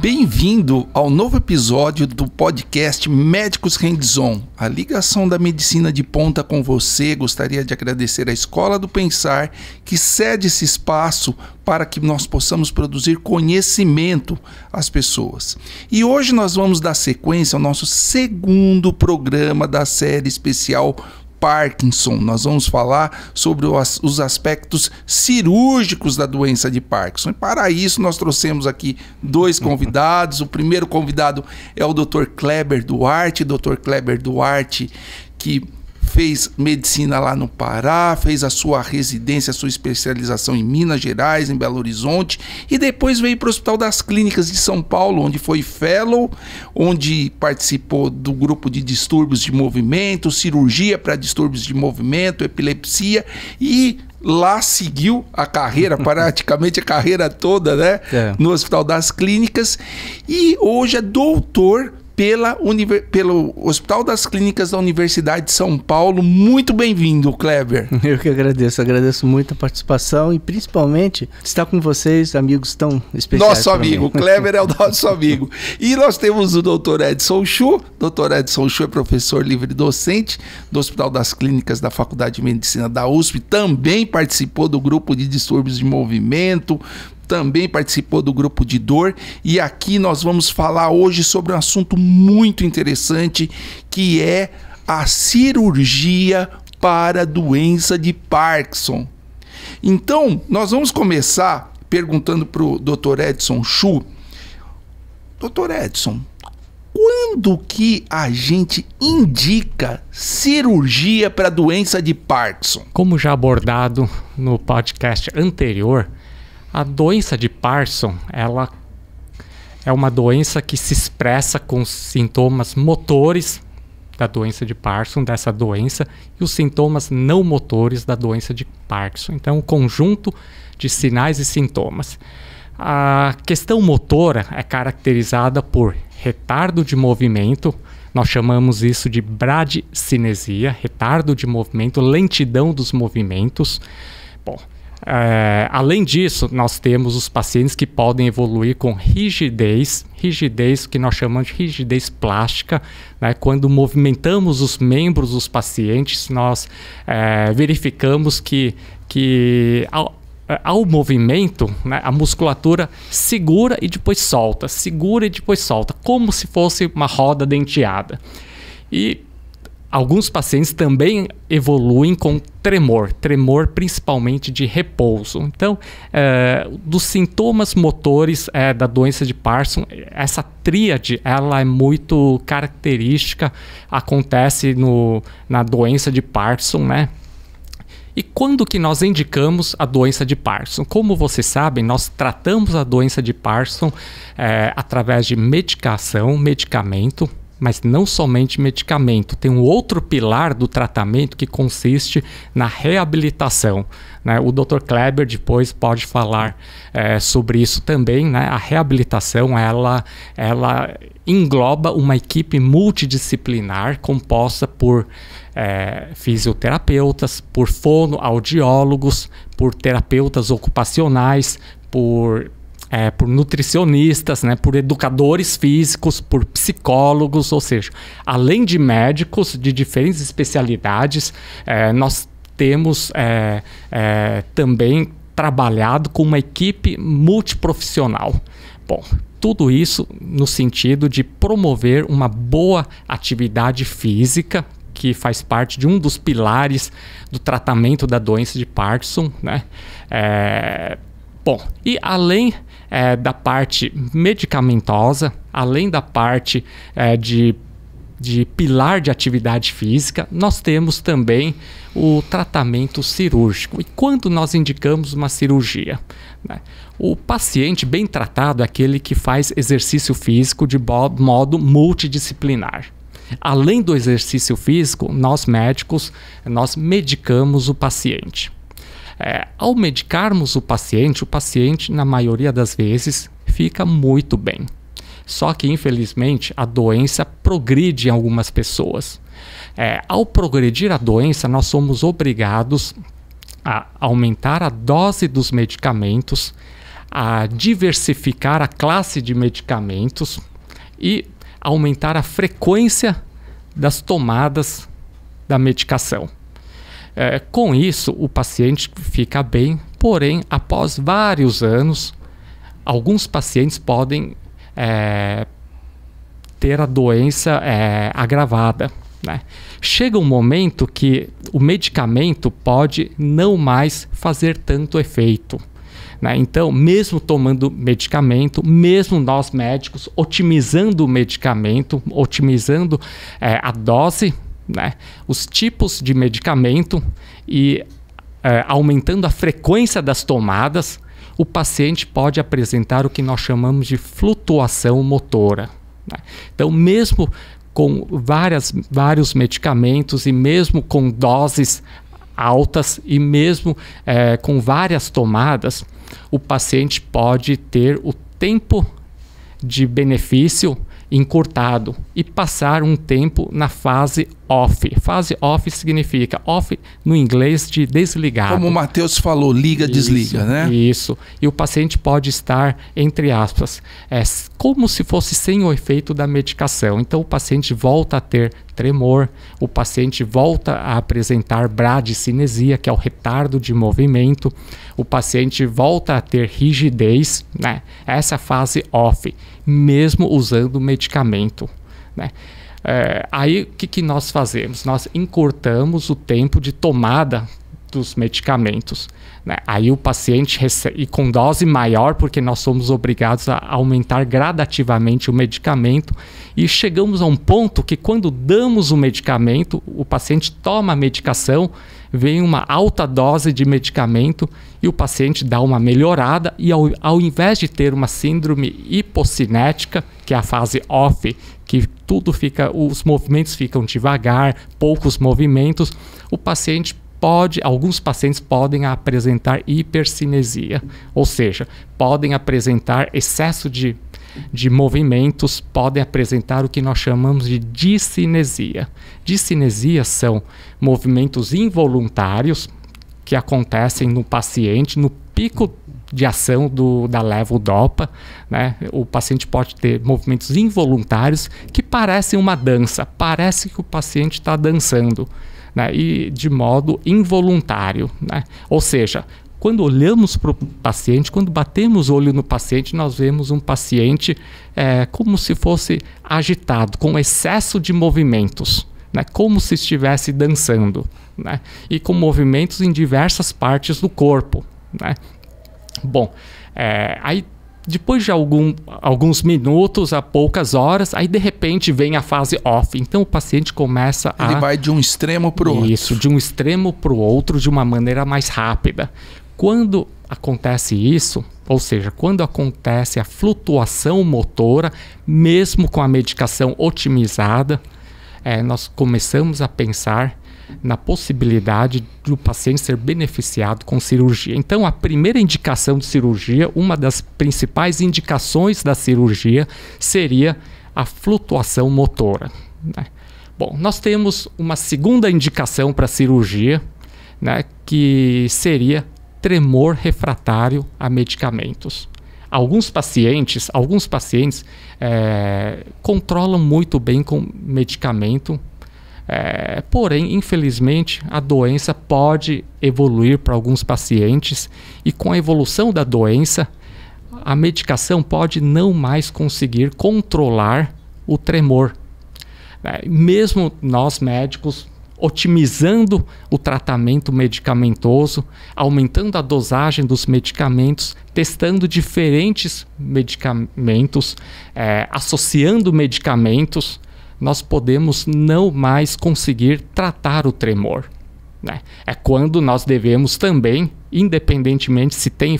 Bem-vindo ao novo episódio do podcast Médicos hands a ligação da medicina de ponta com você. Gostaria de agradecer à Escola do Pensar que cede esse espaço para que nós possamos produzir conhecimento às pessoas. E hoje nós vamos dar sequência ao nosso segundo programa da série especial Parkinson. Nós vamos falar sobre os aspectos cirúrgicos da doença de Parkinson. E para isso, nós trouxemos aqui dois convidados. O primeiro convidado é o Dr. Kleber Duarte. Dr. Kleber Duarte, que fez medicina lá no Pará, fez a sua residência, a sua especialização em Minas Gerais, em Belo Horizonte, e depois veio para o Hospital das Clínicas de São Paulo, onde foi fellow, onde participou do grupo de distúrbios de movimento, cirurgia para distúrbios de movimento, epilepsia e lá seguiu a carreira, praticamente a carreira toda, né? É. No Hospital das Clínicas. E hoje é doutor pela Univer... pelo Hospital das Clínicas da Universidade de São Paulo. Muito bem-vindo, Kleber. Eu que agradeço, agradeço muito a participação e principalmente estar com vocês, amigos tão especiais. Nosso amigo, o Kleber é o nosso amigo. E nós temos o Dr. Edson Chu. Dr. Edson Chu é professor livre docente do Hospital das Clínicas da Faculdade de Medicina da USP, também participou do grupo de distúrbios de movimento, também participou do grupo de dor e aqui nós vamos falar hoje sobre um assunto muito interessante que é a cirurgia para doença de Parkinson. Então, nós vamos começar perguntando para o Dr. Edson Chu. Dr. Edson, quando que a gente indica cirurgia para doença de Parkinson? Como já abordado no podcast anterior, a doença de Parson, ela é uma doença que se expressa com sintomas motores da doença de Parson, dessa doença, e os sintomas não motores da doença de Parkinson. Então, o um conjunto de sinais e sintomas. A questão motora é caracterizada por retardo de movimento, nós chamamos isso de bradicinesia, retardo de movimento, lentidão dos movimentos. Bom, é, além disso, nós temos os pacientes que podem evoluir com rigidez, rigidez que nós chamamos de rigidez plástica. Né? Quando movimentamos os membros dos pacientes, nós é, verificamos que, que ao, é, ao movimento, né, a musculatura segura e depois solta, segura e depois solta, como se fosse uma roda denteada. E Alguns pacientes também evoluem com tremor, tremor principalmente de repouso. Então, é, dos sintomas motores é, da doença de Parkinson, essa tríade ela é muito característica, acontece no, na doença de Parkinson, né? E quando que nós indicamos a doença de Parkinson? Como vocês sabem, nós tratamos a doença de Parkinson é, através de medicação, medicamento, mas não somente medicamento. Tem um outro pilar do tratamento que consiste na reabilitação. Né? O Dr. Kleber depois pode falar é, sobre isso também. Né? A reabilitação ela, ela engloba uma equipe multidisciplinar composta por é, fisioterapeutas, por fonoaudiólogos, por terapeutas ocupacionais, por é, por nutricionistas, né, por educadores físicos, por psicólogos, ou seja, além de médicos de diferentes especialidades, é, nós temos é, é, também trabalhado com uma equipe multiprofissional. Bom, tudo isso no sentido de promover uma boa atividade física, que faz parte de um dos pilares do tratamento da doença de Parkinson, né? É, Bom, e além é, da parte medicamentosa, além da parte é, de, de pilar de atividade física, nós temos também o tratamento cirúrgico. E quando nós indicamos uma cirurgia? Né? O paciente bem tratado é aquele que faz exercício físico de modo multidisciplinar. Além do exercício físico, nós médicos, nós medicamos o paciente. É, ao medicarmos o paciente, o paciente, na maioria das vezes, fica muito bem. Só que, infelizmente, a doença progride em algumas pessoas. É, ao progredir a doença, nós somos obrigados a aumentar a dose dos medicamentos, a diversificar a classe de medicamentos e aumentar a frequência das tomadas da medicação. É, com isso, o paciente fica bem, porém, após vários anos, alguns pacientes podem é, ter a doença é, agravada. Né? Chega um momento que o medicamento pode não mais fazer tanto efeito. Né? Então, mesmo tomando medicamento, mesmo nós médicos otimizando o medicamento, otimizando é, a dose né? os tipos de medicamento e é, aumentando a frequência das tomadas, o paciente pode apresentar o que nós chamamos de flutuação motora. Né? Então, mesmo com várias, vários medicamentos e mesmo com doses altas e mesmo é, com várias tomadas, o paciente pode ter o tempo de benefício encurtado e passar um tempo na fase off. Fase off significa off no inglês de desligado. Como o Matheus falou, liga, isso, desliga, né? Isso. E o paciente pode estar, entre aspas, é, como se fosse sem o efeito da medicação. Então o paciente volta a ter tremor, o paciente volta a apresentar bradicinesia, que é o retardo de movimento, o paciente volta a ter rigidez, né? Essa é fase off mesmo usando medicamento. Né? É, aí o que, que nós fazemos? Nós encurtamos o tempo de tomada dos medicamentos. Né? Aí o paciente recebe, e com dose maior, porque nós somos obrigados a aumentar gradativamente o medicamento, e chegamos a um ponto que quando damos o medicamento, o paciente toma a medicação vem uma alta dose de medicamento e o paciente dá uma melhorada e ao, ao invés de ter uma síndrome hipocinética, que é a fase off, que tudo fica, os movimentos ficam devagar, poucos movimentos, o paciente pode, alguns pacientes podem apresentar hipercinesia, ou seja, podem apresentar excesso de de movimentos podem apresentar o que nós chamamos de discinesia. Discinesias são movimentos involuntários que acontecem no paciente no pico de ação do, da levodopa, né? O paciente pode ter movimentos involuntários que parecem uma dança, parece que o paciente está dançando, né? E de modo involuntário, né? Ou seja, quando olhamos para o paciente, quando batemos o olho no paciente, nós vemos um paciente é, como se fosse agitado, com excesso de movimentos, né? como se estivesse dançando, né? e com movimentos em diversas partes do corpo. Né? Bom, é, aí depois de algum, alguns minutos a poucas horas, aí de repente vem a fase off. Então o paciente começa Ele a. Ele vai de um extremo para o outro. Isso, de um extremo para o outro de uma maneira mais rápida. Quando acontece isso, ou seja, quando acontece a flutuação motora, mesmo com a medicação otimizada, é, nós começamos a pensar na possibilidade do paciente ser beneficiado com cirurgia. Então, a primeira indicação de cirurgia, uma das principais indicações da cirurgia, seria a flutuação motora. Né? Bom, nós temos uma segunda indicação para cirurgia, né, que seria tremor refratário a medicamentos. Alguns pacientes, alguns pacientes é, controlam muito bem com medicamento, é, porém, infelizmente, a doença pode evoluir para alguns pacientes e com a evolução da doença, a medicação pode não mais conseguir controlar o tremor. É, mesmo nós médicos otimizando o tratamento medicamentoso, aumentando a dosagem dos medicamentos, testando diferentes medicamentos, é, associando medicamentos, nós podemos não mais conseguir tratar o tremor. Né? É quando nós devemos também, independentemente se tem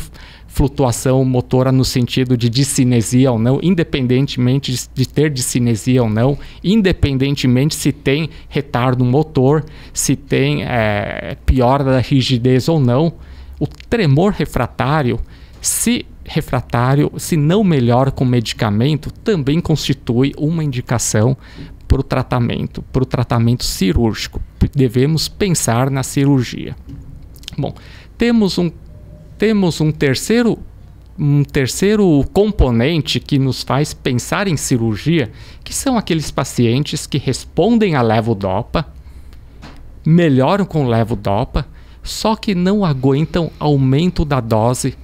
flutuação motora no sentido de discinesia ou não, independentemente de, de ter discinesia ou não, independentemente se tem retardo motor, se tem é, piora da rigidez ou não, o tremor refratário, se refratário, se não melhor com medicamento, também constitui uma indicação para o tratamento, para o tratamento cirúrgico. Devemos pensar na cirurgia. Bom, temos um temos um terceiro um terceiro componente que nos faz pensar em cirurgia, que são aqueles pacientes que respondem a levodopa, melhoram com levodopa, só que não aguentam aumento da dose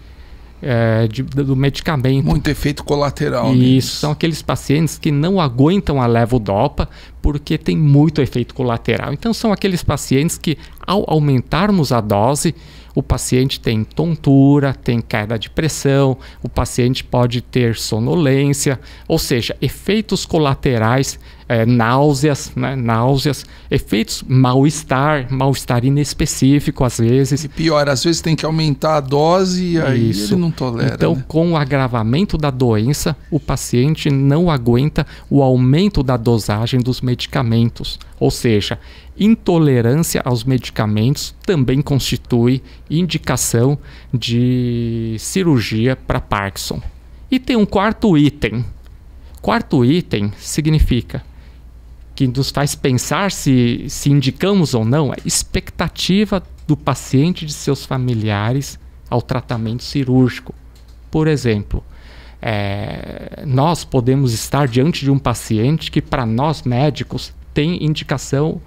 é, de, do medicamento. Muito efeito colateral. Isso, são aqueles pacientes que não aguentam a levodopa porque tem muito efeito colateral. Então, são aqueles pacientes que, ao aumentarmos a dose, o paciente tem tontura, tem queda de pressão, o paciente pode ter sonolência, ou seja, efeitos colaterais, é, náuseas, né, náuseas, efeitos mal-estar, mal-estar inespecífico às vezes. E pior, às vezes tem que aumentar a dose e aí Isso. ele não tolera. Então, né? com o agravamento da doença, o paciente não aguenta o aumento da dosagem dos medicamentos, ou seja, Intolerância aos medicamentos também constitui indicação de cirurgia para Parkinson. E tem um quarto item. Quarto item significa que nos faz pensar se, se indicamos ou não a expectativa do paciente e de seus familiares ao tratamento cirúrgico. Por exemplo, é, nós podemos estar diante de um paciente que, para nós médicos, tem indicação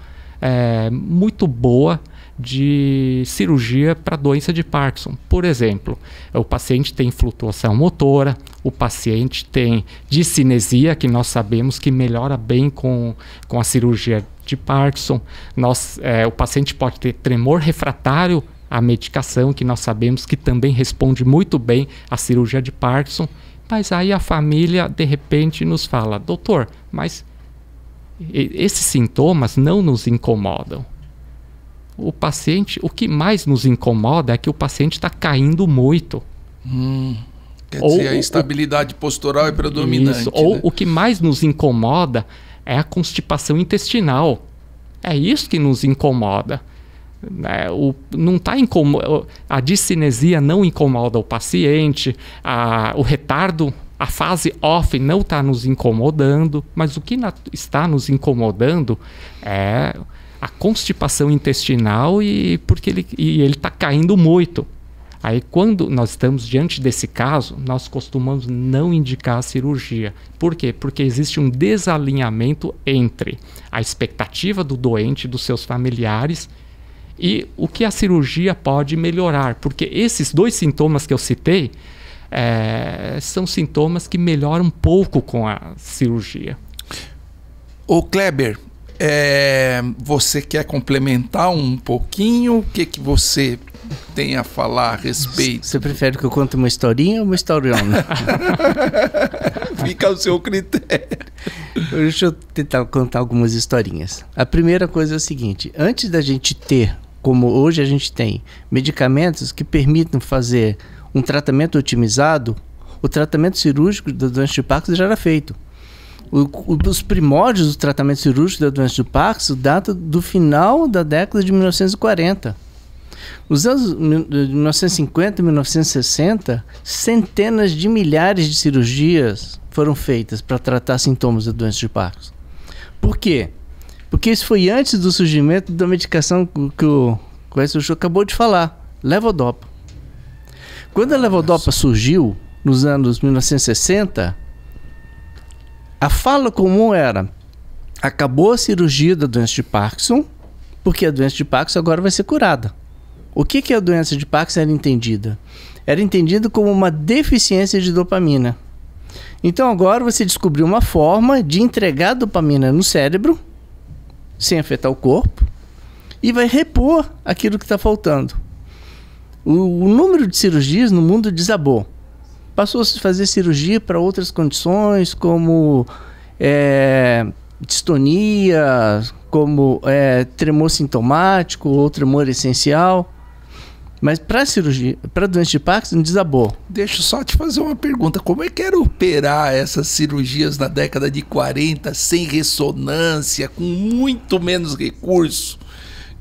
é, muito boa de cirurgia para doença de Parkinson. Por exemplo, o paciente tem flutuação motora, o paciente tem discinesia, que nós sabemos que melhora bem com, com a cirurgia de Parkinson. Nós, é, o paciente pode ter tremor refratário à medicação, que nós sabemos que também responde muito bem à cirurgia de Parkinson. Mas aí a família, de repente, nos fala: doutor, mas esses sintomas não nos incomodam. O paciente, o que mais nos incomoda é que o paciente está caindo muito. Hum, quer ou, dizer, a instabilidade o, postural é predominante. Isso, ou né? o que mais nos incomoda é a constipação intestinal. É isso que nos incomoda. É, o, não tá incomo a discinesia não incomoda o paciente, a, o retardo a fase off não está nos incomodando, mas o que está nos incomodando é a constipação intestinal e porque ele está caindo muito. Aí, quando nós estamos diante desse caso, nós costumamos não indicar a cirurgia. Por quê? Porque existe um desalinhamento entre a expectativa do doente, dos seus familiares e o que a cirurgia pode melhorar. Porque esses dois sintomas que eu citei é, são sintomas que melhoram um pouco com a cirurgia. O Kleber, é, você quer complementar um pouquinho? O que, que você tem a falar a respeito? Você prefere que eu conte uma historinha ou uma historiona? Fica ao seu critério. Deixa eu tentar contar algumas historinhas. A primeira coisa é o seguinte: antes da gente ter, como hoje a gente tem, medicamentos que permitam fazer um tratamento otimizado, o tratamento cirúrgico da doença de Parkinson já era feito. O, o, os primórdios do tratamento cirúrgico da doença de Parkinson data do final da década de 1940. Nos anos 1950 e 1960, centenas de milhares de cirurgias foram feitas para tratar sintomas da doença de Parkinson. Por quê? Porque isso foi antes do surgimento da medicação que o Coelho acabou de falar, levodopa. Quando a levodopa surgiu, nos anos 1960, a fala comum era: acabou a cirurgia da doença de Parkinson, porque a doença de Parkinson agora vai ser curada. O que, que a doença de Parkinson era entendida? Era entendida como uma deficiência de dopamina. Então agora você descobriu uma forma de entregar dopamina no cérebro, sem afetar o corpo, e vai repor aquilo que está faltando. O, o número de cirurgias no mundo desabou. Passou a se fazer cirurgia para outras condições, como é, distonia, como é, tremor sintomático ou tremor essencial. Mas para cirurgia, para doença de Parkinson, desabou. Deixa eu só te fazer uma pergunta. Como é que era operar essas cirurgias na década de 40, sem ressonância, com muito menos recurso?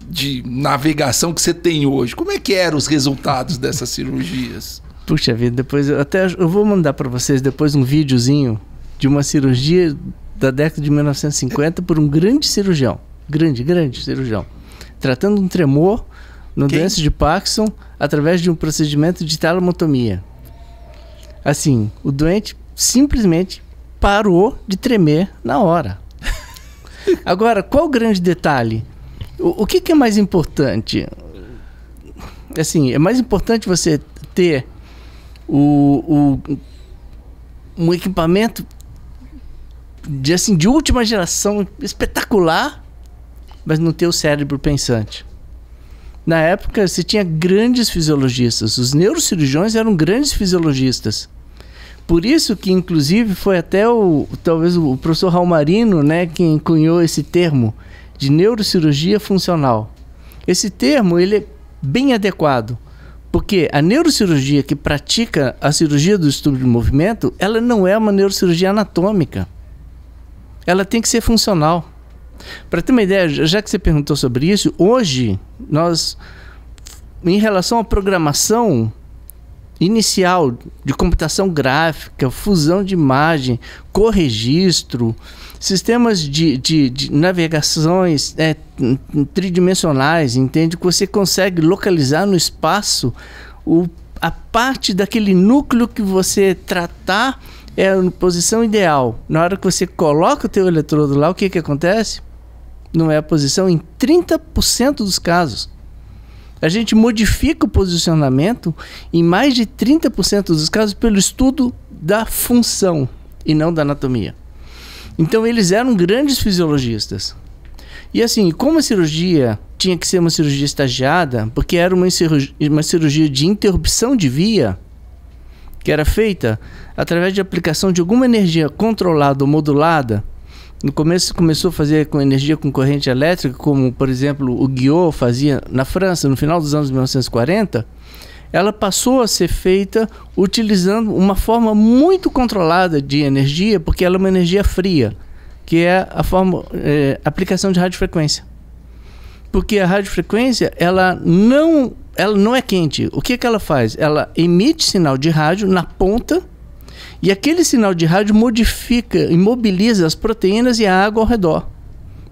de navegação que você tem hoje. Como é que eram os resultados dessas cirurgias? Puxa vida, depois eu até eu vou mandar para vocês depois um videozinho de uma cirurgia da década de 1950 por um grande cirurgião, grande, grande cirurgião, tratando um tremor no Quem? doença de Parkinson através de um procedimento de talamotomia. Assim, o doente simplesmente parou de tremer na hora. Agora, qual o grande detalhe? O, que, que é mais importante? Assim, é mais importante você ter o, o um equipamento de, assim, de última geração espetacular, mas não ter o cérebro pensante. Na época, você tinha grandes fisiologistas. Os neurocirurgiões eram grandes fisiologistas. Por isso que, inclusive, foi até o talvez o professor Raul Marino, né, quem cunhou esse termo de neurocirurgia funcional. Esse termo ele é bem adequado, porque a neurocirurgia que pratica a cirurgia do estudo de movimento, ela não é uma neurocirurgia anatômica. Ela tem que ser funcional. Para ter uma ideia, já que você perguntou sobre isso, hoje nós, em relação à programação inicial de computação gráfica, fusão de imagem, corregistro, registro sistemas de, de, de navegações é, tridimensionais, entende? Que você consegue localizar no espaço o, a parte daquele núcleo que você tratar é a posição ideal. Na hora que você coloca o teu eletrodo lá, o que, que acontece? Não é a posição em 30% dos casos. A gente modifica o posicionamento em mais de 30% dos casos pelo estudo da função e não da anatomia. Então eles eram grandes fisiologistas. E assim, como a cirurgia tinha que ser uma cirurgia estagiada, porque era uma cirurgia, uma cirurgia de interrupção de via, que era feita através de aplicação de alguma energia controlada ou modulada. No começo começou a fazer com energia com corrente elétrica, como por exemplo o Guiot fazia na França no final dos anos 1940 ela passou a ser feita utilizando uma forma muito controlada de energia, porque ela é uma energia fria, que é a forma é, aplicação de radiofrequência. Porque a radiofrequência, ela não, ela não é quente. O que, que ela faz? Ela emite sinal de rádio na ponta e aquele sinal de rádio modifica, imobiliza as proteínas e a água ao redor,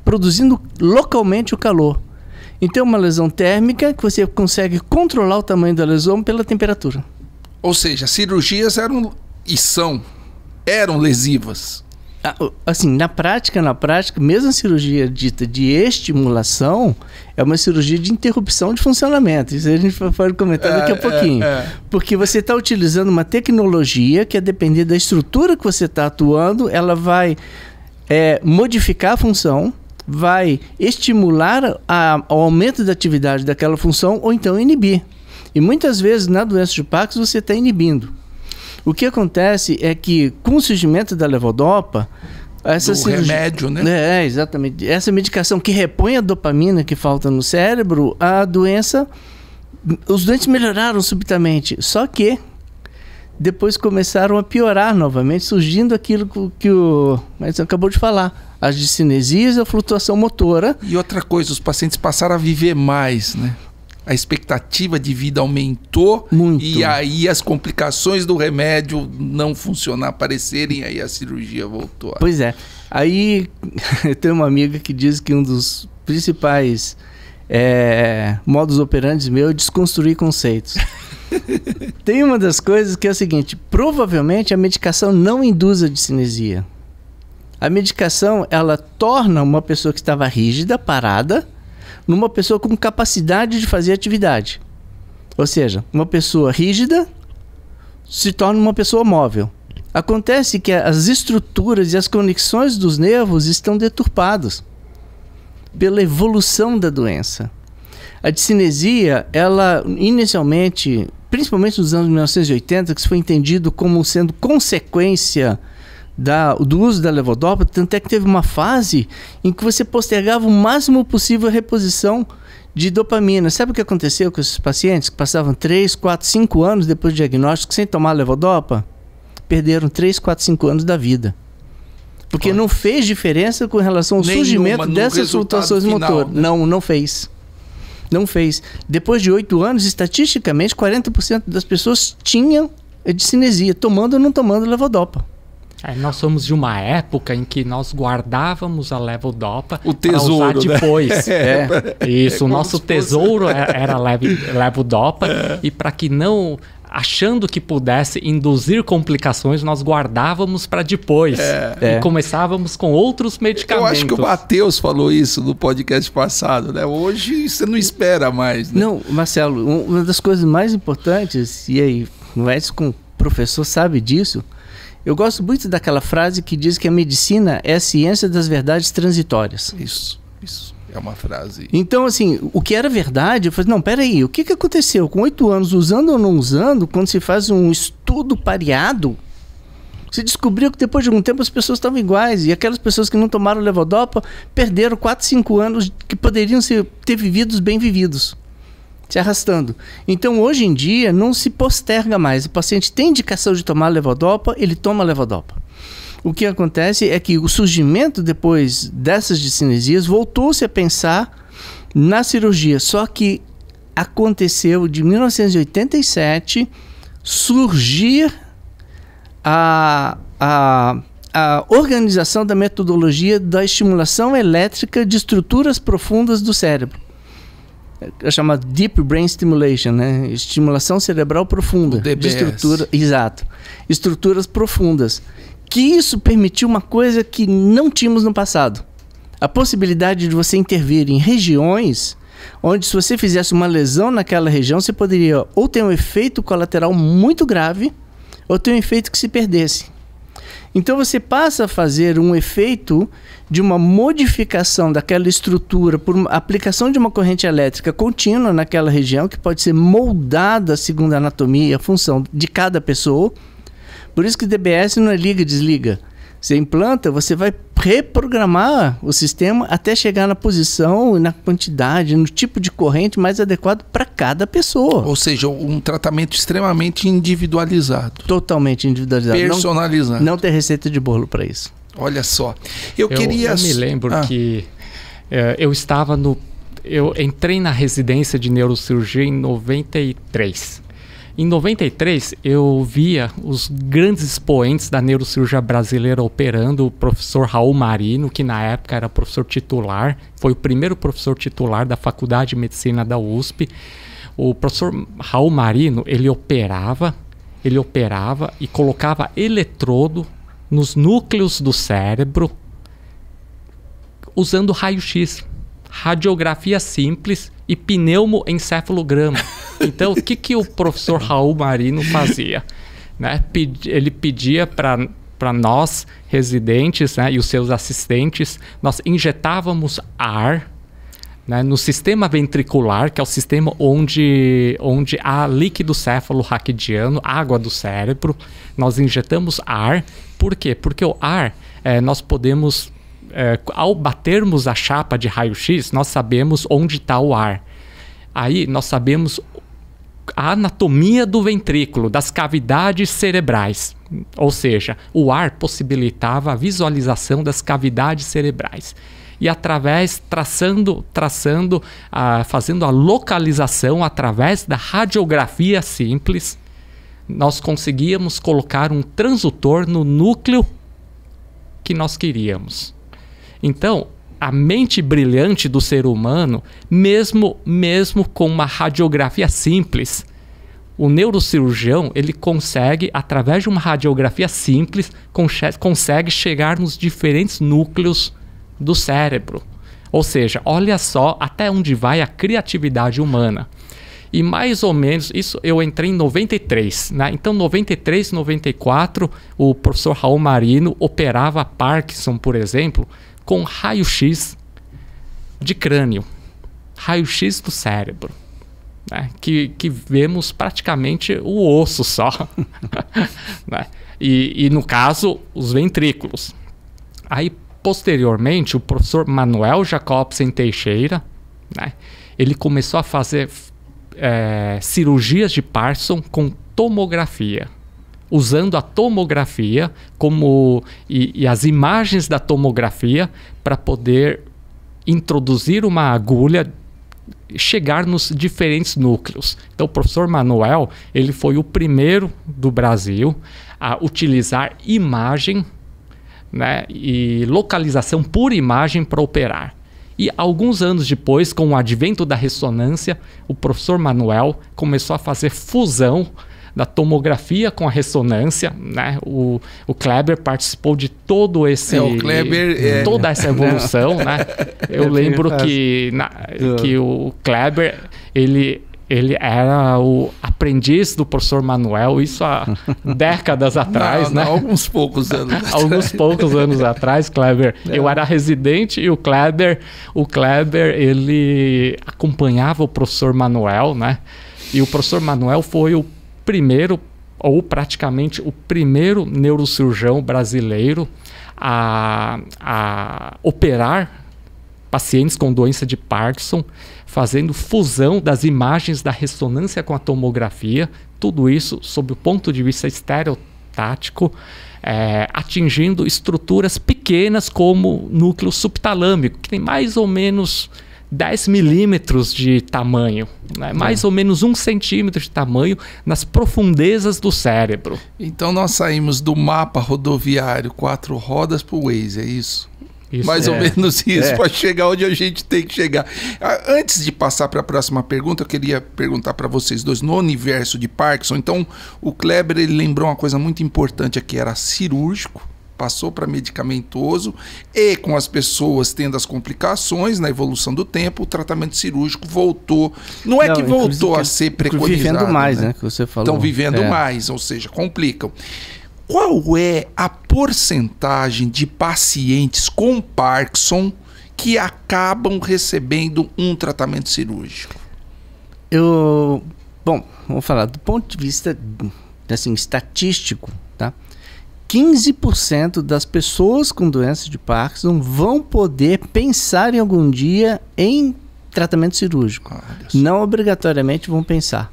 produzindo localmente o calor. Então, uma lesão térmica que você consegue controlar o tamanho da lesão pela temperatura. Ou seja, cirurgias eram e são eram lesivas. Ah, assim, na prática, na prática, mesmo a cirurgia dita de estimulação é uma cirurgia de interrupção de funcionamento. Isso a gente pode comentar daqui a é, é, pouquinho. É, é, Porque você está utilizando uma tecnologia que, a depender da estrutura que você está atuando, ela vai é, modificar a função vai estimular a, o aumento da atividade daquela função ou então inibir. E muitas vezes na doença de Parkinson você está inibindo. O que acontece é que com o surgimento da levodopa, essa cirurgia, remédio, né? É, é, exatamente. Essa medicação que repõe a dopamina que falta no cérebro, a doença os doentes melhoraram subitamente, só que depois começaram a piorar novamente, surgindo aquilo que o mas acabou de falar, as discinesias e a flutuação motora. E outra coisa, os pacientes passaram a viver mais, né? a expectativa de vida aumentou Muito. e aí as complicações do remédio não funcionar, aparecerem, aí a cirurgia voltou. Pois é. Aí eu tenho uma amiga que diz que um dos principais é, modos operantes meu é desconstruir conceitos. Tem uma das coisas que é o seguinte: provavelmente a medicação não induz a discinesia. A medicação, ela torna uma pessoa que estava rígida, parada, numa pessoa com capacidade de fazer atividade. Ou seja, uma pessoa rígida se torna uma pessoa móvel. Acontece que as estruturas e as conexões dos nervos estão deturpadas pela evolução da doença. A discinesia, ela inicialmente, principalmente nos anos 1980, que foi entendido como sendo consequência da, do uso da levodopa, tanto é que teve uma fase em que você postergava o máximo possível a reposição de dopamina. Sabe o que aconteceu com esses pacientes que passavam 3, 4, 5 anos depois do diagnóstico sem tomar levodopa? Perderam 3, 4, 5 anos da vida. Porque não fez diferença com relação ao Nenhuma, surgimento dessas flutuações motor. Né? Não, não fez. Não fez. Depois de 8 anos, estatisticamente, 40% das pessoas tinham é, de cinesia, tomando ou não tomando levodopa. É, nós somos de uma época em que nós guardávamos a levodopa para o tesouro, usar né? depois. Né? É, é, isso, o nosso tesouro é, era level, levodopa é. e para que não achando que pudesse induzir complicações, nós guardávamos para depois. É, e é. começávamos com outros medicamentos. Eu acho que o Matheus falou isso no podcast passado, né? Hoje você não espera mais. Né? Não, Marcelo, uma das coisas mais importantes, e aí, o Edson, professor, sabe disso, eu gosto muito daquela frase que diz que a medicina é a ciência das verdades transitórias. Isso, isso. É uma frase. Então, assim, o que era verdade, eu falei, não, peraí, o que, que aconteceu? Com oito anos, usando ou não usando, quando se faz um estudo pareado, se descobriu que depois de algum tempo as pessoas estavam iguais. E aquelas pessoas que não tomaram levodopa perderam quatro, cinco anos que poderiam ser, ter vividos bem vividos se arrastando. Então, hoje em dia, não se posterga mais. O paciente tem indicação de tomar levodopa, ele toma levodopa. O que acontece é que o surgimento depois dessas discinesias voltou-se a pensar na cirurgia, só que aconteceu de 1987 surgir a, a, a organização da metodologia da estimulação elétrica de estruturas profundas do cérebro é chamado Deep Brain Stimulation, né? Estimulação cerebral profunda. De estrutura, exato. Estruturas profundas. Que isso permitiu uma coisa que não tínhamos no passado. A possibilidade de você intervir em regiões onde se você fizesse uma lesão naquela região, você poderia ou ter um efeito colateral muito grave ou ter um efeito que se perdesse. Então você passa a fazer um efeito de uma modificação daquela estrutura por aplicação de uma corrente elétrica contínua naquela região que pode ser moldada segundo a anatomia e a função de cada pessoa. Por isso que DBS não é liga desliga. Você implanta, você vai reprogramar o sistema até chegar na posição, na quantidade, no tipo de corrente mais adequado para cada pessoa. Ou seja, um tratamento extremamente individualizado. Totalmente individualizado. Personalizado. Não, não tem receita de bolo para isso. Olha só. Eu, eu queria. Eu me lembro ah. que é, eu estava no. Eu entrei na residência de neurocirurgia em 93. Em 93, eu via os grandes expoentes da neurocirurgia brasileira operando, o professor Raul Marino, que na época era professor titular, foi o primeiro professor titular da Faculdade de Medicina da USP. O professor Raul Marino, ele operava, ele operava e colocava eletrodo nos núcleos do cérebro usando raio-x radiografia simples e pneumoencefalograma. Então, o que, que o professor Raul Marino fazia? Né? Ele pedia para para nós residentes né, e os seus assistentes, nós injetávamos ar né, no sistema ventricular, que é o sistema onde, onde há líquido céfalo raquidiano, água do cérebro. Nós injetamos ar. Por quê? Porque o ar é, nós podemos é, ao batermos a chapa de raio-x, nós sabemos onde está o ar. Aí nós sabemos a anatomia do ventrículo, das cavidades cerebrais. Ou seja, o ar possibilitava a visualização das cavidades cerebrais. E através, traçando, traçando, fazendo a localização através da radiografia simples, nós conseguíamos colocar um transutor no núcleo que nós queríamos. Então, a mente brilhante do ser humano, mesmo mesmo com uma radiografia simples, o neurocirurgião ele consegue, através de uma radiografia simples, consegue chegar nos diferentes núcleos do cérebro. Ou seja, olha só até onde vai a criatividade humana. E mais ou menos, isso eu entrei em 93, né? Então, 93, 94, o professor Raul Marino operava Parkinson, por exemplo, com raio-x de crânio, raio-x do cérebro. Né? Que, que vemos praticamente o osso só. né? e, e, no caso, os ventrículos. Aí, posteriormente, o professor Manuel Jacobsen Teixeira, né? ele começou a fazer é, cirurgias de parson com tomografia usando a tomografia como e, e as imagens da tomografia para poder introduzir uma agulha chegar nos diferentes núcleos. Então, o professor Manuel ele foi o primeiro do Brasil a utilizar imagem né, e localização por imagem para operar. E alguns anos depois, com o advento da ressonância, o professor Manuel começou a fazer fusão da tomografia com a ressonância, né? O, o Kleber participou de todo esse é, Kleber, é. toda é... essa evolução, Não. né? Eu é lembro que na, que o Kleber ele ele era o aprendiz do professor Manuel, isso há décadas atrás, não, né? Não, alguns poucos anos. alguns poucos anos atrás, Kleber. É. Eu era residente e o Kleber, o Kleber, ele acompanhava o professor Manuel, né? E o professor Manuel foi o primeiro, ou praticamente o primeiro neurocirurgião brasileiro a, a operar pacientes com doença de Parkinson, fazendo fusão das imagens da ressonância com a tomografia, tudo isso sob o ponto de vista estereotático, é, atingindo estruturas pequenas como núcleo subtalâmico, que tem mais ou menos 10 milímetros de tamanho, né? mais é. ou menos um centímetro de tamanho nas profundezas do cérebro. Então nós saímos do mapa rodoviário quatro rodas para o Waze, é isso? isso mais é. ou menos é. isso, é. para chegar onde a gente tem que chegar. Ah, antes de passar para a próxima pergunta, eu queria perguntar para vocês dois, no universo de Parkinson, então o Kleber ele lembrou uma coisa muito importante aqui, era cirúrgico, passou para medicamentoso e com as pessoas tendo as complicações na evolução do tempo, o tratamento cirúrgico voltou. Não é Não, que voltou a ser preconizado. Estão vivendo mais, né? né? que você falou. Estão vivendo é. mais, ou seja, complicam. Qual é a porcentagem de pacientes com Parkinson que acabam recebendo um tratamento cirúrgico? Eu, bom, vou falar do ponto de vista assim estatístico, tá? 15% das pessoas com doença de Parkinson vão poder pensar em algum dia em tratamento cirúrgico. não obrigatoriamente vão pensar.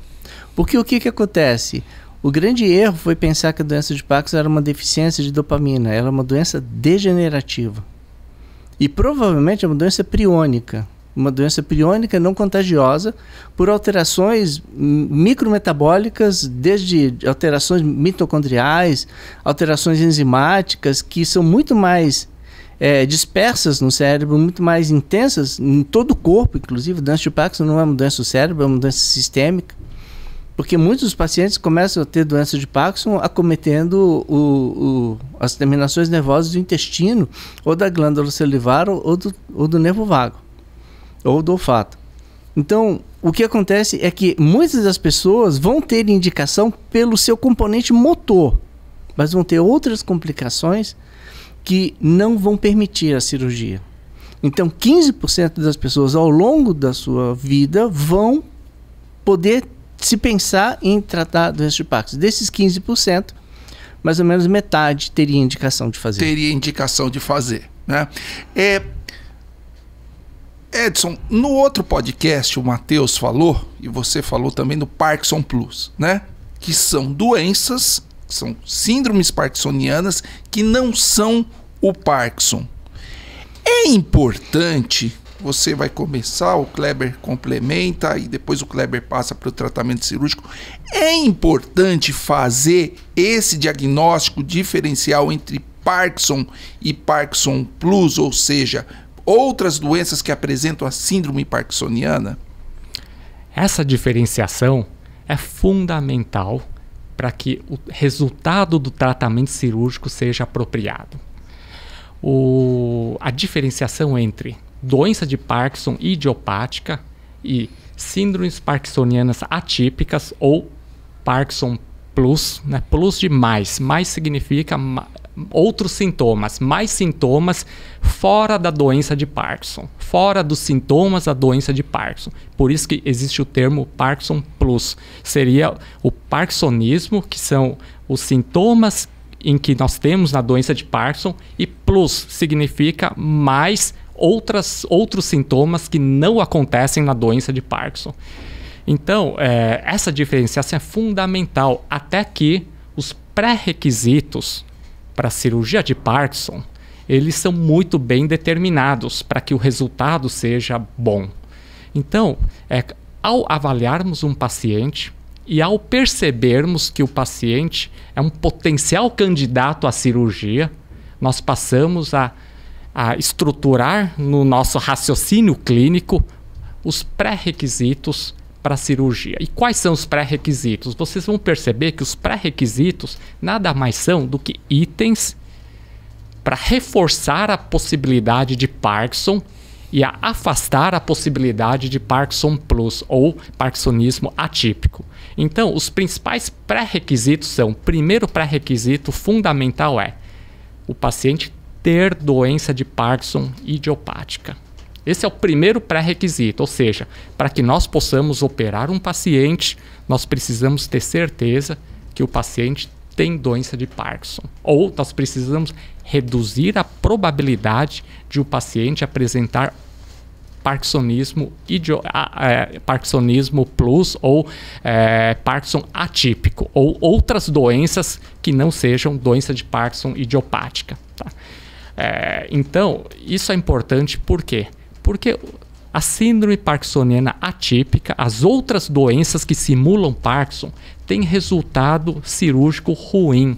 Porque o que, que acontece? O grande erro foi pensar que a doença de Parkinson era uma deficiência de dopamina, era uma doença degenerativa. E provavelmente é uma doença priônica uma doença priônica não contagiosa por alterações micrometabólicas, desde alterações mitocondriais, alterações enzimáticas, que são muito mais é, dispersas no cérebro, muito mais intensas em todo o corpo, inclusive. Doença de Parkinson não é uma doença do cérebro, é uma doença sistêmica. Porque muitos dos pacientes começam a ter doença de Parkinson acometendo o, o, as terminações nervosas do intestino, ou da glândula salivar, ou do, ou do nervo vago ou do olfato. Então, o que acontece é que muitas das pessoas vão ter indicação pelo seu componente motor, mas vão ter outras complicações que não vão permitir a cirurgia. Então, 15% das pessoas ao longo da sua vida vão poder se pensar em tratar doenças de Parkinson. Desses 15%, mais ou menos metade teria indicação de fazer. Teria indicação de fazer, né? É Edson, no outro podcast o Matheus falou, e você falou também do Parkinson Plus, né? Que são doenças, que são síndromes parkinsonianas que não são o Parkinson. É importante, você vai começar, o Kleber complementa e depois o Kleber passa para o tratamento cirúrgico. É importante fazer esse diagnóstico diferencial entre Parkinson e Parkinson Plus, ou seja, outras doenças que apresentam a síndrome parkinsoniana? Essa diferenciação é fundamental para que o resultado do tratamento cirúrgico seja apropriado. O, a diferenciação entre doença de Parkinson idiopática e síndromes parkinsonianas atípicas ou Parkinson plus, né? plus de mais. Mais significa outros sintomas, mais sintomas fora da doença de Parkinson, fora dos sintomas da doença de Parkinson. Por isso que existe o termo Parkinson Plus. Seria o parkinsonismo, que são os sintomas em que nós temos na doença de Parkinson e plus significa mais outras, outros sintomas que não acontecem na doença de Parkinson. Então, é, essa diferenciação é fundamental, até que os pré-requisitos para cirurgia de Parkinson, eles são muito bem determinados para que o resultado seja bom. Então, é, ao avaliarmos um paciente e ao percebermos que o paciente é um potencial candidato à cirurgia, nós passamos a, a estruturar no nosso raciocínio clínico os pré-requisitos para a cirurgia. E quais são os pré-requisitos? Vocês vão perceber que os pré-requisitos nada mais são do que itens para reforçar a possibilidade de Parkinson e a afastar a possibilidade de Parkinson Plus ou Parkinsonismo atípico. Então, os principais pré-requisitos são: primeiro pré-requisito fundamental é o paciente ter doença de Parkinson idiopática. Esse é o primeiro pré-requisito, ou seja, para que nós possamos operar um paciente, nós precisamos ter certeza que o paciente tem doença de Parkinson. Ou nós precisamos reduzir a probabilidade de o paciente apresentar Parkinsonismo, idio, é, Parkinsonismo plus ou é, Parkinson atípico, ou outras doenças que não sejam doença de Parkinson idiopática. Tá? É, então, isso é importante porque porque a síndrome parkinsoniana atípica, as outras doenças que simulam Parkinson, têm resultado cirúrgico ruim.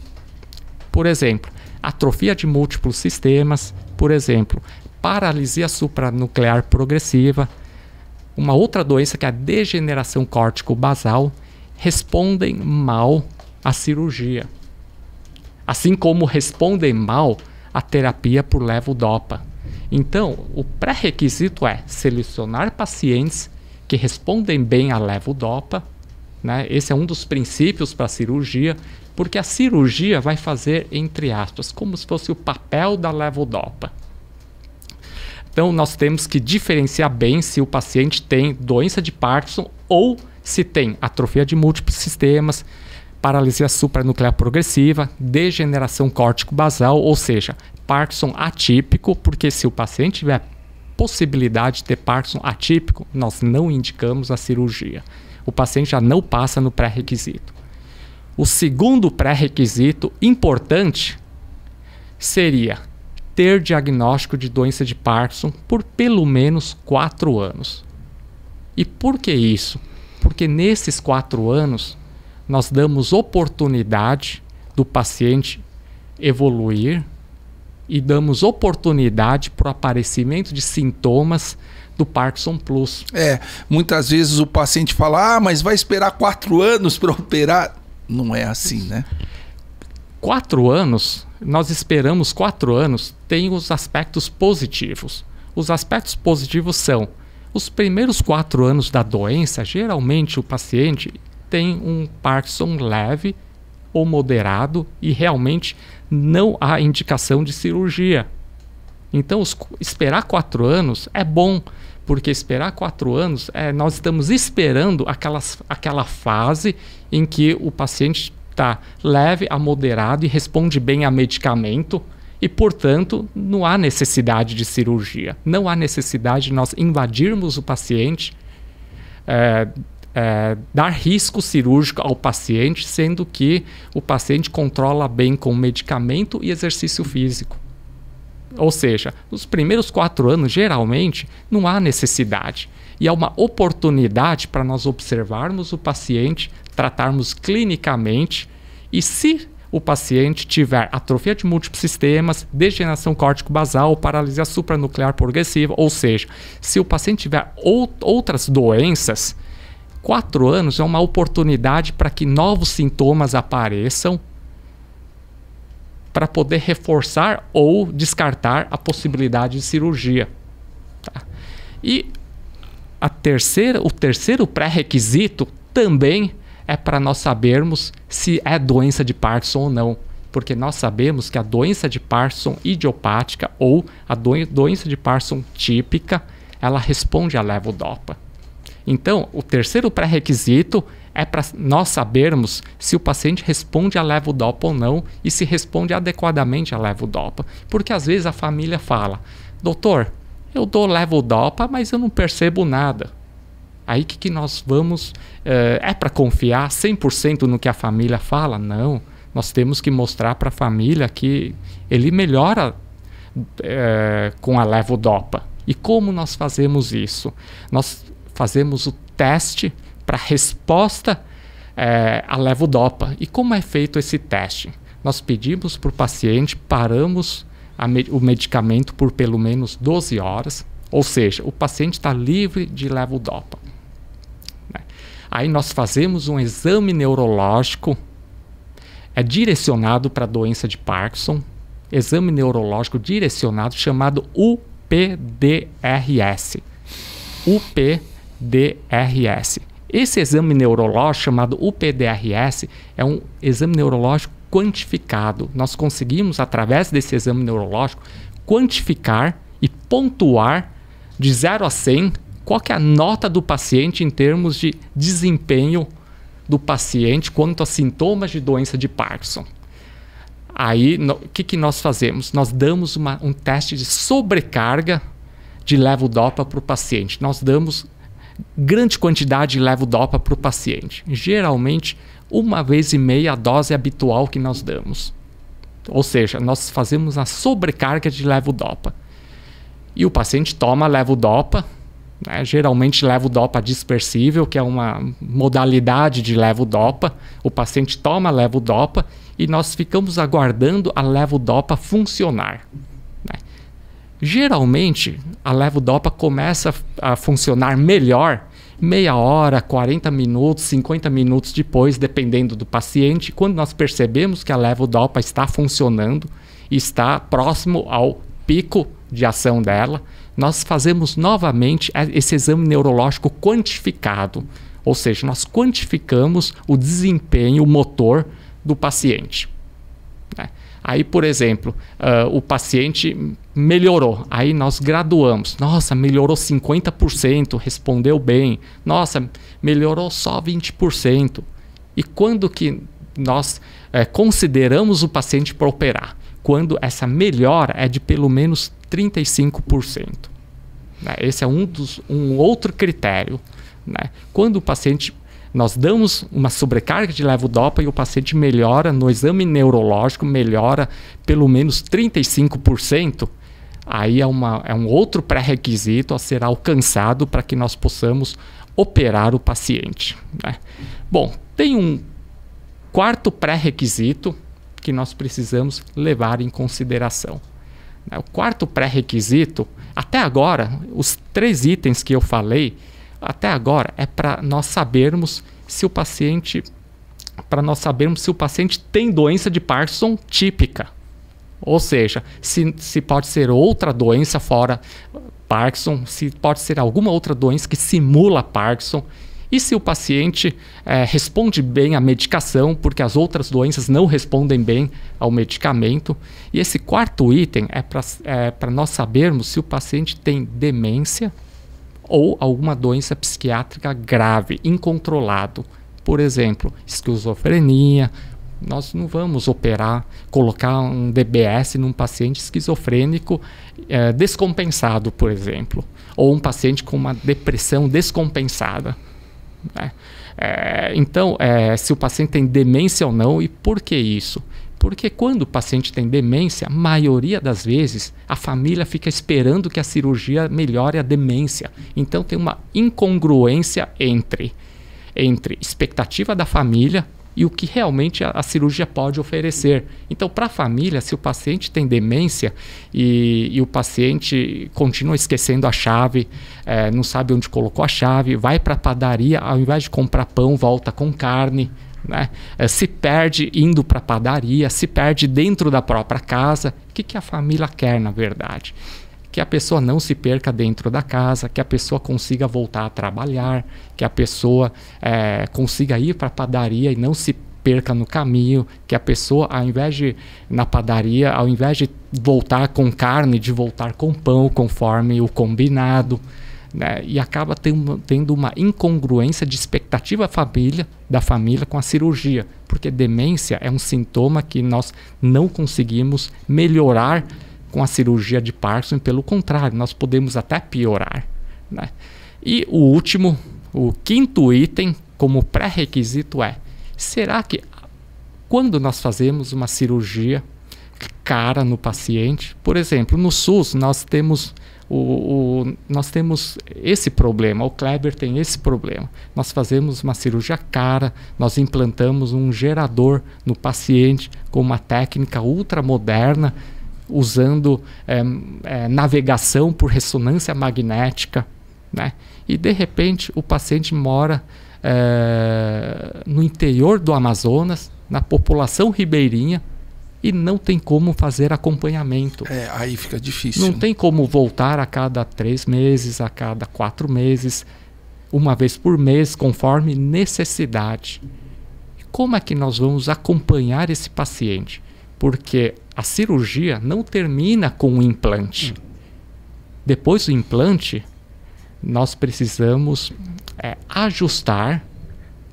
Por exemplo, atrofia de múltiplos sistemas, por exemplo, paralisia supranuclear progressiva, uma outra doença que é a degeneração córtico-basal, respondem mal à cirurgia. Assim como respondem mal à terapia por levodopa. Então, o pré-requisito é selecionar pacientes que respondem bem à levodopa. Né? Esse é um dos princípios para a cirurgia, porque a cirurgia vai fazer, entre aspas, como se fosse o papel da levodopa. Então, nós temos que diferenciar bem se o paciente tem doença de Parkinson ou se tem atrofia de múltiplos sistemas, paralisia supranuclear progressiva, degeneração córtico-basal, ou seja, Parkinson atípico, porque se o paciente tiver possibilidade de ter Parkinson atípico, nós não indicamos a cirurgia. O paciente já não passa no pré-requisito. O segundo pré-requisito importante seria ter diagnóstico de doença de Parkinson por pelo menos quatro anos. E por que isso? Porque nesses quatro anos nós damos oportunidade do paciente evoluir e damos oportunidade para o aparecimento de sintomas do Parkinson Plus. É, muitas vezes o paciente fala, ah, mas vai esperar quatro anos para operar. Não é assim, né? Quatro anos, nós esperamos quatro anos, tem os aspectos positivos. Os aspectos positivos são os primeiros quatro anos da doença, geralmente o paciente tem um Parkinson leve ou moderado e realmente não há indicação de cirurgia. Então, os, esperar quatro anos é bom, porque esperar quatro anos é nós estamos esperando aquelas, aquela fase em que o paciente está leve a moderado e responde bem a medicamento e, portanto, não há necessidade de cirurgia. Não há necessidade de nós invadirmos o paciente. É, é, dar risco cirúrgico ao paciente, sendo que o paciente controla bem com medicamento e exercício físico. Ou seja, nos primeiros quatro anos, geralmente, não há necessidade. E é uma oportunidade para nós observarmos o paciente, tratarmos clinicamente e, se o paciente tiver atrofia de múltiplos sistemas, degeneração córtico-basal, paralisia supranuclear progressiva, ou seja, se o paciente tiver outras doenças, quatro anos é uma oportunidade para que novos sintomas apareçam para poder reforçar ou descartar a possibilidade de cirurgia. Tá? E a terceira, o terceiro pré-requisito também é para nós sabermos se é doença de Parkinson ou não. Porque nós sabemos que a doença de Parkinson idiopática ou a doença de Parkinson típica, ela responde à levodopa. Então, o terceiro pré-requisito é para nós sabermos se o paciente responde a levodopa ou não e se responde adequadamente a levodopa. Porque às vezes a família fala: "Doutor, eu dou levodopa, mas eu não percebo nada". Aí que, que nós vamos eh, é, é para confiar 100% no que a família fala? Não. Nós temos que mostrar para a família que ele melhora é, com a levodopa. E como nós fazemos isso? Nós fazemos o teste para resposta é, eh, à levodopa. E como é feito esse teste? Nós pedimos para o paciente, paramos me o medicamento por pelo menos 12 horas, ou seja, o paciente está livre de levodopa. Né? Aí nós fazemos um exame neurológico é direcionado para a doença de Parkinson, exame neurológico direcionado chamado UPDRS. UP DRS. Esse exame neurológico chamado UPDRS é um exame neurológico quantificado. Nós conseguimos através desse exame neurológico quantificar e pontuar de 0 a 100 qual é a nota do paciente em termos de desempenho do paciente quanto a sintomas de doença de Parkinson. Aí, o que, que nós fazemos? Nós damos uma, um teste de sobrecarga de levodopa para o paciente. Nós damos grande quantidade de levodopa DOPA para o paciente. Geralmente, uma vez e meia a dose habitual que nós damos. Ou seja, nós fazemos a sobrecarga de levodopa. E o paciente toma levodopa, né? geralmente levodopa dispersível, que é uma modalidade de levodopa. O paciente toma levodopa e nós ficamos aguardando a levodopa funcionar. Geralmente, a levodopa começa a funcionar melhor meia hora, 40 minutos, 50 minutos depois, dependendo do paciente, quando nós percebemos que a levodopa está funcionando, está próximo ao pico de ação dela, nós fazemos novamente esse exame neurológico quantificado, ou seja, nós quantificamos o desempenho motor do paciente. Né? Aí, por exemplo, uh, o paciente melhorou. Aí nós graduamos. Nossa, melhorou 50%, respondeu bem. Nossa, melhorou só 20%. E quando que nós é, consideramos o paciente para operar? Quando essa melhora é de pelo menos 35%. Né? Esse é um, dos, um outro critério. Né? Quando o paciente nós damos uma sobrecarga de levodopa e o paciente melhora no exame neurológico, melhora pelo menos 35%, aí é, uma, é um outro pré-requisito a ser alcançado para que nós possamos operar o paciente. Né? Bom, tem um quarto pré-requisito que nós precisamos levar em consideração. Né? O quarto pré-requisito, até agora, os três itens que eu falei, até agora é para nós sabermos se o paciente para nós sabermos se o paciente tem doença de Parkinson típica. Ou seja, se, se pode ser outra doença fora Parkinson, se pode ser alguma outra doença que simula Parkinson, e se o paciente é, responde bem à medicação, porque as outras doenças não respondem bem ao medicamento. E esse quarto item é para é, nós sabermos se o paciente tem demência ou alguma doença psiquiátrica grave, incontrolado. Por exemplo, esquizofrenia, nós não vamos operar, colocar um DBS num paciente esquizofrênico é, descompensado, por exemplo, ou um paciente com uma depressão descompensada. Né? É, então, é, se o paciente tem demência ou não e por que isso? Porque quando o paciente tem demência, a maioria das vezes a família fica esperando que a cirurgia melhore a demência. Então tem uma incongruência entre entre expectativa da família e o que realmente a, a cirurgia pode oferecer. Então, para a família, se o paciente tem demência e, e o paciente continua esquecendo a chave, é, não sabe onde colocou a chave, vai para a padaria, ao invés de comprar pão, volta com carne. Né? É, se perde indo para a padaria, se perde dentro da própria casa. O que, que a família quer, na verdade? que a pessoa não se perca dentro da casa, que a pessoa consiga voltar a trabalhar, que a pessoa é, consiga ir para a padaria e não se perca no caminho, que a pessoa, ao invés de na padaria, ao invés de voltar com carne, de voltar com pão, conforme o combinado. Né? E acaba tendo, tendo uma incongruência de expectativa família, da família com a cirurgia, porque demência é um sintoma que nós não conseguimos melhorar com a cirurgia de Parkinson, pelo contrário, nós podemos até piorar. Né? E o último, o quinto item, como pré-requisito, é: será que quando nós fazemos uma cirurgia cara no paciente, por exemplo, no SUS nós temos o, o, nós temos esse problema, o Kleber tem esse problema. Nós fazemos uma cirurgia cara, nós implantamos um gerador no paciente com uma técnica ultramoderna usando é, é, navegação por ressonância magnética, né? E de repente o paciente mora é, no interior do Amazonas, na população ribeirinha, e não tem como fazer acompanhamento. É, aí fica difícil. Não né? tem como voltar a cada três meses, a cada quatro meses, uma vez por mês, conforme necessidade. Como é que nós vamos acompanhar esse paciente? Porque a cirurgia não termina com o implante. Depois do implante, nós precisamos é, ajustar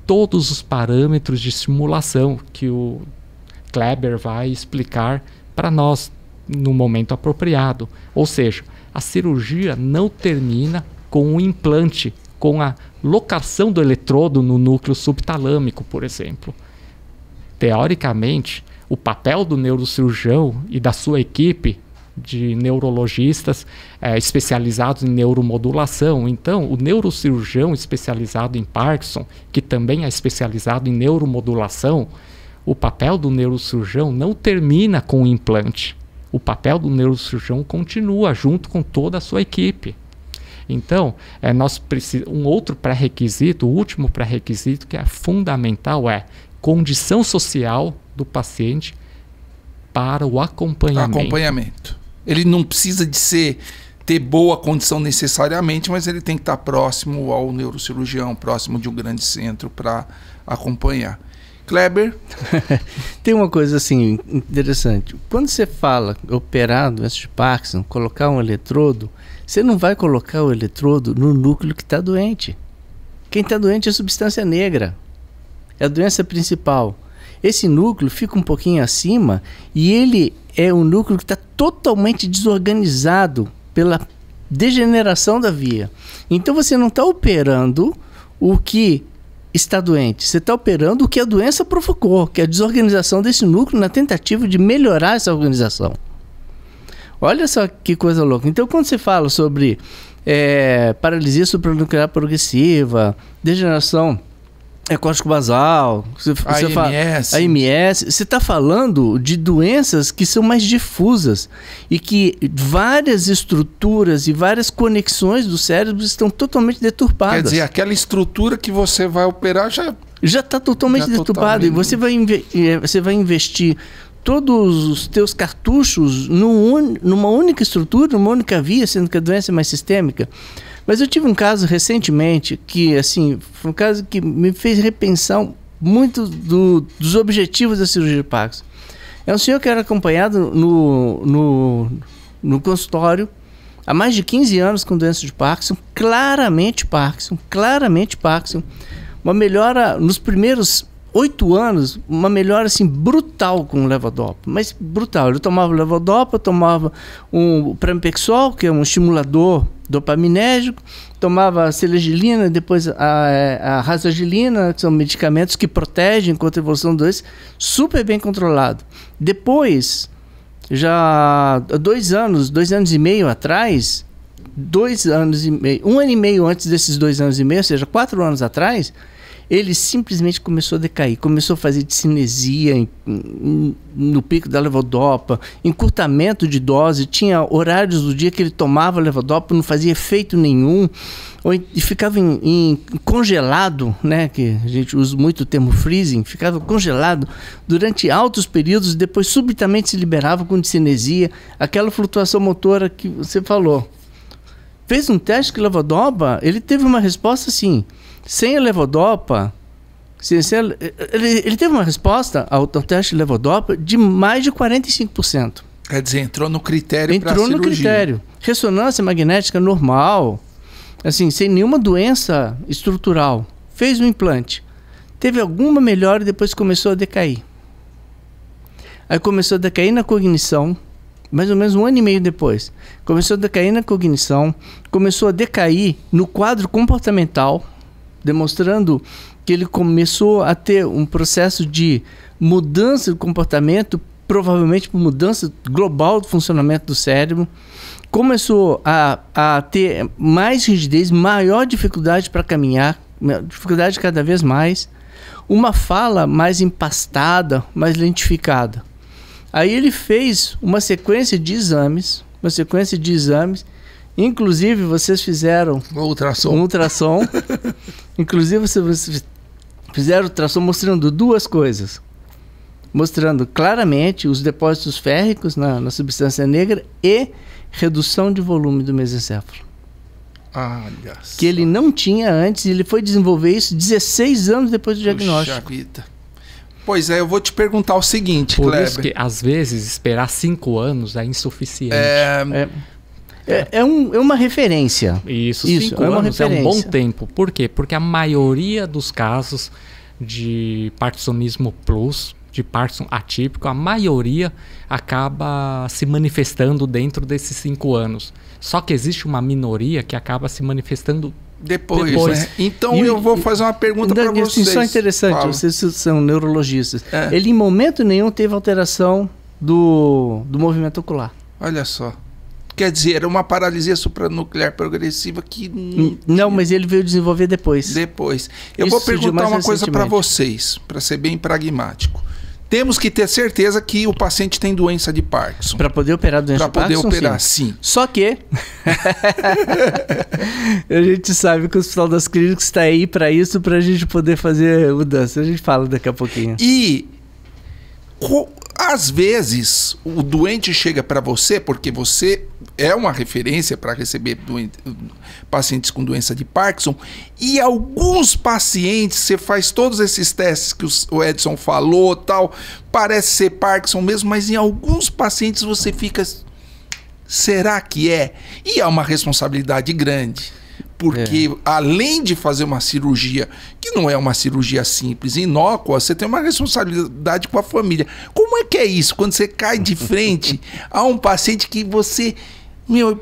todos os parâmetros de simulação que o Kleber vai explicar para nós no momento apropriado. Ou seja, a cirurgia não termina com o implante, com a locação do eletrodo no núcleo subtalâmico, por exemplo. Teoricamente, o papel do neurocirurgião e da sua equipe de neurologistas é, especializados em neuromodulação. Então, o neurocirurgião especializado em Parkinson, que também é especializado em neuromodulação, o papel do neurocirurgião não termina com o implante. O papel do neurocirurgião continua junto com toda a sua equipe. Então, é, nós um outro pré-requisito, o último pré-requisito que é fundamental é condição social do paciente para o acompanhamento. Acompanhamento. Ele não precisa de ser ter boa condição necessariamente, mas ele tem que estar próximo ao neurocirurgião, próximo de um grande centro para acompanhar. Kleber? tem uma coisa assim interessante. Quando você fala operar doença de Parkinson, colocar um eletrodo, você não vai colocar o eletrodo no núcleo que está doente. Quem está doente é a substância negra. É a doença principal. Esse núcleo fica um pouquinho acima e ele é um núcleo que está totalmente desorganizado pela degeneração da via. Então você não está operando o que está doente, você está operando o que a doença provocou, que é a desorganização desse núcleo na tentativa de melhorar essa organização. Olha só que coisa louca. Então, quando você fala sobre é, paralisia supranuclear progressiva, degeneração é código basal, você, AMS. Você fala, AMS. Você está falando de doenças que são mais difusas e que várias estruturas e várias conexões do cérebro estão totalmente deturpadas. Quer dizer, aquela estrutura que você vai operar já já está totalmente já deturpada totalmente... e você vai eh, você vai investir todos os teus cartuchos num, numa única estrutura, numa única via, sendo que a doença é mais sistêmica. Mas eu tive um caso recentemente que, assim, foi um caso que me fez repensar muito do, dos objetivos da cirurgia de Parkinson. É um senhor que era acompanhado no, no, no consultório há mais de 15 anos com doença de Parkinson, claramente Parkinson, claramente Parkinson, uma melhora nos primeiros oito anos, uma melhora assim brutal com o levodopa, mas brutal. Eu tomava levodopa, tomava um pramipexol, que é um estimulador dopaminérgico, tomava selegilina depois a, a rasagilina, que são medicamentos que protegem contra a evolução do doença, super bem controlado. Depois, já dois anos, dois anos e meio atrás, dois anos e meio, um ano e meio antes desses dois anos e meio, ou seja, quatro anos atrás, ele simplesmente começou a decair, começou a fazer cinesia no pico da levodopa, encurtamento de dose, tinha horários do dia que ele tomava levodopa, não fazia efeito nenhum, ou, e ficava em, em, congelado, né, que a gente usa muito o termo freezing, ficava congelado durante altos períodos e depois subitamente se liberava com cinesia, aquela flutuação motora que você falou. Fez um teste com levodopa, ele teve uma resposta assim sem a levodopa, sem, sem a, ele, ele, teve uma resposta ao, ao teste de levodopa de mais de 45%. Quer dizer, entrou no critério para Entrou no critério. Ressonância magnética normal, assim, sem nenhuma doença estrutural. Fez o um implante. Teve alguma melhora e depois começou a decair. Aí começou a decair na cognição, mais ou menos um ano e meio depois. Começou a decair na cognição, começou a decair no quadro comportamental demonstrando que ele começou a ter um processo de mudança de comportamento, provavelmente por mudança global do funcionamento do cérebro. Começou a, a ter mais rigidez, maior dificuldade para caminhar, né, dificuldade cada vez mais, uma fala mais empastada, mais lentificada. Aí ele fez uma sequência de exames, uma sequência de exames Inclusive, vocês fizeram. Um ultrassom. Um ultrassom. Inclusive, vocês fizeram ultrassom mostrando duas coisas. Mostrando claramente os depósitos férricos na, na substância negra e redução de volume do mesencéfalo. Olha que ele não tinha antes, ele foi desenvolver isso 16 anos depois do Puxa diagnóstico. Vida. Pois é, eu vou te perguntar o seguinte, Por Kleber. isso que, às vezes, esperar 5 anos é insuficiente. É... é... É, é, um, é uma referência. Isso, Isso cinco é uma anos referência. é um bom tempo. Por quê? Porque a maioria dos casos de Parkinsonismo plus, de Parkinson atípico, a maioria acaba se manifestando dentro desses cinco anos. Só que existe uma minoria que acaba se manifestando depois, depois. Né? Então e, eu vou fazer uma pergunta para vocês. Isso é interessante, vocês são neurologistas. É. Ele em momento nenhum teve alteração do, do movimento ocular. Olha só. Quer dizer, era uma paralisia supranuclear progressiva que. Não, não mas ele veio desenvolver depois. Depois. Eu Isso vou perguntar uma coisa para vocês, para ser bem pragmático. Temos que ter certeza que o paciente tem doença de Parkinson. Para poder operar a doença pra de Parkinson. Para poder operar, sim. sim. Só que. a gente sabe que o Hospital das Clínicas está aí para isso, para a gente poder fazer mudança. A gente fala daqui a pouquinho. E às vezes, o doente chega para você porque você é uma referência para receber doente, pacientes com doença de Parkinson e alguns pacientes você faz todos esses testes que o Edson falou, tal, parece ser Parkinson mesmo, mas em alguns pacientes você fica será que é? E é uma responsabilidade grande. Porque é. além de fazer uma cirurgia, que não é uma cirurgia simples, inócua, você tem uma responsabilidade com a família. Como é que é isso quando você cai de frente a um paciente que você, meu,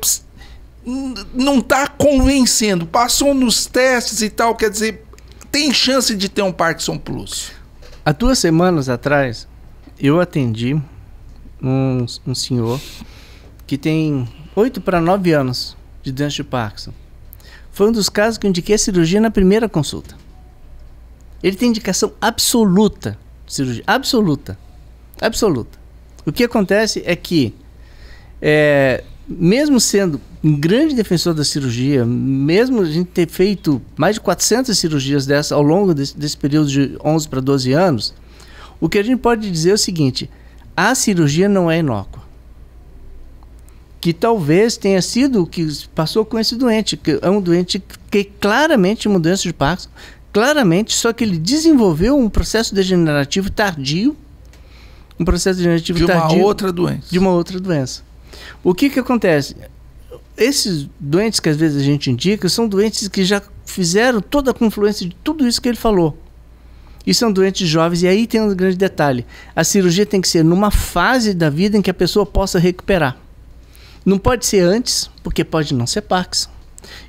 não está convencendo, passou nos testes e tal, quer dizer, tem chance de ter um Parkinson Plus? Há duas semanas atrás, eu atendi um, um senhor que tem oito para nove anos de doença de Parkinson. Foi um dos casos que eu indiquei a cirurgia na primeira consulta. Ele tem indicação absoluta de cirurgia. Absoluta. Absoluta. O que acontece é que, é, mesmo sendo um grande defensor da cirurgia, mesmo a gente ter feito mais de 400 cirurgias dessa ao longo desse, desse período de 11 para 12 anos, o que a gente pode dizer é o seguinte: a cirurgia não é inócua que talvez tenha sido o que passou com esse doente, que é um doente que claramente uma doença de Parkinson, claramente, só que ele desenvolveu um processo degenerativo tardio, um processo degenerativo de tardio de uma outra doença. De uma outra doença. O que que acontece? Esses doentes que às vezes a gente indica são doentes que já fizeram toda a confluência de tudo isso que ele falou. E são doentes jovens, e aí tem um grande detalhe: a cirurgia tem que ser numa fase da vida em que a pessoa possa recuperar. Não pode ser antes, porque pode não ser Parkinson.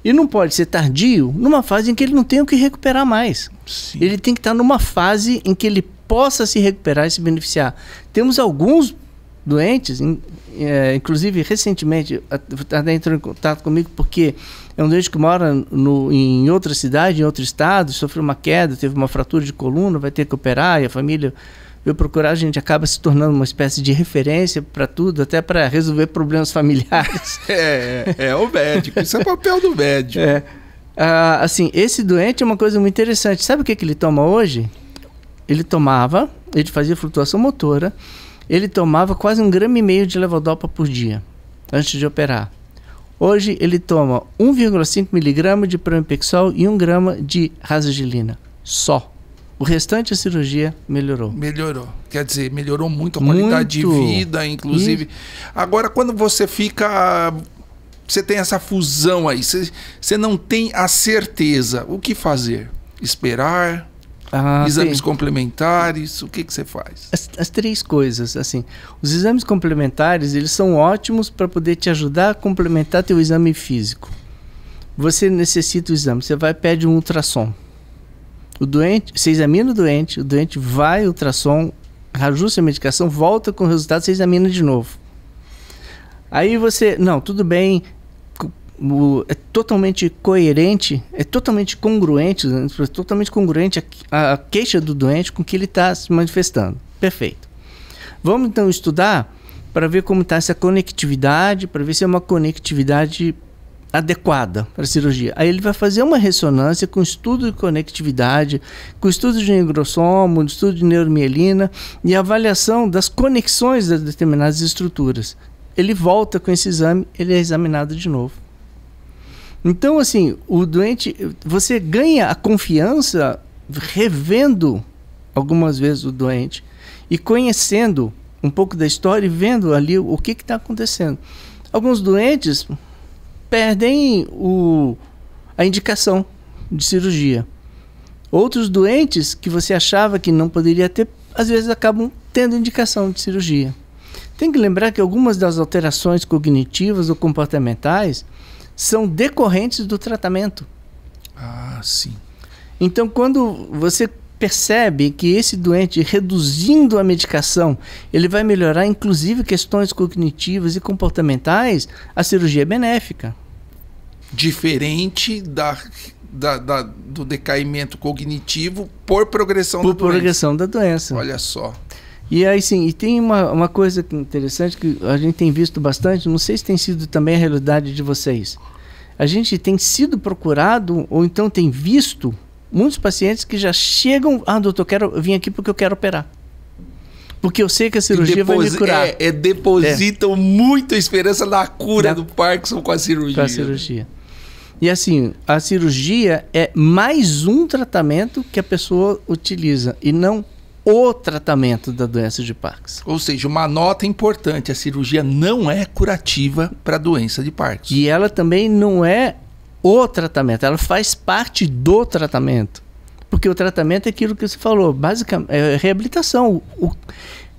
E não pode ser tardio numa fase em que ele não tem o que recuperar mais. Sim. Ele tem que estar numa fase em que ele possa se recuperar e se beneficiar. Temos alguns doentes, in, é, inclusive recentemente, até entrou em contato comigo porque é um doente que mora no, em outra cidade, em outro estado, sofreu uma queda, teve uma fratura de coluna, vai ter que operar e a família eu procurar, a gente acaba se tornando uma espécie de referência para tudo, até para resolver problemas familiares. É, é, é o médico, isso é papel do médico. É. Ah, assim, esse doente é uma coisa muito interessante. Sabe o que, que ele toma hoje? Ele tomava, ele fazia flutuação motora, ele tomava quase um grama e meio de levodopa por dia, antes de operar. Hoje ele toma 1,5 miligrama de pramipexol e 1 grama de rasagilina, só. O restante da cirurgia melhorou. Melhorou. Quer dizer, melhorou muito a qualidade muito. de vida, inclusive. E... Agora, quando você fica. Você tem essa fusão aí, você, você não tem a certeza. O que fazer? Esperar? Ah, exames sim. complementares, o que, que você faz? As, as, três coisas, assim, os exames complementares, eles são ótimos para poder te ajudar a complementar teu exame físico. Você necessita o exame, você vai pede um ultrassom. O doente, você examina o doente, o doente vai ultrassom, ajusta a medicação, volta com o resultado, você examina de novo. Aí você, não, tudo bem, é totalmente coerente, é totalmente congruente, é totalmente congruente a, a queixa do doente com o que ele está se manifestando. Perfeito. Vamos então estudar para ver como está essa conectividade, para ver se é uma conectividade adequada para a cirurgia. Aí ele vai fazer uma ressonância com estudo de conectividade, com estudo de engrossomo, estudo de neuromielina e avaliação das conexões das determinadas estruturas. Ele volta com esse exame, ele é examinado de novo. Então, assim, o doente, você ganha a confiança revendo algumas vezes o doente e conhecendo um pouco da história e vendo ali o que está acontecendo. Alguns doentes perdem o, a indicação de cirurgia. Outros doentes que você achava que não poderia ter, às vezes acabam tendo indicação de cirurgia. Tem que lembrar que algumas das alterações cognitivas ou comportamentais são decorrentes do tratamento. Ah, sim. Então, quando você percebe que esse doente, reduzindo a medicação, ele vai melhorar inclusive questões cognitivas e comportamentais, a cirurgia é benéfica. Diferente da, da, da do decaimento cognitivo por progressão por da doença. Por progressão da doença. Olha só. E aí sim, e tem uma, uma coisa é interessante que a gente tem visto bastante, não sei se tem sido também a realidade de vocês. A gente tem sido procurado, ou então tem visto muitos pacientes que já chegam, ah, doutor, quero vim aqui porque eu quero operar. Porque eu sei que a cirurgia vai me curar. É, é depositam é. muita esperança na cura da, do Parkinson com a cirurgia. Com a cirurgia. E assim, a cirurgia é mais um tratamento que a pessoa utiliza e não o tratamento da doença de Parkinson. Ou seja, uma nota importante: a cirurgia não é curativa para a doença de Parkinson. E ela também não é o tratamento, ela faz parte do tratamento. Porque o tratamento é aquilo que você falou, basicamente, é reabilitação. O,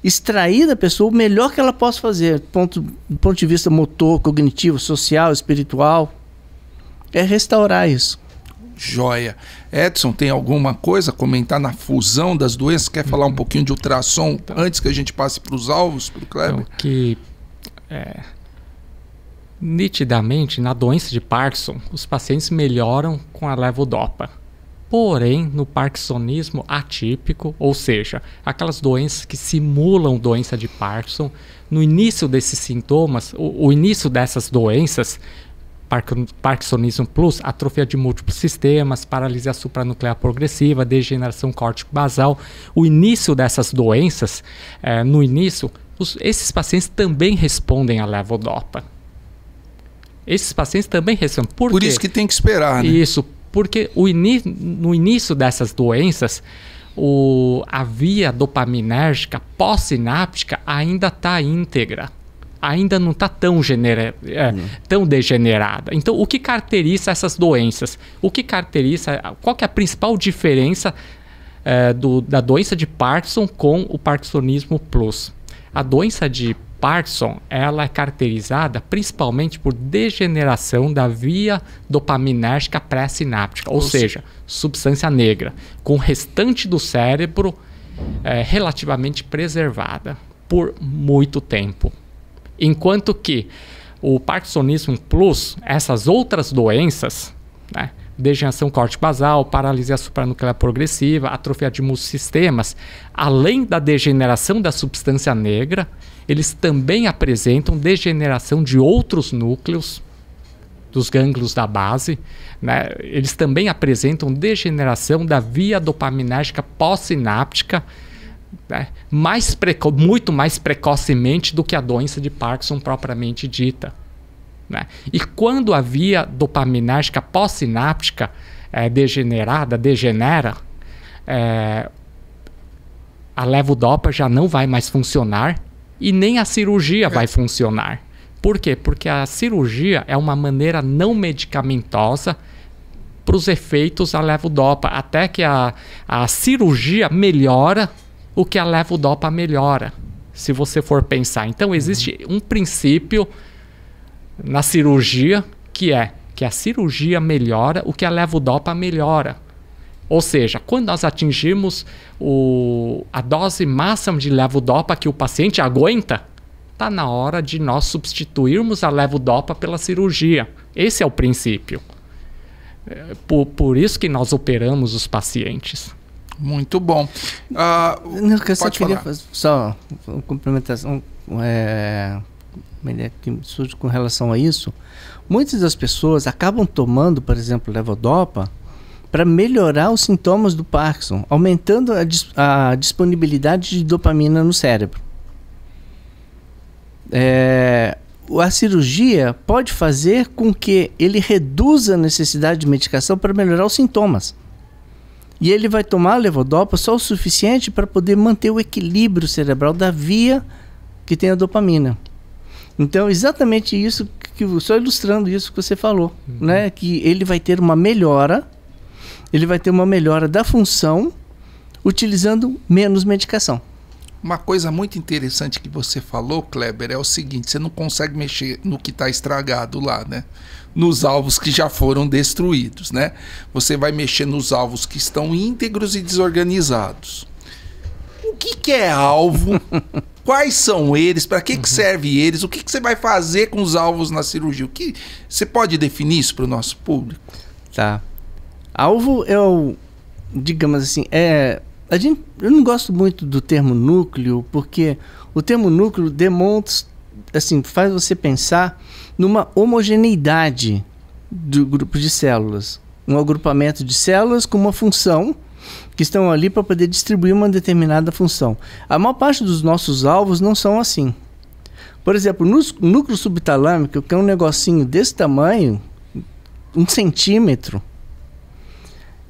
extrair da pessoa o melhor que ela possa fazer, do ponto, do ponto de vista motor, cognitivo, social, espiritual. É restaurar isso. Joia. Edson, tem alguma coisa a comentar na fusão das doenças? Quer falar um uhum. pouquinho de ultrassom então, antes que a gente passe para os alvos, para o Kleber? Então, que é, Nitidamente, na doença de Parkinson, os pacientes melhoram com a levodopa. Porém, no parkinsonismo atípico, ou seja, aquelas doenças que simulam doença de Parkinson, no início desses sintomas, o, o início dessas doenças, Parkinsonismo Plus, atrofia de múltiplos sistemas, paralisia supranuclear progressiva, degeneração córtico basal. O início dessas doenças, é, no início, os, esses pacientes também respondem à levodopa. Esses pacientes também resfriam. Por, Por isso que tem que esperar, né? Isso, porque ini no início dessas doenças, o, a via dopaminérgica pós-sináptica ainda está íntegra. Ainda não está tão, é, uhum. tão degenerada. Então, o que caracteriza essas doenças? O que caracteriza. Qual que é a principal diferença é, do, da doença de Parkinson com o Parkinsonismo Plus? A doença de Parkinson ela é caracterizada principalmente por degeneração da via dopaminérgica pré-sináptica, ou, seja, substância negra, com o restante do cérebro é, relativamente preservada por muito tempo. Enquanto que o Parkinsonismo Plus, essas outras doenças, né, degeneração corte basal, paralisia supranuclear progressiva, atrofia de muitos sistemas, além da degeneração da substância negra, eles também apresentam degeneração de outros núcleos dos gânglios da base, né? eles também apresentam degeneração da via dopaminérgica pós-sináptica, né? mais preco muito mais precocemente do que a doença de Parkinson propriamente dita. Né? E quando a via dopaminérgica pós-sináptica é degenerada, degenera, é, a levodopa já não vai mais funcionar e nem a cirurgia é. vai funcionar. Por quê? Porque a cirurgia é uma maneira não medicamentosa para os efeitos da levodopa, até que a, a cirurgia melhora o que a levodopa melhora, se você for pensar. Então existe uhum. um princípio na cirurgia que é que a cirurgia melhora o que a levodopa melhora. Ou seja, quando nós atingimos o, a dose máxima de levodopa que o paciente aguenta, está na hora de nós substituirmos a levodopa pela cirurgia. Esse é o princípio. É, por, por isso que nós operamos os pacientes. Muito bom. Uh, Não, eu só queria falar. fazer só uma complementação é, que é surge com relação a isso. Muitas das pessoas acabam tomando, por exemplo, levodopa para melhorar os sintomas do Parkinson, aumentando a, dis a disponibilidade de dopamina no cérebro. É, a cirurgia pode fazer com que ele reduza a necessidade de medicação para melhorar os sintomas. E ele vai tomar levodopa só o suficiente para poder manter o equilíbrio cerebral da via que tem a dopamina. Então, exatamente isso que só ilustrando isso que você falou, uhum. né, que ele vai ter uma melhora ele vai ter uma melhora da função utilizando menos medicação. Uma coisa muito interessante que você falou, Kleber, é o seguinte: você não consegue mexer no que está estragado lá, né? Nos alvos que já foram destruídos, né? Você vai mexer nos alvos que estão íntegros e desorganizados. O que, que é alvo? Quais são eles? Para que, que uhum. servem eles? O que, que você vai fazer com os alvos na cirurgia? O que você pode definir isso para o nosso público? Tá. Alvo é o. Digamos assim, é. A gente, eu não gosto muito do termo núcleo, porque o termo núcleo demonta, assim, faz você pensar numa homogeneidade do grupo de células. Um agrupamento de células com uma função que estão ali para poder distribuir uma determinada função. A maior parte dos nossos alvos não são assim. Por exemplo, no núcleo subtalâmico, que é um negocinho desse tamanho, um centímetro,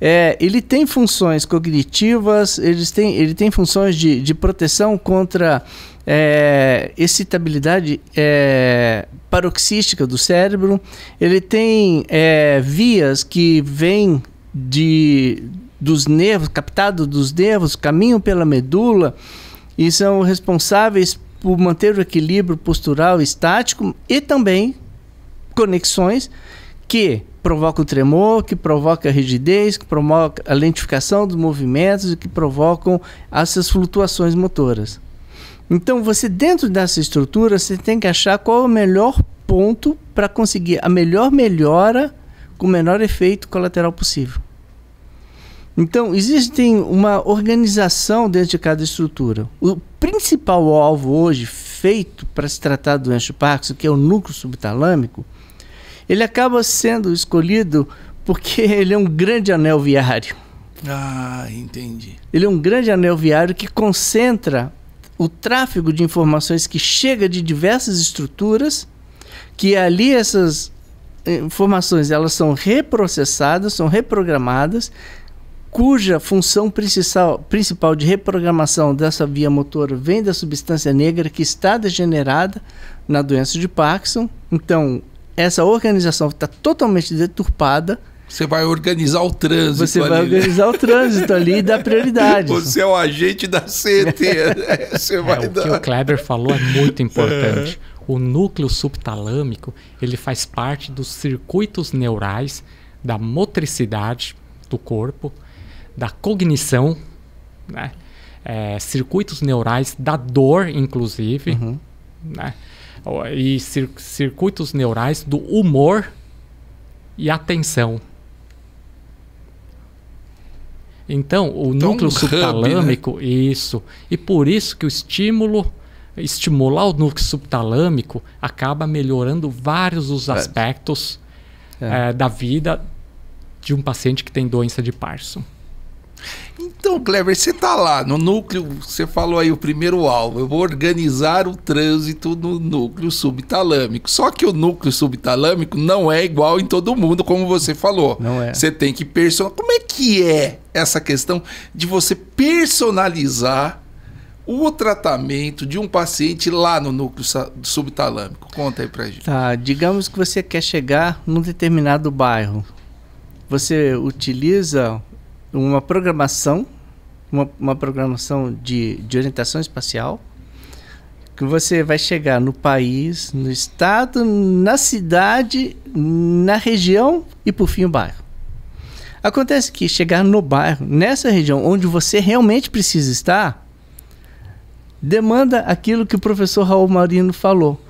é, ele tem funções cognitivas, eles têm, ele tem funções de, de proteção contra é, excitabilidade é, paroxística do cérebro, ele tem é, vias que vêm de, dos nervos, captado dos nervos, caminham pela medula e são responsáveis por manter o equilíbrio postural estático e também conexões que provoca o tremor, que provoca a rigidez, que provoca a lentificação dos movimentos e que provocam essas flutuações motoras. Então, você dentro dessa estrutura, você tem que achar qual é o melhor ponto para conseguir a melhor melhora com o menor efeito colateral possível. Então, existe uma organização dentro de cada estrutura. O principal alvo hoje feito para se tratar do doença de Parkinson, que é o núcleo subtalâmico, ele acaba sendo escolhido porque ele é um grande anel viário. Ah, entendi. Ele é um grande anel viário que concentra o tráfego de informações que chega de diversas estruturas, que ali essas eh, informações elas são reprocessadas, são reprogramadas, cuja função principal, de reprogramação dessa via motora vem da substância negra que está degenerada na doença de Parkinson. Então, essa organização está totalmente deturpada. Você vai organizar o trânsito Você ali, vai né? organizar né? o trânsito ali e dar prioridade. Você é o agente da CT. Né? Você é, vai é, o dar... que o Kleber falou é muito importante. É. O núcleo subtalâmico ele faz parte dos circuitos neurais da motricidade do corpo, da cognição, né? É, circuitos neurais da dor, inclusive. Uhum. Né? e cir circuitos neurais do humor e atenção. Então, o então, núcleo subtalâmico, hub, né? isso. E por isso que o estímulo, estimular o núcleo subtalâmico, acaba melhorando vários dos aspectos é. É, da vida de um paciente que tem doença de Parkinson. Então, Kleber, você está lá no núcleo, você falou aí o primeiro alvo, eu vou organizar o trânsito no núcleo subtalâmico. Só que o núcleo subtalâmico não é igual em todo mundo, como você falou. Não é. Você tem que personalizar. Como é que é essa questão de você personalizar o tratamento de um paciente lá no núcleo subtalâmico? Conta aí pra gente. Tá, digamos que você quer chegar num determinado bairro. Você utiliza uma programação, uma, uma programação de, de orientação espacial, que você vai chegar no país, no estado, na cidade, na região e por fim o bairro. Acontece que chegar no bairro, nessa região onde você realmente precisa estar, demanda aquilo que o professor Raul Marino falou.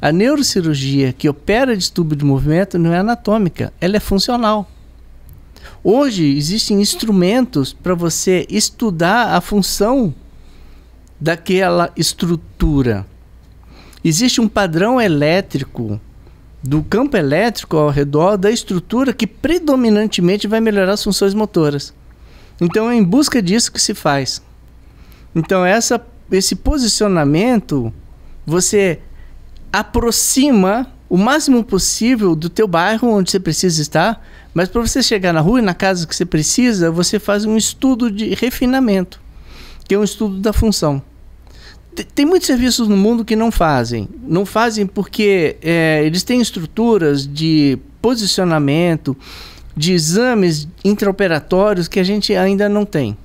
A neurocirurgia que opera distúrbio de movimento não é anatômica, ela é funcional. Hoje existem instrumentos para você estudar a função daquela estrutura. Existe um padrão elétrico do campo elétrico ao redor da estrutura que predominantemente vai melhorar as funções motoras. Então é em busca disso que se faz. Então essa, esse posicionamento você aproxima o máximo possível do teu bairro onde você precisa estar mas para você chegar na rua e na casa que você precisa, você faz um estudo de refinamento, que é um estudo da função. Tem muitos serviços no mundo que não fazem. Não fazem porque é, eles têm estruturas de posicionamento, de exames intraoperatórios que a gente ainda não tem.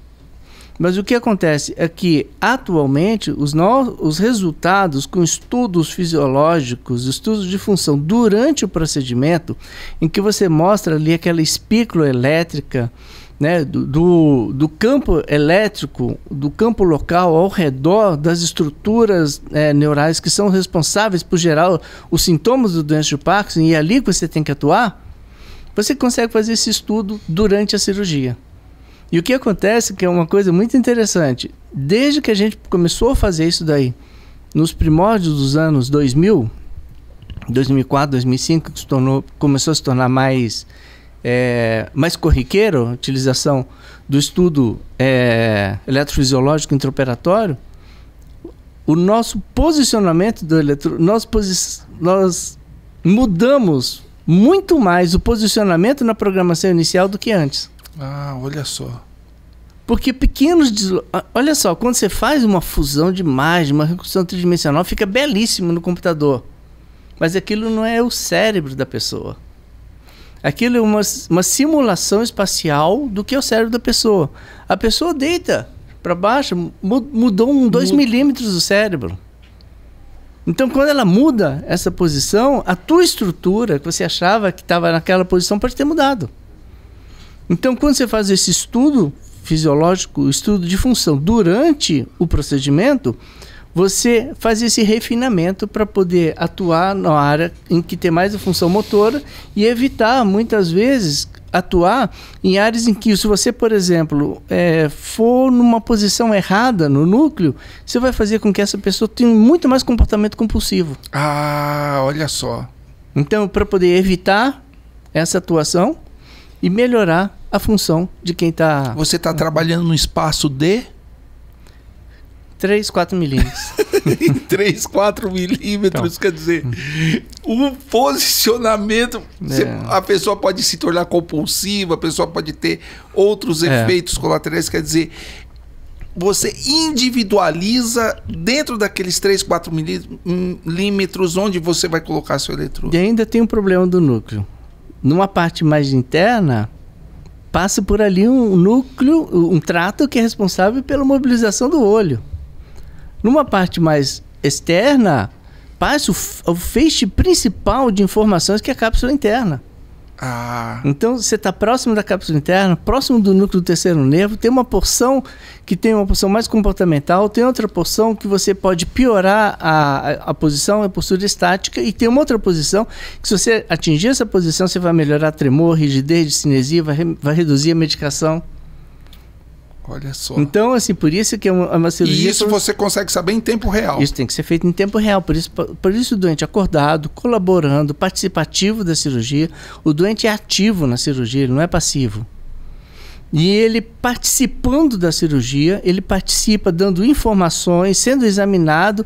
Mas o que acontece é que, atualmente, os, no... os resultados com estudos fisiológicos, estudos de função durante o procedimento, em que você mostra ali aquela espícula elétrica, né, do, do, do, campo elétrico, do campo local ao redor das estruturas é, neurais que são responsáveis por gerar os sintomas do doença de Parkinson e é ali que você tem que atuar, você consegue fazer esse estudo durante a cirurgia. E o que acontece, é que é uma coisa muito interessante, desde que a gente começou a fazer isso daí, nos primórdios dos anos 2000, 2004, 2005, que se tornou, começou a se tornar mais, é, mais corriqueiro a utilização do estudo é, eletrofisiológico intraoperatório, o nosso posicionamento do eletro... Nós, posi... nós mudamos muito mais o posicionamento na programação inicial do que antes. Ah, olha só. Porque pequenos. Deslo... Ah, olha só, quando você faz uma fusão de imagem, uma reconstrução tridimensional, fica belíssimo no computador. Mas aquilo não é o cérebro da pessoa. Aquilo é uma, uma simulação espacial do que é o cérebro da pessoa. A pessoa deita para baixo, mudou um 2 milímetros do cérebro. Então, quando ela muda essa posição, a tua estrutura que você achava que estava naquela posição pode ter mudado. Então, quando você faz esse estudo fisiológico, estudo de função durante o procedimento, você faz esse refinamento para poder atuar na área em que tem mais a função motora e evitar muitas vezes atuar em áreas em que, se você, por exemplo, é, for numa posição errada no núcleo, você vai fazer com que essa pessoa tenha muito mais comportamento compulsivo. Ah, olha só. Então, para poder evitar essa atuação e melhorar a função de quem está. Você está trabalhando no espaço de 3, 4 milímetros. 3, 4 milímetros, então. quer dizer, o posicionamento. É. a pessoa pode se tornar compulsiva, a pessoa pode ter outros é. efeitos colaterais, quer dizer, você individualiza dentro daqueles 3, 4 milímetros onde você vai colocar seu eletrodo. E ainda tem um problema do núcleo. Numa parte mais interna, passa por ali um núcleo, um trato que é responsável pela mobilização do olho. Numa parte mais externa, passa o, o feixe principal de informações que é a cápsula interna. Ah. Então você está próximo da cápsula interna, próximo do núcleo do terceiro nervo, tem uma porção que tem uma porção mais comportamental, tem outra porção que você pode piorar a, a, posição, a postura estática, e tem uma outra posição que se você atingir essa posição, você vai melhorar tremor, rigidez, cinesia, vai, vai reduzir a medicação. Olha só. Então, assim, por isso que é uma, é uma cirurgia. E isso você consegue saber em tempo real. Isso tem que ser feito em tempo real. Por isso, por isso o doente acordado, colaborando, participativo da cirurgia. O doente é ativo na cirurgia, ele não é passivo. E ele participando da cirurgia, ele participa dando informações, sendo examinado,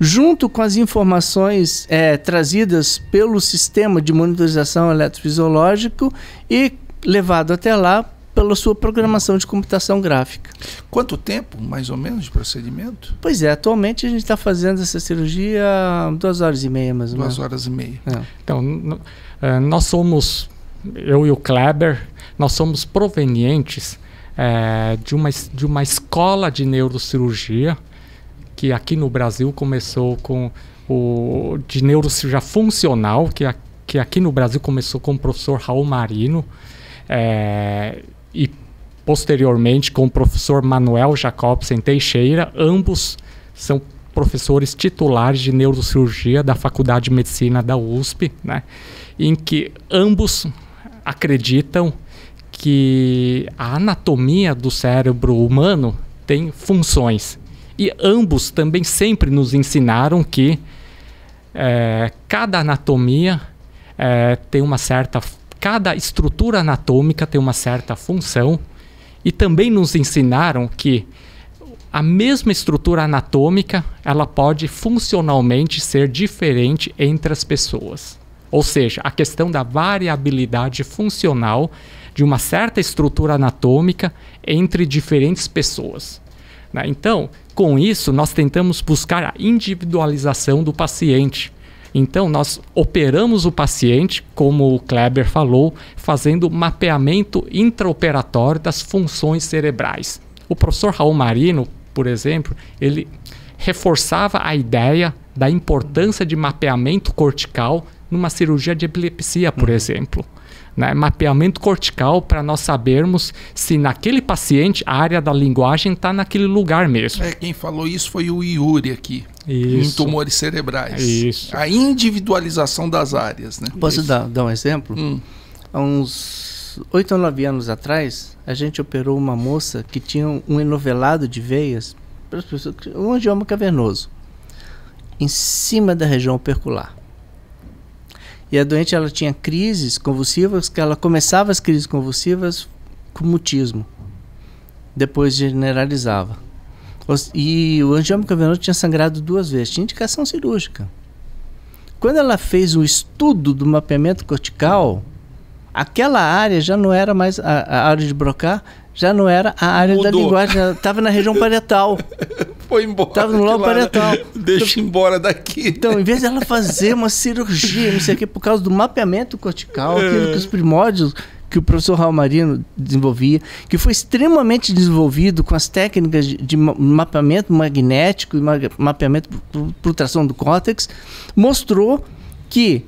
junto com as informações é, trazidas pelo sistema de monitorização eletrofisiológico e levado até lá pela sua programação de computação gráfica. Quanto tempo, mais ou menos, de procedimento? Pois é, atualmente a gente está fazendo essa cirurgia duas horas e meia, mais ou menos. Duas horas e meia. É. Então, é, nós somos, eu e o Kleber, nós somos provenientes é, de, uma, de uma escola de neurocirurgia que aqui no Brasil começou com o de neurocirurgia funcional, que, a, que aqui no Brasil começou com o professor Raul Marino. É, e posteriormente com o professor Manuel Jacobsen Teixeira, ambos são professores titulares de neurocirurgia da Faculdade de Medicina da USP, né, em que ambos acreditam que a anatomia do cérebro humano tem funções. E ambos também sempre nos ensinaram que é, cada anatomia é, tem uma certa cada estrutura anatômica tem uma certa função e também nos ensinaram que a mesma estrutura anatômica ela pode funcionalmente ser diferente entre as pessoas. Ou seja, a questão da variabilidade funcional de uma certa estrutura anatômica entre diferentes pessoas. Né? Então, com isso, nós tentamos buscar a individualização do paciente. Então, nós operamos o paciente, como o Kleber falou, fazendo mapeamento intraoperatório das funções cerebrais. O professor Raul Marino, por exemplo, ele reforçava a ideia da importância de mapeamento cortical numa cirurgia de epilepsia, por uhum. exemplo né, mapeamento cortical para nós sabermos se naquele paciente a área da linguagem está naquele lugar mesmo. É, quem falou isso foi o Yuri aqui. Isso. Em tumores cerebrais. Isso. A individualização das áreas, né? Posso dar, dar, um exemplo? Hum. Há uns oito ou nove anos atrás, a gente operou uma moça que tinha um enovelado de veias, um angioma cavernoso, em cima da região percular. E a doente ela tinha crises convulsivas, que ela começava as crises convulsivas com mutismo. Depois generalizava. E o angioma cavernoso tinha sangrado duas vezes, tinha indicação cirúrgica. Quando ela fez um estudo do mapeamento cortical, aquela área já não era mais a, a área de Brocar, já não era a área Mudou. da linguagem, estava na região parietal, Foi embora. Estava no lobo né? parietal, Deixa então, embora daqui. Então, em vez dela fazer uma cirurgia, não sei o quê, por causa do mapeamento cortical, é. aquilo que os primórdios que o professor Raul Marino desenvolvia, que foi extremamente desenvolvido com as técnicas de, de mapeamento magnético e ma mapeamento por tração do córtex, mostrou que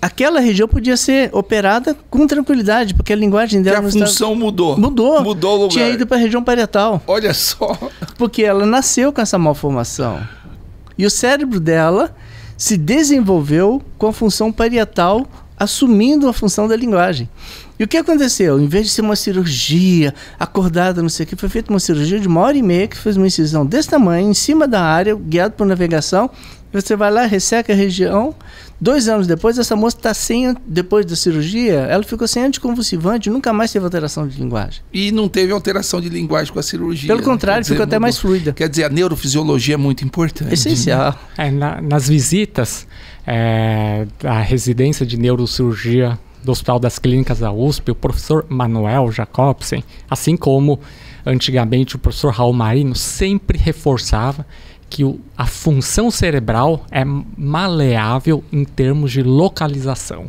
aquela região podia ser operada com tranquilidade, porque a linguagem dela. Que a função estava... mudou. Mudou. Mudou o lugar. Tinha ido para a região parietal. Olha só. Porque ela nasceu com essa malformação. E o cérebro dela se desenvolveu com a função parietal assumindo a função da linguagem. E o que aconteceu? Em vez de ser uma cirurgia acordada, não sei o que, foi feita uma cirurgia de uma hora e meia que fez uma incisão desse tamanho, em cima da área, guiado por navegação. Você vai lá, resseca a região, Dois anos depois, essa moça está sem. Depois da cirurgia, ela ficou sem anticonvulsivante, nunca mais teve alteração de linguagem. E não teve alteração de linguagem com a cirurgia. Pelo contrário, ficou até mais fluida. Quer dizer, a neurofisiologia é muito importante. Essencial. Né? É, na, nas visitas é, da residência de neurocirurgia do Hospital das Clínicas da USP, o professor Manuel Jacobsen, assim como antigamente o professor Raul Marino, sempre reforçava que o, a função cerebral é maleável em termos de localização,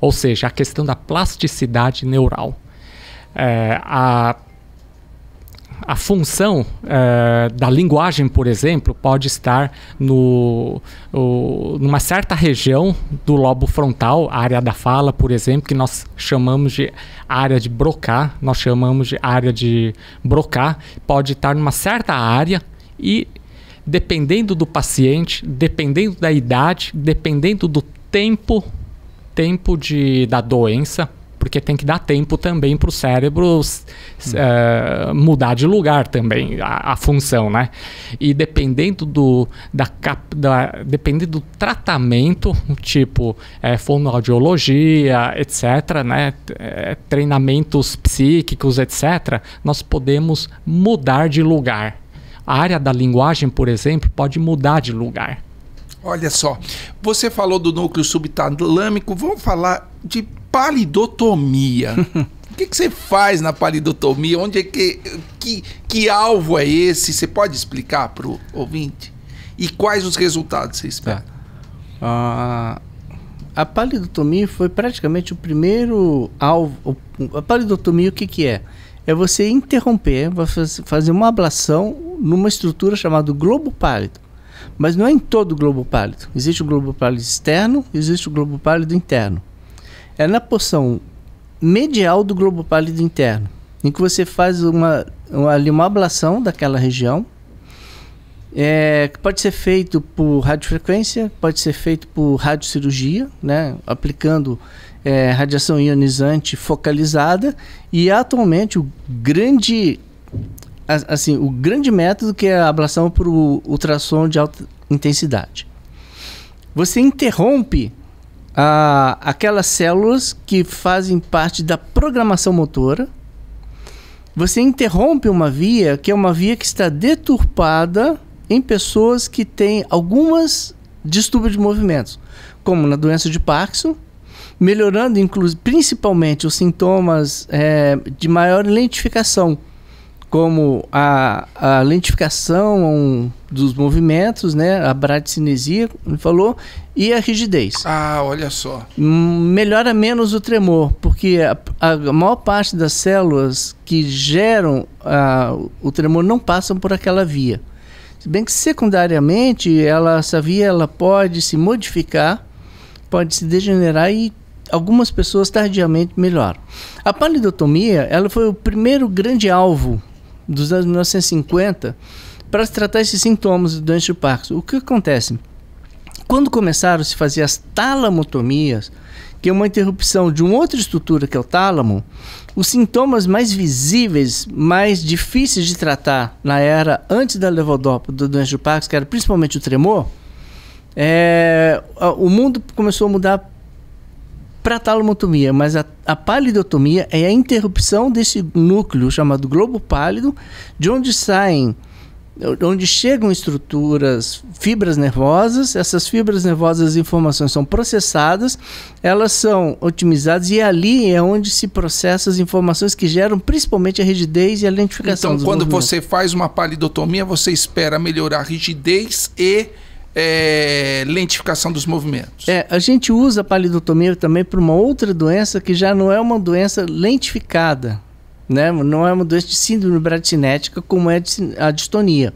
ou seja, a questão da plasticidade neural. É, a, a função é, da linguagem, por exemplo, pode estar no, o, numa certa região do lobo frontal, a área da fala, por exemplo, que nós chamamos de área de Broca, nós chamamos de área de Broca, pode estar numa certa área e dependendo do paciente, dependendo da idade, dependendo do tempo, tempo de, da doença, porque tem que dar tempo também para o cérebro hum. eh, mudar de lugar também a, a, função, né? E dependendo do da, da dependendo do tratamento, tipo é, fonoaudiologia, etc, né? É, treinamentos psíquicos, etc, nós podemos mudar de lugar a área da linguagem, por exemplo, pode mudar de lugar. Olha só, você falou do núcleo subtalâmico, vamos falar de palidotomia. o que, que, você faz na palidotomia? Onde é que, que, que alvo é esse? Você pode explicar para o ouvinte? E quais os resultados você espera? Tá. Uh, a palidotomia foi praticamente o primeiro alvo. A palidotomia, o que, que é? é você interromper, é você fazer uma ablação numa estrutura chamada globo pálido. Mas não é em todo o globo pálido. Existe o globo pálido externo, existe o globo pálido interno. É na porção medial do globo pálido interno, em que você faz uma, uma, uma ablação daquela região, é, que pode ser feito por radiofrequência, pode ser feito por radiocirurgia, né, aplicando é, radiação ionizante focalizada e atualmente o grande assim o grande método que é a ablação por ultrassom de alta intensidade. Você interrompe a, aquelas células que fazem parte da programação motora. Você interrompe uma via que é uma via que está deturpada em pessoas que têm algumas distúrbios de movimentos, como na doença de Parkinson, melhorando principalmente os sintomas é, de maior lentificação, como a, a lentificação dos movimentos, né, a bradicinesia, ele falou, e a rigidez. Ah, olha só. Melhora menos o tremor, porque a, a maior parte das células que geram a, o tremor não passam por aquela via. Se bem que secundariamente ela, essa via ela pode se modificar, pode se degenerar e algumas pessoas tardiamente melhoram. A palidotomia ela foi o primeiro grande alvo dos anos 1950 para tratar esses sintomas do doença de Parkinson. O que acontece? Quando começaram a se fazer as talamotomias, que é uma interrupção de uma outra estrutura que é o tálamo, os sintomas mais visíveis, mais difíceis de tratar na era antes da levodopa do doença de Parkinson, que era principalmente o tremor, é, o mundo começou a mudar para a talomotomia, mas a, a palidotomia é a interrupção desse núcleo chamado globo pálido, de onde saem onde chegam estruturas, fibras nervosas, essas fibras nervosas, as informações são processadas, elas são otimizadas e ali é onde se processam as informações que geram principalmente a rigidez e a lentificação. Então, quando você faz uma palidotomia, você espera melhorar a rigidez e é, lentificação dos movimentos. É, a gente usa a palidotomia também para uma outra doença que já não é uma doença lentificada, né? não é uma doença de síndrome bradicinética como é a distonia.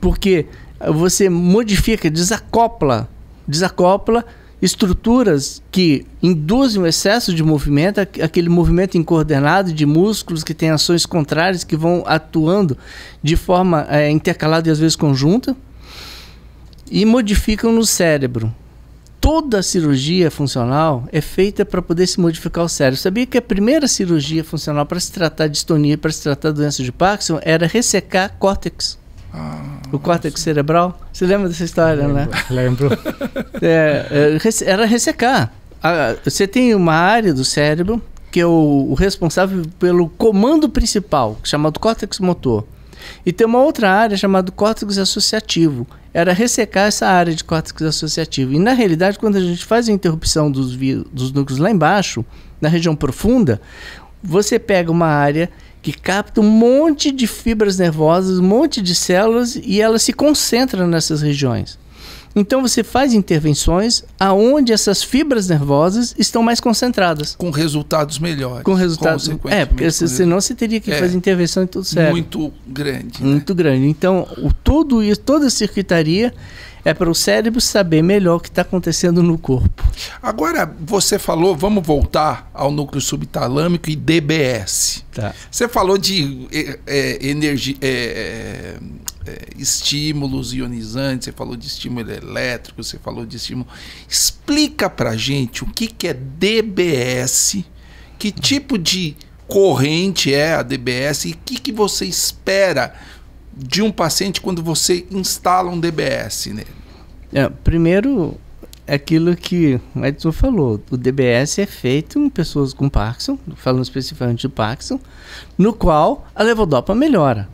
Porque você modifica, desacopla, desacopla estruturas que induzem o excesso de movimento, aquele movimento incoordenado de músculos que tem ações contrárias que vão atuando de forma é, intercalada e às vezes conjunta e modificam no cérebro. Toda cirurgia funcional é feita para poder se modificar o cérebro. Sabia que a primeira cirurgia funcional para se tratar de distonia, para se tratar de doença de Parkinson, era ressecar córtex. Ah, o córtex cerebral. Você lembra dessa história, lembro, né? Lembro. É, é era ressecar. Você tem uma área do cérebro que é o, o responsável pelo comando principal, chamado córtex motor. E tem uma outra área chamada córtex associativo era ressecar essa área de córtex associativo. E na realidade, quando a gente faz a interrupção dos, dos núcleos lá embaixo, na região profunda, você pega uma área que capta um monte de fibras nervosas, um monte de células e ela se concentra nessas regiões. Então você faz intervenções aonde essas fibras nervosas estão mais concentradas. Com resultados melhores. Com resultados. É, porque senão você teria que é, fazer intervenção em tudo certo. Muito grande. Né? Muito né? grande. Então, o, tudo isso, toda a circuitaria é para o cérebro saber melhor o que está acontecendo no corpo. Agora, você falou, vamos voltar ao núcleo subtalâmico e DBS. Tá. Você falou de é, eh, é, eh, energia. É, eh, é, estímulos ionizantes, você falou de estímulo elétrico, você falou de estímulo. Explica pra gente o que, que é DBS, que tipo de corrente é a DBS e o que, que você espera de um paciente quando você instala um DBS nele. É, primeiro, é aquilo que o Edson falou, o DBS é feito em pessoas com Parkinson, falando especificamente de Parkinson, no qual a levodopa melhora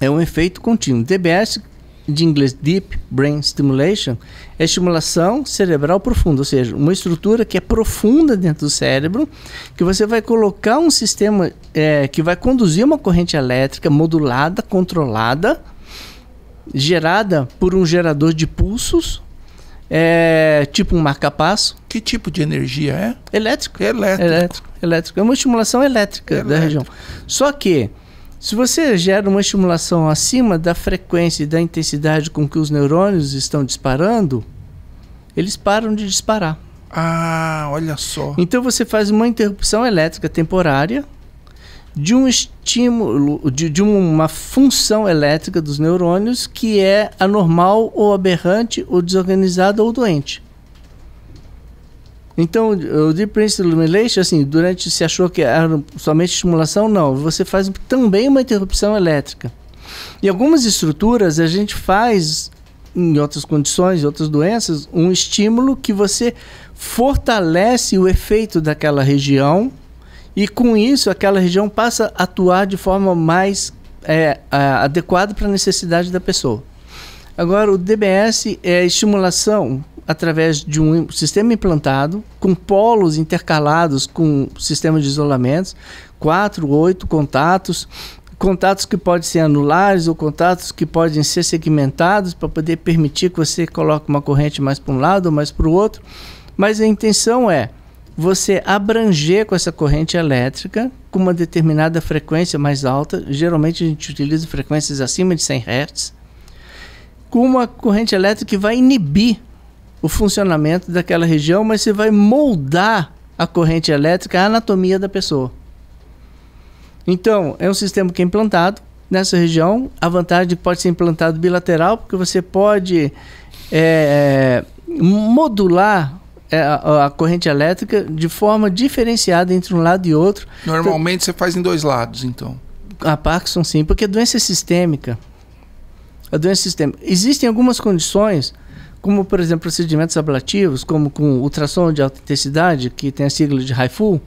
é um efeito contínuo. DBS, de inglês Deep Brain Stimulation, é estimulação cerebral profunda, ou seja, uma estrutura que é profunda dentro do cérebro, que você vai colocar um sistema é, que vai conduzir uma corrente elétrica modulada, controlada, gerada por um gerador de pulsos, é, tipo um marca-passo. Que tipo de energia é? Elétrico. Elétrico. Elétrico. elétrico. É uma estimulação elétrica, elétrica da região. Só que se você gera uma estimulação acima da frequência e da intensidade com que os neurônios estão disparando, eles param de disparar. Ah, olha só. Então você faz uma interrupção elétrica temporária de um estímulo, de, de uma função elétrica dos neurônios que é anormal ou aberrante ou desorganizada ou doente. Então, o Deep Brain Stimulation, assim, durante se achou que era somente estimulação, não. Você faz também uma interrupção elétrica. E algumas estruturas a gente faz em outras condições, em outras doenças, um estímulo que você fortalece o efeito daquela região e com isso aquela região passa a atuar de forma mais é, adequada para a necessidade da pessoa. Agora, o DBS é estimulação através de um sistema implantado, com polos intercalados com sistema de isolamentos, quatro, oito contatos, contatos que podem ser anulares ou contatos que podem ser segmentados para poder permitir que você coloque uma corrente mais para um lado ou mais para o outro. Mas a intenção é você abranger com essa corrente elétrica com uma determinada frequência mais alta, geralmente a gente utiliza frequências acima de 100 Hz, com uma corrente elétrica que vai inibir o funcionamento daquela região, mas você vai moldar a corrente elétrica, a anatomia da pessoa. Então, é um sistema que é implantado nessa região. A vantagem pode ser implantado bilateral, porque você pode é, é modular é, a, a corrente elétrica de forma diferenciada entre um lado e outro. Normalmente então, você faz em dois lados, então. A Parkinson, sim, porque a doença é sistêmica. A doença é sistêmica. Existem algumas condições como por exemplo procedimentos ablativos, como com ultrassom de alta intensidade, que tem a sigla de HIFU,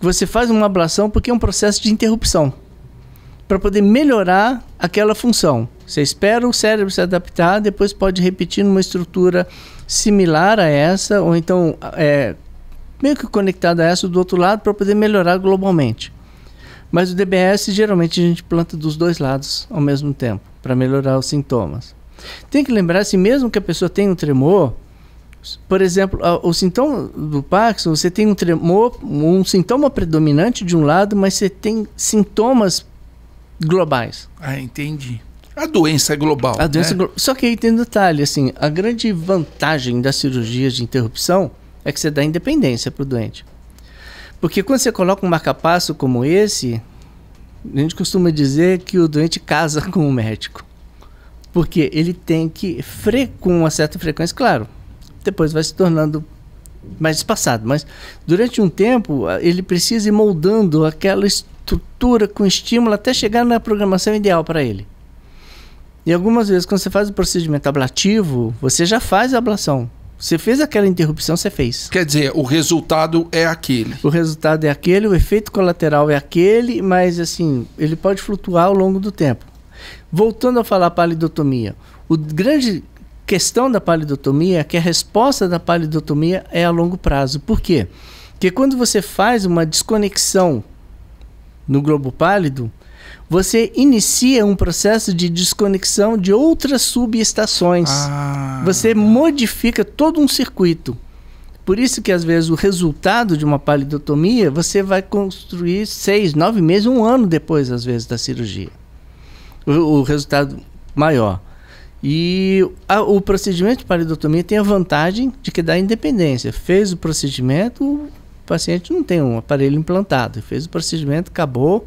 você faz uma ablação porque é um processo de interrupção para poder melhorar aquela função. Você espera o cérebro se adaptar, depois pode repetir numa estrutura similar a essa, ou então é, meio que conectada a essa do outro lado para poder melhorar globalmente. Mas o DBS geralmente a gente planta dos dois lados ao mesmo tempo para melhorar os sintomas. Tem que lembrar se mesmo que a pessoa tenha um tremor, por exemplo, o sintoma do Parkinson, você tem um tremor, um sintoma predominante de um lado, mas você tem sintomas globais. Ah, entendi. A doença é global. A doença né? glo Só que aí tem detalhe, assim, a grande vantagem das cirurgias de interrupção é que você dá independência para o doente. Porque quando você coloca um marcapasso como esse, a gente costuma dizer que o doente casa com o médico. Porque ele tem que, com uma certa frequência, claro, depois vai se tornando mais espaçado, mas durante um tempo ele precisa ir moldando aquela estrutura com estímulo até chegar na programação ideal para ele. E algumas vezes, quando você faz o procedimento ablativo, você já faz a ablação. Você fez aquela interrupção, você fez. Quer dizer, o resultado é aquele. O resultado é aquele, o efeito colateral é aquele, mas assim, ele pode flutuar ao longo do tempo. Voltando a falar palidotomia, o grande questão da palidotomia é que a resposta da palidotomia é a longo prazo. Por quê? Porque quando você faz uma desconexão no globo pálido, você inicia um processo de desconexão de outras subestações. Ah. Você modifica todo um circuito. Por isso que às vezes o resultado de uma palidotomia você vai construir seis, nove meses, um ano depois às vezes da cirurgia o, o resultado maior. E a, o procedimento de paredotomia tem a vantagem de que dá independência. Fez o procedimento, o paciente não tem um aparelho implantado. Fez o procedimento, acabou,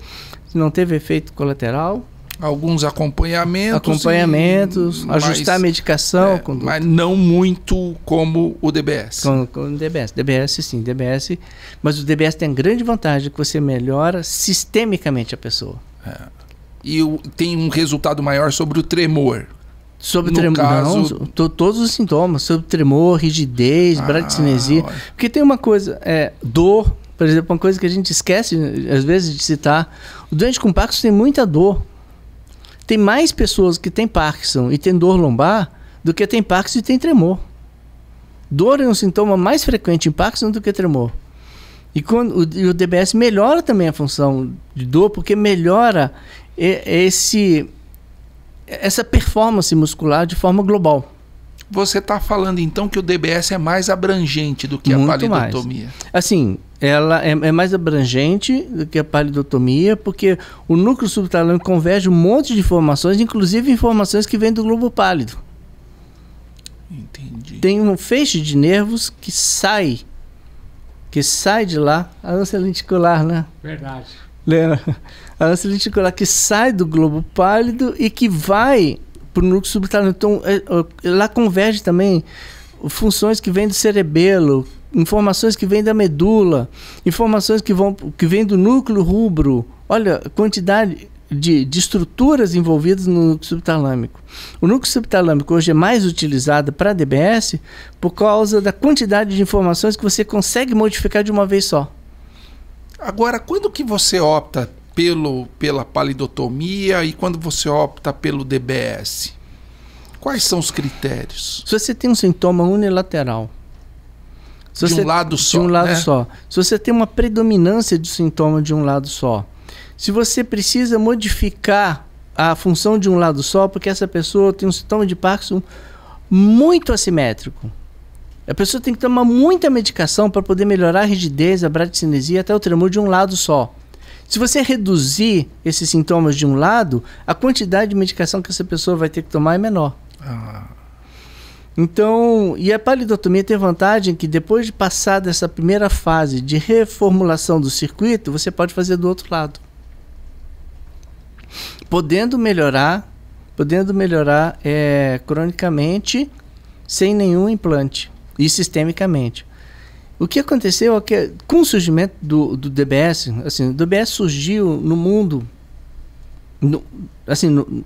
não teve efeito colateral. Alguns acompanhamentos. Acompanhamentos, e, ajustar mas, a medicação. É, mas não muito como o DBS. Como, o DBS. DBS, sim, DBS. Mas o DBS tem a grande vantagem que você melhora sistemicamente a pessoa. É e o, tem um resultado maior sobre o tremor. Sobre tremor, não, todos os sintomas, sobre tremor, rigidez, ah, bradicinesia. Olha. Porque tem uma coisa, é, dor, por exemplo, uma coisa que a gente esquece às vezes de citar. O doente com Parkinson tem muita dor. Tem mais pessoas que têm Parkinson e têm dor lombar do que tem Parkinson e tem tremor. Dor é um sintoma mais frequente em Parkinson do que tremor. E, quando, o, e o DBS melhora também a função de dor, porque melhora esse, essa performance muscular de forma global. Você está falando então que o DBS é mais abrangente do que Muito a palidotomia? Mais. Assim, ela é, é, mais abrangente do que a palidotomia, porque o núcleo subtalâmico converge um monte de informações, inclusive informações que vêm do globo pálido. Entendi. Tem um feixe de nervos que sai, que sai de lá, a lança lenticular, né? Verdade. Lembra? a lança lenticular que sai do globo pálido e que vai para o núcleo subtalâmico. Então, é, é, lá converge também funções que vêm do cerebelo, informações que vêm da medula, informações que, vão, que vêm do núcleo rubro. Olha, a quantidade de, de, estruturas envolvidas no núcleo subtalâmico. O núcleo subtalâmico hoje é mais utilizado para DBS por causa da quantidade de informações que você consegue modificar de uma vez só. Agora, quando que você opta pelo, pela palidotomia e quando você opta pelo DBS? Quais são os critérios? Se você tem um sintoma unilateral, se de você, um lado só. De um lado né? só. Se você tem uma predominância de sintoma de um lado só. Se você precisa modificar a função de um lado só, porque essa pessoa tem um sintoma de Parkinson muito assimétrico. A pessoa tem que tomar muita medicação para poder melhorar a rigidez, a bradicinesia, até o tremor de um lado só. Se você reduzir esses sintomas de um lado, a quantidade de medicação que essa pessoa vai ter que tomar é menor. Ah. Então, e a palidotomia tem vantagem que depois de passar dessa primeira fase de reformulação do circuito, você pode fazer do outro lado. Podendo melhorar, podendo melhorar é, cronicamente, sem nenhum implante e sistemicamente. O que aconteceu é que, com o surgimento do, do DBS, assim, o DBS surgiu no mundo, no, assim, no,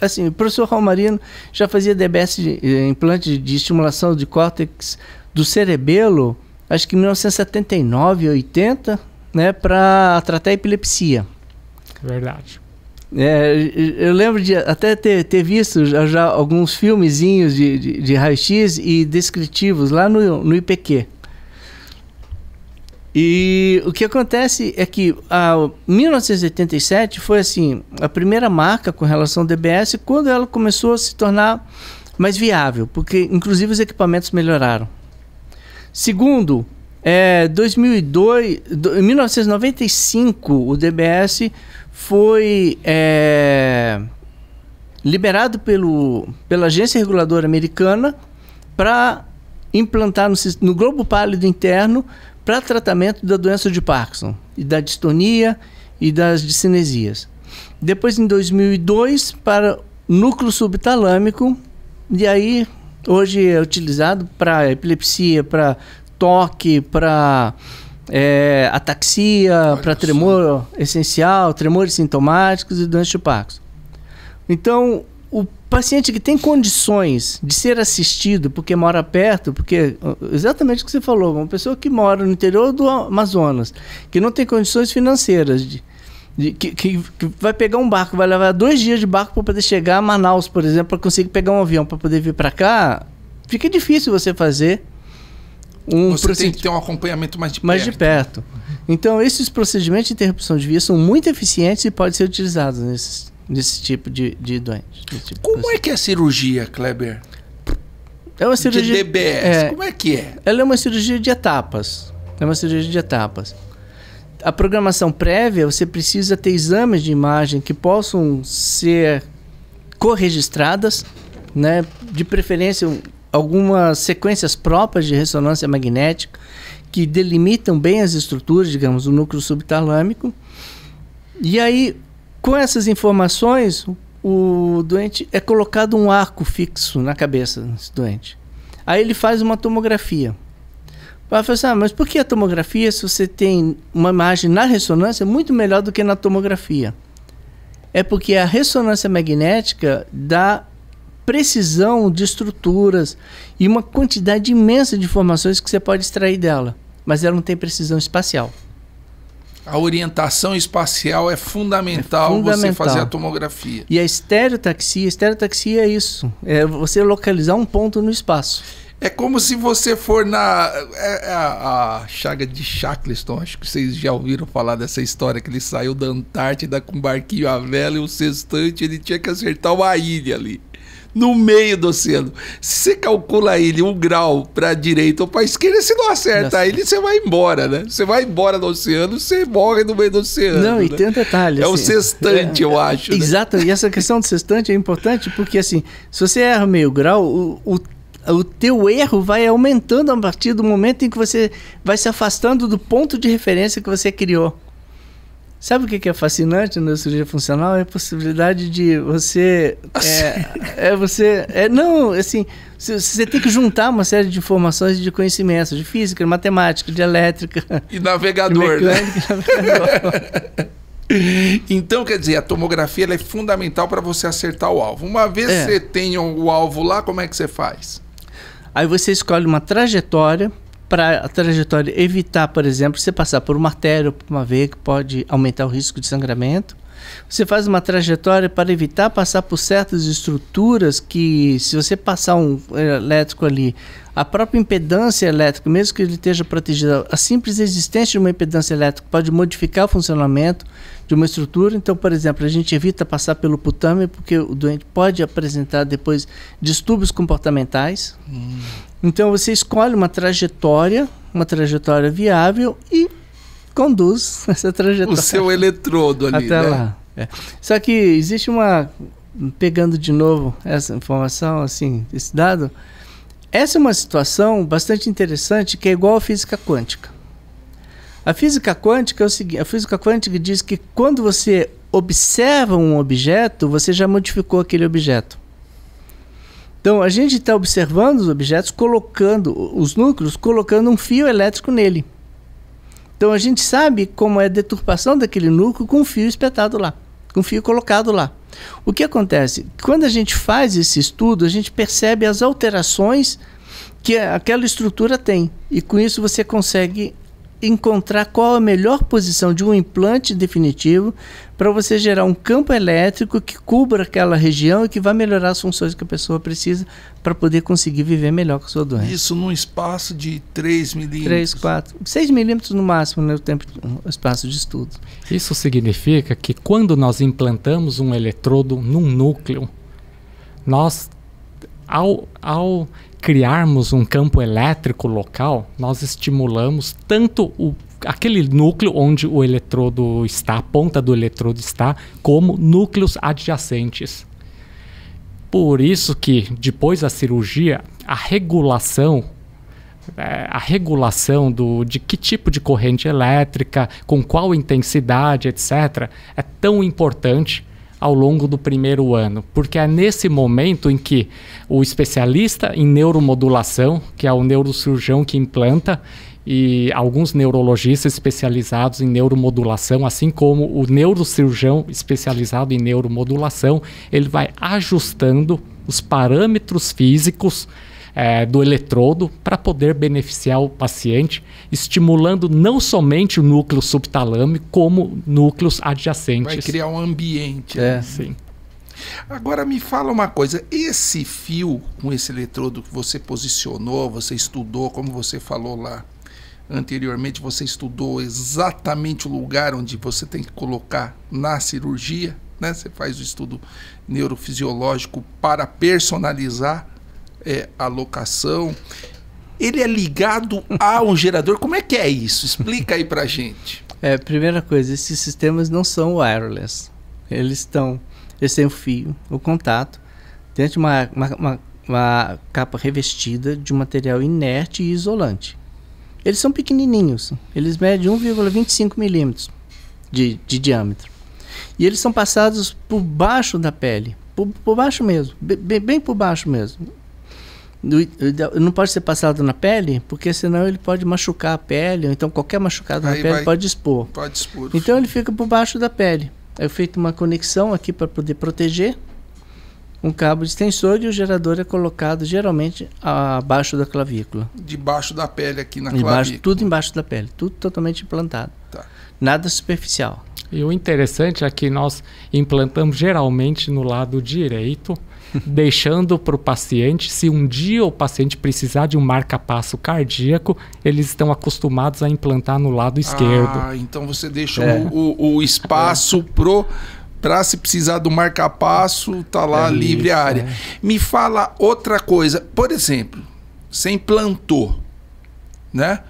assim, o professor Romarino já fazia DBS, de, eh, implante de estimulação de córtex do cerebelo, acho que em 1979, 80, né, para tratar a epilepsia. Verdade. É, eu lembro de até ter, ter visto já, já, alguns filmezinhos de, de, de raio-x e descritivos lá no, no IPQ. E o que acontece é que a 1987 foi assim a primeira marca com relação ao DBS quando ela começou a se tornar mais viável, porque inclusive os equipamentos melhoraram. Segundo, é, 2002, do, em 1995 o DBS foi é, liberado pelo, pela agência reguladora americana para implantar no, no globo pálido interno para tratamento da doença de Parkinson e da distonia e das discinesias. Depois, em 2002, para núcleo subtalâmico, e aí hoje é utilizado para epilepsia, para toque, para é, ataxia, para tremor essencial, tremores sintomáticos e doença de Parkinson. Então, o paciente que tem condições de ser assistido porque mora perto, porque exatamente o que você falou, uma pessoa que mora no interior do Amazonas, que não tem condições financeiras de, de que, que, que, vai pegar um barco, vai levar dois dias de barco para poder chegar a Manaus, por exemplo, para conseguir pegar um avião para poder vir para cá, fica difícil você fazer um você proced... tem que ter um acompanhamento mais de perto. Mais de perto. Então, esses procedimentos de interrupção de via são muito eficientes e podem ser utilizados nesses desse tipo de, de doente. Tipo Como de... é que é a cirurgia, Kleber? É uma cirurgia. De DBS. É, Como é que é? Ela é uma cirurgia de etapas. É uma cirurgia de etapas. A programação prévia, você precisa ter exames de imagem que possam ser corregistradas, né? De preferência, algumas sequências próprias de ressonância magnética que delimitam bem as estruturas, digamos, o núcleo subtalâmico. E aí com essas informações, o doente é colocado um arco fixo na cabeça desse doente. Aí ele faz uma tomografia. Vai falar assim, ah, mas por que a tomografia, se você tem uma imagem na ressonância, é muito melhor do que na tomografia? É porque a ressonância magnética dá precisão de estruturas e uma quantidade imensa de informações que você pode extrair dela, mas ela não tem precisão espacial a orientação espacial é fundamental, é fundamental, você fazer a tomografia. E a estereotaxia, estereotaxia é isso, é você localizar um ponto no espaço. É como se você for na é, é, a, a, chaga de Shackleton, acho que vocês já ouviram falar dessa história que ele saiu da Antártida com um barquinho à vela e o um sextante, ele tinha que acertar uma ilha ali no meio do oceano. Se você calcula ele um grau para direita ou para esquerda, se não acerta Nossa. ele, você vai embora, né? Você vai embora do oceano, você morre no meio do oceano. Não, né? e tem um detalhe. É assim, o sextante, é, eu acho. É, né? Exato, e essa questão do sextante é importante porque, assim, se você erra meio grau, o, o o teu erro vai aumentando a partir do momento em que você vai se afastando do ponto de referência que você criou. Sabe o que é fascinante na cirurgia funcional? É a possibilidade de você. É, é você. É, não, assim, você tem que juntar uma série de informações e de conhecimentos, de física, de matemática, de elétrica. E navegador, né? de mecânica, né? E navegador. Então, quer dizer, a tomografia é fundamental para você acertar o alvo. Uma vez é. você tem o alvo lá, como é que você faz? Aí você escolhe uma trajetória para a trajetória evitar, por exemplo, você passar por uma artéria ou por uma veia que pode aumentar o risco de sangramento. Você faz uma trajetória para evitar passar por certas estruturas que, se você passar um eh, elétrico ali, a própria impedância elétrica, mesmo que ele esteja protegido, a simples existência de uma impedância elétrica pode modificar o funcionamento de uma estrutura. Então, por exemplo, a gente evita passar pelo putame porque o doente pode apresentar depois distúrbios comportamentais. Hum. Então você escolhe uma trajetória, uma trajetória viável e conduz essa trajetória. O seu eletrodo ali, até né? lá. É. Só que existe uma pegando de novo essa informação, assim, esse dado. Essa é uma situação bastante interessante que é igual à física quântica. A física quântica é o seguinte: a física quântica diz que quando você observa um objeto, você já modificou aquele objeto. Então a gente está observando os objetos, colocando os núcleos, colocando um fio elétrico nele. Então a gente sabe como é a deturpação daquele núcleo com um fio espetado lá, com um fio colocado lá. O que acontece? Quando a gente faz esse estudo, a gente percebe as alterações que aquela estrutura tem. E com isso você consegue encontrar qual a melhor posição de um implante definitivo para você gerar um campo elétrico que cubra aquela região e que vai melhorar as funções que a pessoa precisa para poder conseguir viver melhor com a sua doença. Isso num espaço de 3 milímetros? 3, 4, 6 milímetros no máximo, né, o, tempo, o espaço de estudo. Isso significa que quando nós implantamos um eletrodo num núcleo, nós, ao, ao criarmos um campo elétrico local, nós estimulamos tanto o, aquele núcleo onde o eletrodo está, a ponta do eletrodo está, como núcleos adjacentes. Por isso que depois da cirurgia, a regulação é, a regulação do, de que tipo de corrente elétrica, com qual intensidade, etc., é tão importante ao longo do primeiro ano, porque é nesse momento em que o especialista em neuromodulação, que é o neurocirurgião que implanta, e alguns neurologistas especializados em neuromodulação, assim como o neurocirurgião especializado em neuromodulação, ele vai ajustando os parâmetros físicos é, do eletrodo para poder beneficiar o paciente, estimulando não somente o núcleo subtalâmico, como núcleos adjacentes. Vai criar um ambiente. É. Né? Sim. Agora me fala uma coisa, esse fio com esse eletrodo que você posicionou, você estudou, como você falou lá anteriormente, você estudou exatamente o lugar onde você tem que colocar na cirurgia, né? Você faz o estudo neurofisiológico para personalizar é, alocação, ele é ligado a um gerador? Como é que é isso? Explica aí pra gente. É, primeira coisa, esses sistemas não são wireless. Eles estão, eles têm o fio, o contato, dentro de uma, uma, uma, uma capa revestida de um material inerte e isolante. Eles são pequenininhos, eles medem 1,25 milímetros de, de diâmetro. E eles são passados por baixo da pele, por, por baixo mesmo, bem, bem por baixo mesmo. Não pode ser passado na pele, porque senão ele pode machucar a pele, ou então qualquer machucado Aí na pele vai, pode expor. Pode expor. Então ele fica por baixo da pele. É feita uma conexão aqui para poder proteger um cabo de extensor e o gerador é colocado geralmente abaixo da clavícula. Debaixo da pele aqui na clavícula. Tudo embaixo da pele, tudo totalmente implantado. Tá. Nada superficial. E o interessante é que nós implantamos geralmente no lado direito, deixando para o paciente, se um dia o paciente precisar de um marca-passo cardíaco, eles estão acostumados a implantar no lado esquerdo. Ah, então você deixa é. o, o, espaço é. pro para se precisar do marca-passo, tá lá é livre isso, a área. É. Me fala outra coisa, por exemplo, você implantou, né?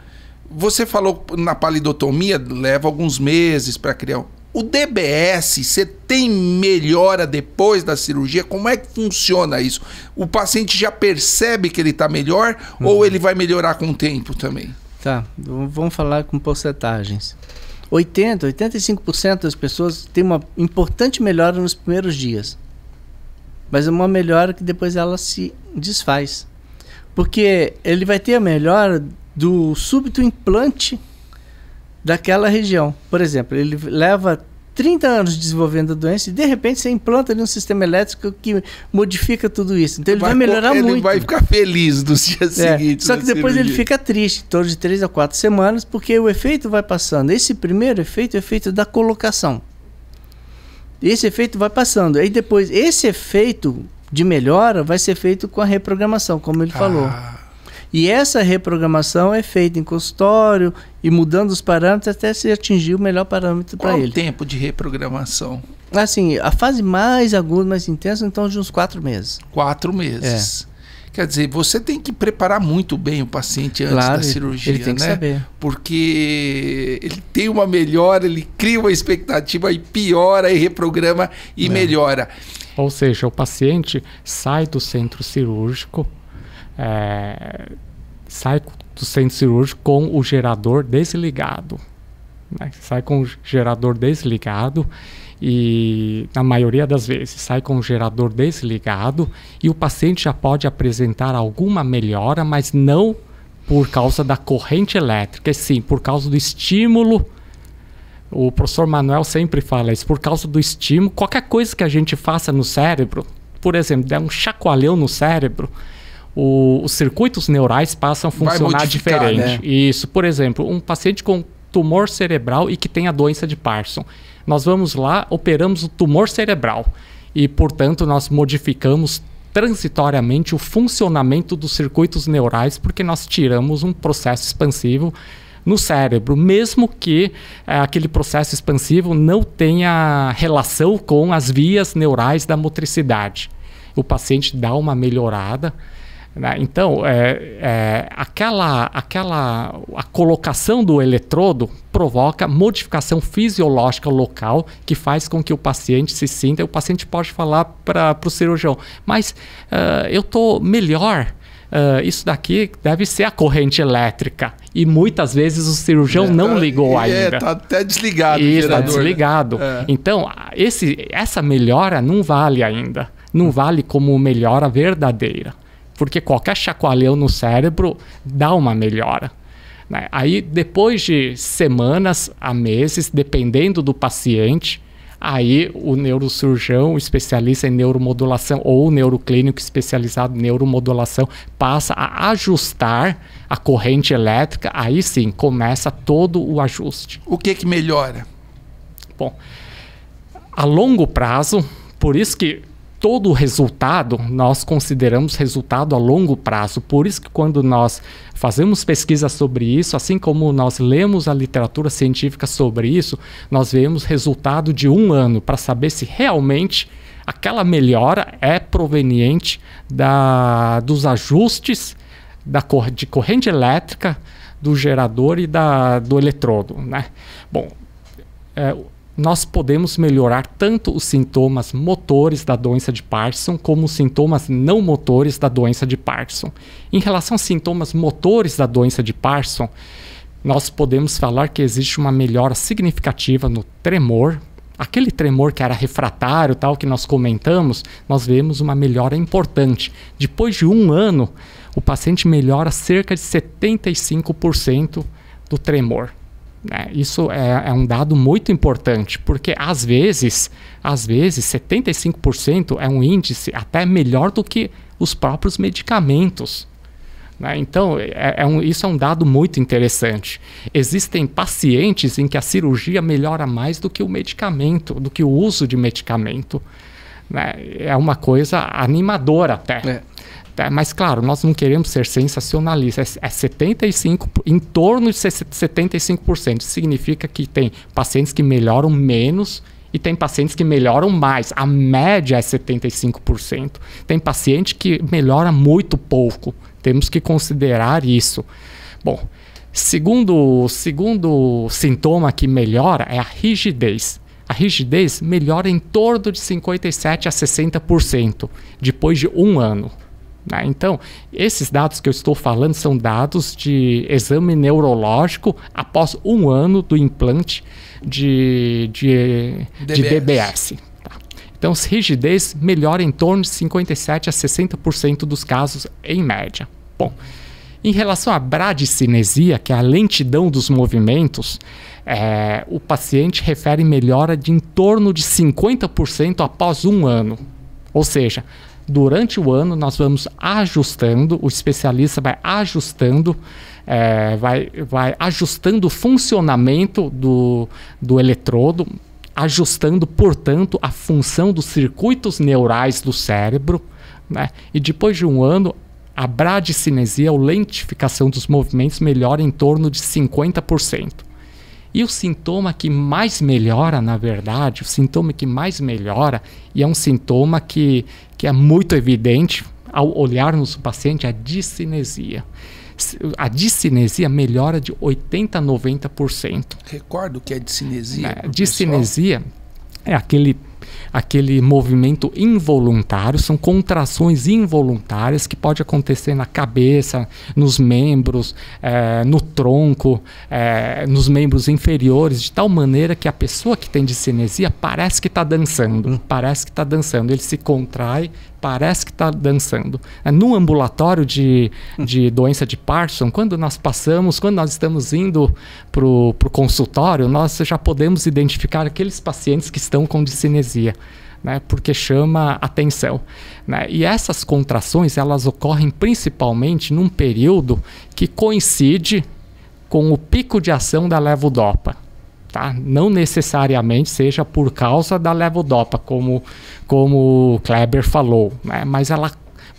Você falou na palidotomia leva alguns meses para criar. O DBS, você tem melhora depois da cirurgia? Como é que funciona isso? O paciente já percebe que ele está melhor uhum. ou ele vai melhorar com o tempo também? Tá, vamos falar com porcentagens. 80, 85% das pessoas têm uma importante melhora nos primeiros dias. Mas é uma melhora que depois ela se desfaz. Porque ele vai ter a melhora do súbito implante daquela região. Por exemplo, ele leva 30 anos desenvolvendo a doença e de repente você implanta ali um sistema elétrico que modifica tudo isso. Então ele vai, vai melhorar ele muito. Ele vai ficar feliz nos dias é, seguintes. Só que depois cirurgia. ele fica triste, em torno de 3 a 4 semanas, porque o efeito vai passando. Esse primeiro efeito é o efeito da colocação. Esse efeito vai passando. Aí depois, esse efeito de melhora vai ser feito com a reprogramação, como ele ah. falou. E essa reprogramação é feita em consultório e mudando os parâmetros até se atingir o melhor parâmetro para ele. Qual o tempo de reprogramação? Assim, a fase mais aguda, mais intensa, então de uns quatro meses. Quatro meses. É. Quer dizer, você tem que preparar muito bem o paciente antes claro, da cirurgia, ele tem né? Que saber. Porque ele tem uma melhora, ele cria uma expectativa e piora e reprograma e é. melhora. Ou seja, o paciente sai do centro cirúrgico é, sai do centro cirúrgico com o gerador desligado. Né? Sai com o gerador desligado e, na maioria das vezes, sai com o gerador desligado e o paciente já pode apresentar alguma melhora, mas não por causa da corrente elétrica, e sim por causa do estímulo. O professor Manuel sempre fala isso, por causa do estímulo. Qualquer coisa que a gente faça no cérebro, por exemplo, der um chacoalhão no cérebro, o, os circuitos neurais passam a funcionar diferente. Né? Isso, por exemplo, um paciente com tumor cerebral e que tem a doença de Parkinson. Nós vamos lá, operamos o tumor cerebral e, portanto, nós modificamos transitoriamente o funcionamento dos circuitos neurais porque nós tiramos um processo expansivo no cérebro, mesmo que é, aquele processo expansivo não tenha relação com as vias neurais da motricidade. O paciente dá uma melhorada né? Então, é, é, aquela, aquela a colocação do eletrodo provoca modificação fisiológica local que faz com que o paciente se sinta. O paciente pode falar para o cirurgião, mas uh, eu estou melhor. Uh, isso daqui deve ser a corrente elétrica. E muitas vezes o cirurgião é, não tá, ligou é, ainda. Está até desligado. Isso, está né? desligado. Né? É. Então, esse, essa melhora não vale ainda. Não vale como melhora verdadeira porque qualquer chacoalhão no cérebro dá uma melhora. Né? Aí, depois de semanas a meses, dependendo do paciente, aí o neurocirurgião, o especialista em neuromodulação ou o neuroclínico especializado em neuromodulação passa a ajustar a corrente elétrica, aí sim começa todo o ajuste. O que que melhora? Bom, a longo prazo, por isso que todo o resultado nós consideramos resultado a longo prazo. Por isso que quando nós fazemos pesquisa sobre isso, assim como nós lemos a literatura científica sobre isso, nós vemos resultado de um ano para saber se realmente aquela melhora é proveniente da, dos ajustes da cor, de corrente elétrica do gerador e da, do eletrodo. Né? Bom, é, nós podemos melhorar tanto os sintomas motores da doença de Parkinson como os sintomas não motores da doença de Parkinson. Em relação aos sintomas motores da doença de Parkinson, nós podemos falar que existe uma melhora significativa no tremor. Aquele tremor que era refratário, tal que nós comentamos, nós vemos uma melhora importante. Depois de um ano, o paciente melhora cerca de 75% do tremor. Né? Isso é, é, um dado muito importante, porque às vezes, às vezes 75% é um índice até melhor do que os próprios medicamentos. Né? Então, é, é um, isso é um dado muito interessante. Existem pacientes em que a cirurgia melhora mais do que o medicamento, do que o uso de medicamento. Né? É uma coisa animadora até. É. Tá? Mas, claro, nós não queremos ser sensacionalistas. É, 75%, é em torno de 75%. significa que tem pacientes que melhoram menos e tem pacientes que melhoram mais. A média é 75%. Tem paciente que melhora muito pouco. Temos que considerar isso. Bom, segundo, segundo sintoma que melhora é a rigidez. A rigidez melhora em torno de 57 a 60% depois de um ano. Né? Então, esses dados que eu estou falando são dados de exame neurológico após um ano do implante de, de, DBS. De DBS tá? Então, rigidez melhora em torno de 57% a 60% dos casos, em média. Bom, em relação à bradicinesia, que é a lentidão dos movimentos, é, o paciente refere melhora de em torno de 50% após um ano. Ou seja, durante o ano nós vamos ajustando, o especialista vai ajustando, é, vai, vai ajustando o funcionamento do, do eletrodo, ajustando, portanto, a função dos circuitos neurais do cérebro. Né? E depois de um ano, a bradicinesia ou lentificação dos movimentos melhora em torno de 50%. E o sintoma que mais melhora, na verdade, o sintoma que mais melhora, e é um sintoma que, que é muito evidente ao olharmos o paciente, a discinesia. A discinesia melhora de 80% a 90%. Recordo que é discinesia. É, discinesia pessoal. é aquele aquele movimento involuntário, são contrações involuntárias que pode acontecer na cabeça, nos membros, é, no tronco, é, nos membros inferiores, de tal maneira que a pessoa que tem discinesia parece que está dançando, hum. parece que está dançando, ele se contrai, parece que está dançando. É, no ambulatório de, de doença de Parkinson, quando nós passamos, quando nós estamos indo para o consultório, nós já podemos identificar aqueles pacientes que estão com discinesia. Né, porque chama atenção. Né? E essas contrações elas ocorrem principalmente num período que coincide com o pico de ação da levodopa. Tá? Não necessariamente seja por causa da levodopa, como, como o Kleber falou, né? mas ela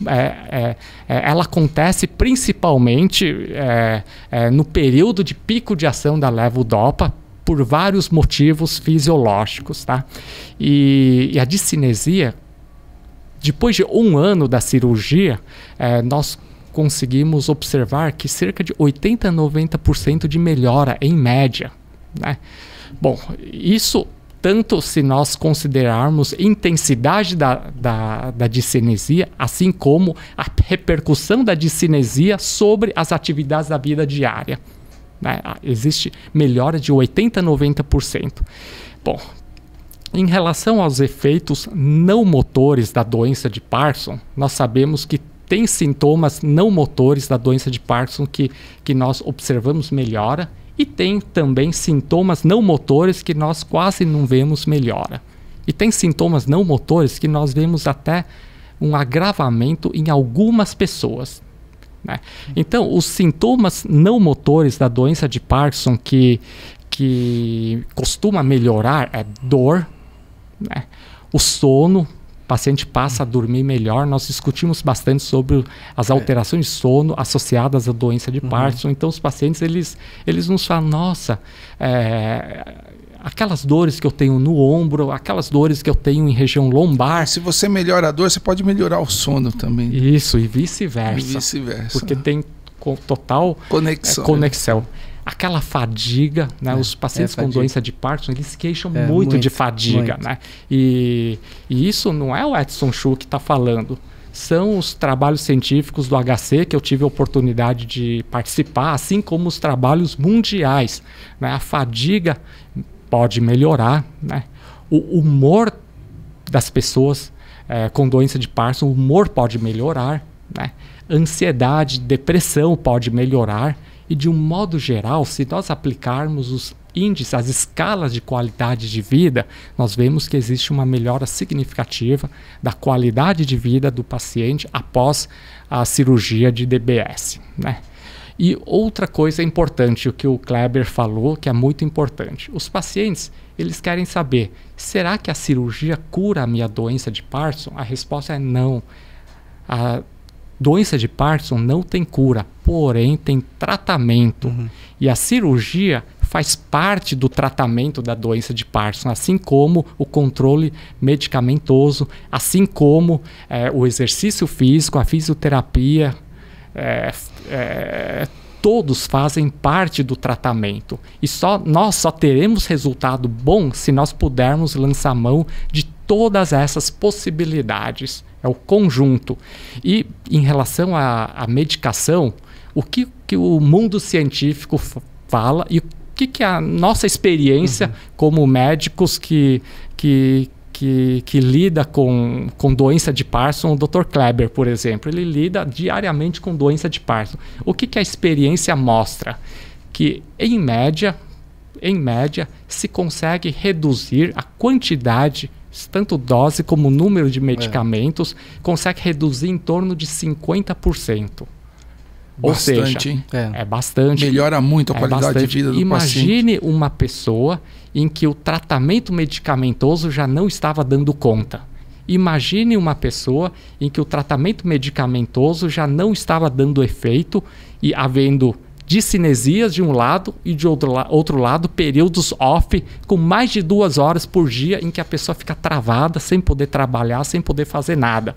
é, é, é ela acontece principalmente é, é, no período de pico de ação da levodopa por vários motivos fisiológicos, tá? E, e a discinesia, depois de um ano da cirurgia, é, nós conseguimos observar que cerca de 80 a 90% de melhora em média né? Bom, isso tanto se nós considerarmos intensidade da, da, da discinesia, assim como a repercussão da discinesia sobre as atividades da vida diária. Né? Ah, existe melhora de 80% a 90%. Bom, em relação aos efeitos não motores da doença de Parkinson, nós sabemos que tem sintomas não motores da doença de Parkinson que, que nós observamos melhora e tem também sintomas não motores que nós quase não vemos melhora. E tem sintomas não motores que nós vemos até um agravamento em algumas pessoas. Né? Então, os sintomas não motores da doença de Parkinson que, que costuma melhorar é dor, né? o sono, o paciente passa a dormir melhor. Nós discutimos bastante sobre as é. alterações de sono associadas à doença de uhum. Parkinson. Então, os pacientes eles, eles nos falam: nossa, é, aquelas dores que eu tenho no ombro, aquelas dores que eu tenho em região lombar. Se você melhora a dor, você pode melhorar o sono também. Isso, e vice-versa. E vice-versa. Porque né? tem total conexão. É, conexão. É aquela fadiga, né? É, Os pacientes é com doença de Parkinson, eles queixam é, muito, muito, de fadiga, muito. né? E, e, isso não é o Edson Chu que está falando. São os trabalhos científicos do HC que eu tive a oportunidade de participar, assim como os trabalhos mundiais. Né? A fadiga pode melhorar, né? O humor das pessoas é, com doença de Parkinson, o humor pode melhorar, né? Ansiedade, depressão pode melhorar e de um modo geral, se nós aplicarmos os índices, as escalas de qualidade de vida, nós vemos que existe uma melhora significativa da qualidade de vida do paciente após a cirurgia de DBS. Né? E outra coisa importante, o que o Kleber falou, que é muito importante. Os pacientes, eles querem saber, será que a cirurgia cura a minha doença de Parkinson? A resposta é não. A doença de Parkinson não tem cura, porém tem tratamento. Uhum. E a cirurgia faz parte do tratamento da doença de Parkinson, assim como o controle medicamentoso, assim como é, o exercício físico, a fisioterapia. É, é, todos fazem parte do tratamento. E só nós só teremos resultado bom se nós pudermos lançar mão de todas essas possibilidades é o conjunto. E em relação à, medicação, o que, que o mundo científico fala e o que, que a nossa experiência uhum. como médicos que, que, que, que, lida com, com doença de Parkinson, o Dr. Kleber, por exemplo, ele lida diariamente com doença de Parkinson. O que, que a experiência mostra? Que, em média, em média, se consegue reduzir a quantidade de tanto dose como número de medicamentos, é. consegue reduzir em torno de 50%. Bastante, Ou seja, hein? é. é bastante. Melhora muito a é qualidade bastante. de vida do Imagine paciente. Imagine uma pessoa em que o tratamento medicamentoso já não estava dando conta. Imagine uma pessoa em que o tratamento medicamentoso já não estava dando efeito e havendo de cinesias de um lado e de outro, la outro lado períodos off com mais de duas horas por dia em que a pessoa fica travada sem poder trabalhar, sem poder fazer nada.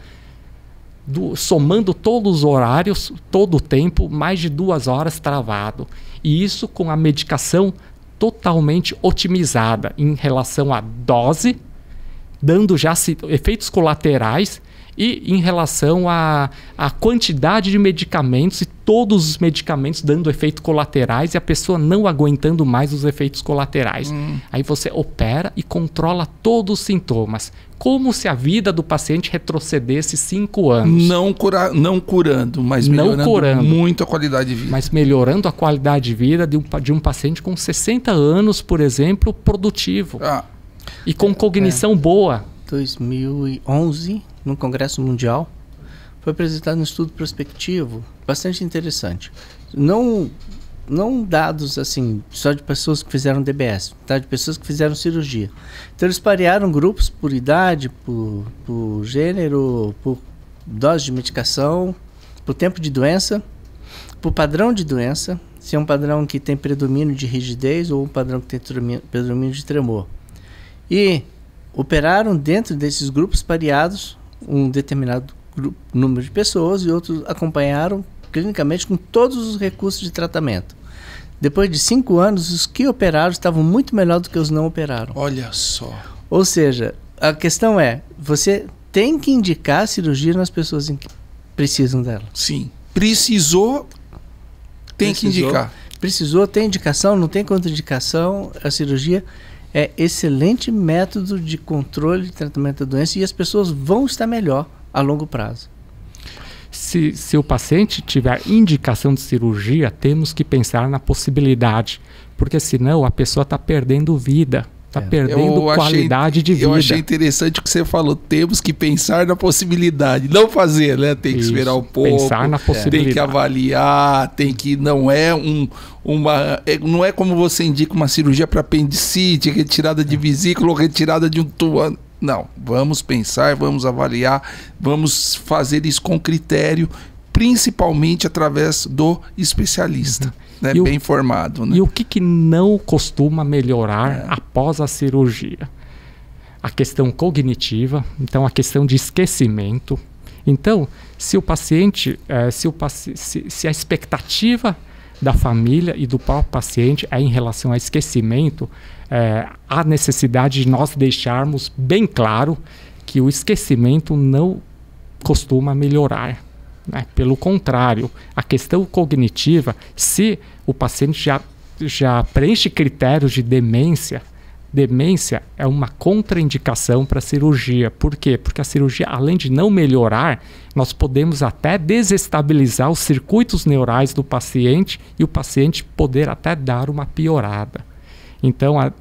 Do, somando todos os horários, todo o tempo, mais de duas horas travado. E isso com a medicação totalmente otimizada em relação à dose, dando já efeitos colaterais e em relação à, à quantidade de medicamentos e todos os medicamentos dando efeitos colaterais e a pessoa não aguentando mais os efeitos colaterais. Hum. Aí você opera e controla todos os sintomas. Como se a vida do paciente retrocedesse cinco anos. Não, cura, não curando, mas melhorando não curando, muito a qualidade de vida. Mas melhorando a qualidade de vida de um, de um paciente com 60 anos, por exemplo, produtivo. Ah. E com cognição é. boa. 2011 no Congresso Mundial, foi apresentado um estudo prospectivo bastante interessante. Não não dados assim só de pessoas que fizeram DBS, tá? de pessoas que fizeram cirurgia. Então eles parearam grupos por idade, por, por gênero, por dose de medicação, por tempo de doença, por padrão de doença, se é um padrão que tem predomínio de rigidez ou um padrão que tem predomínio de tremor. E operaram dentro desses grupos pareados um determinado grupo, número de pessoas e outros acompanharam clinicamente com todos os recursos de tratamento. Depois de cinco anos, os que operaram estavam muito melhor do que os não operaram. Olha só. Ou seja, a questão é: você tem que indicar a cirurgia nas pessoas que precisam dela. Sim. Precisou, tem precisou, que indicar. Precisou, tem indicação, não tem contraindicação, a cirurgia é excelente método de controle de tratamento da doença e as pessoas vão estar melhor a longo prazo. Se, se o paciente tiver indicação de cirurgia, temos que pensar na possibilidade, porque senão a pessoa está perdendo vida está é. perdendo eu qualidade achei, de vida. Eu achei interessante o que você falou. Temos que pensar na possibilidade. Não fazer, né? Tem que Isso, esperar um pouco. Pensar na possibilidade. Tem que avaliar, tem que. Não é um, uma. É, não é como você indica uma cirurgia para apendicite, retirada de é. vesícula ou retirada de um tuano. Não, vamos pensar, vamos avaliar, vamos fazer isso com critério, principalmente através do especialista. Uhum né, e bem o, formado. Né? E o que, que não costuma melhorar é. após a cirurgia? A questão cognitiva, então a questão de esquecimento. Então, se o paciente, é, se, o, se, se a expectativa da família e do próprio paciente é em relação ao esquecimento, é, a necessidade de nós deixarmos bem claro que o esquecimento não costuma melhorar. Né? Pelo contrário, a questão cognitiva, se o paciente já, já preenche critérios de demência, demência é uma contraindicação para a cirurgia. Por quê? Porque a cirurgia, além de não melhorar, nós podemos até desestabilizar os circuitos neurais do paciente e o paciente poder até dar uma piorada. Então, a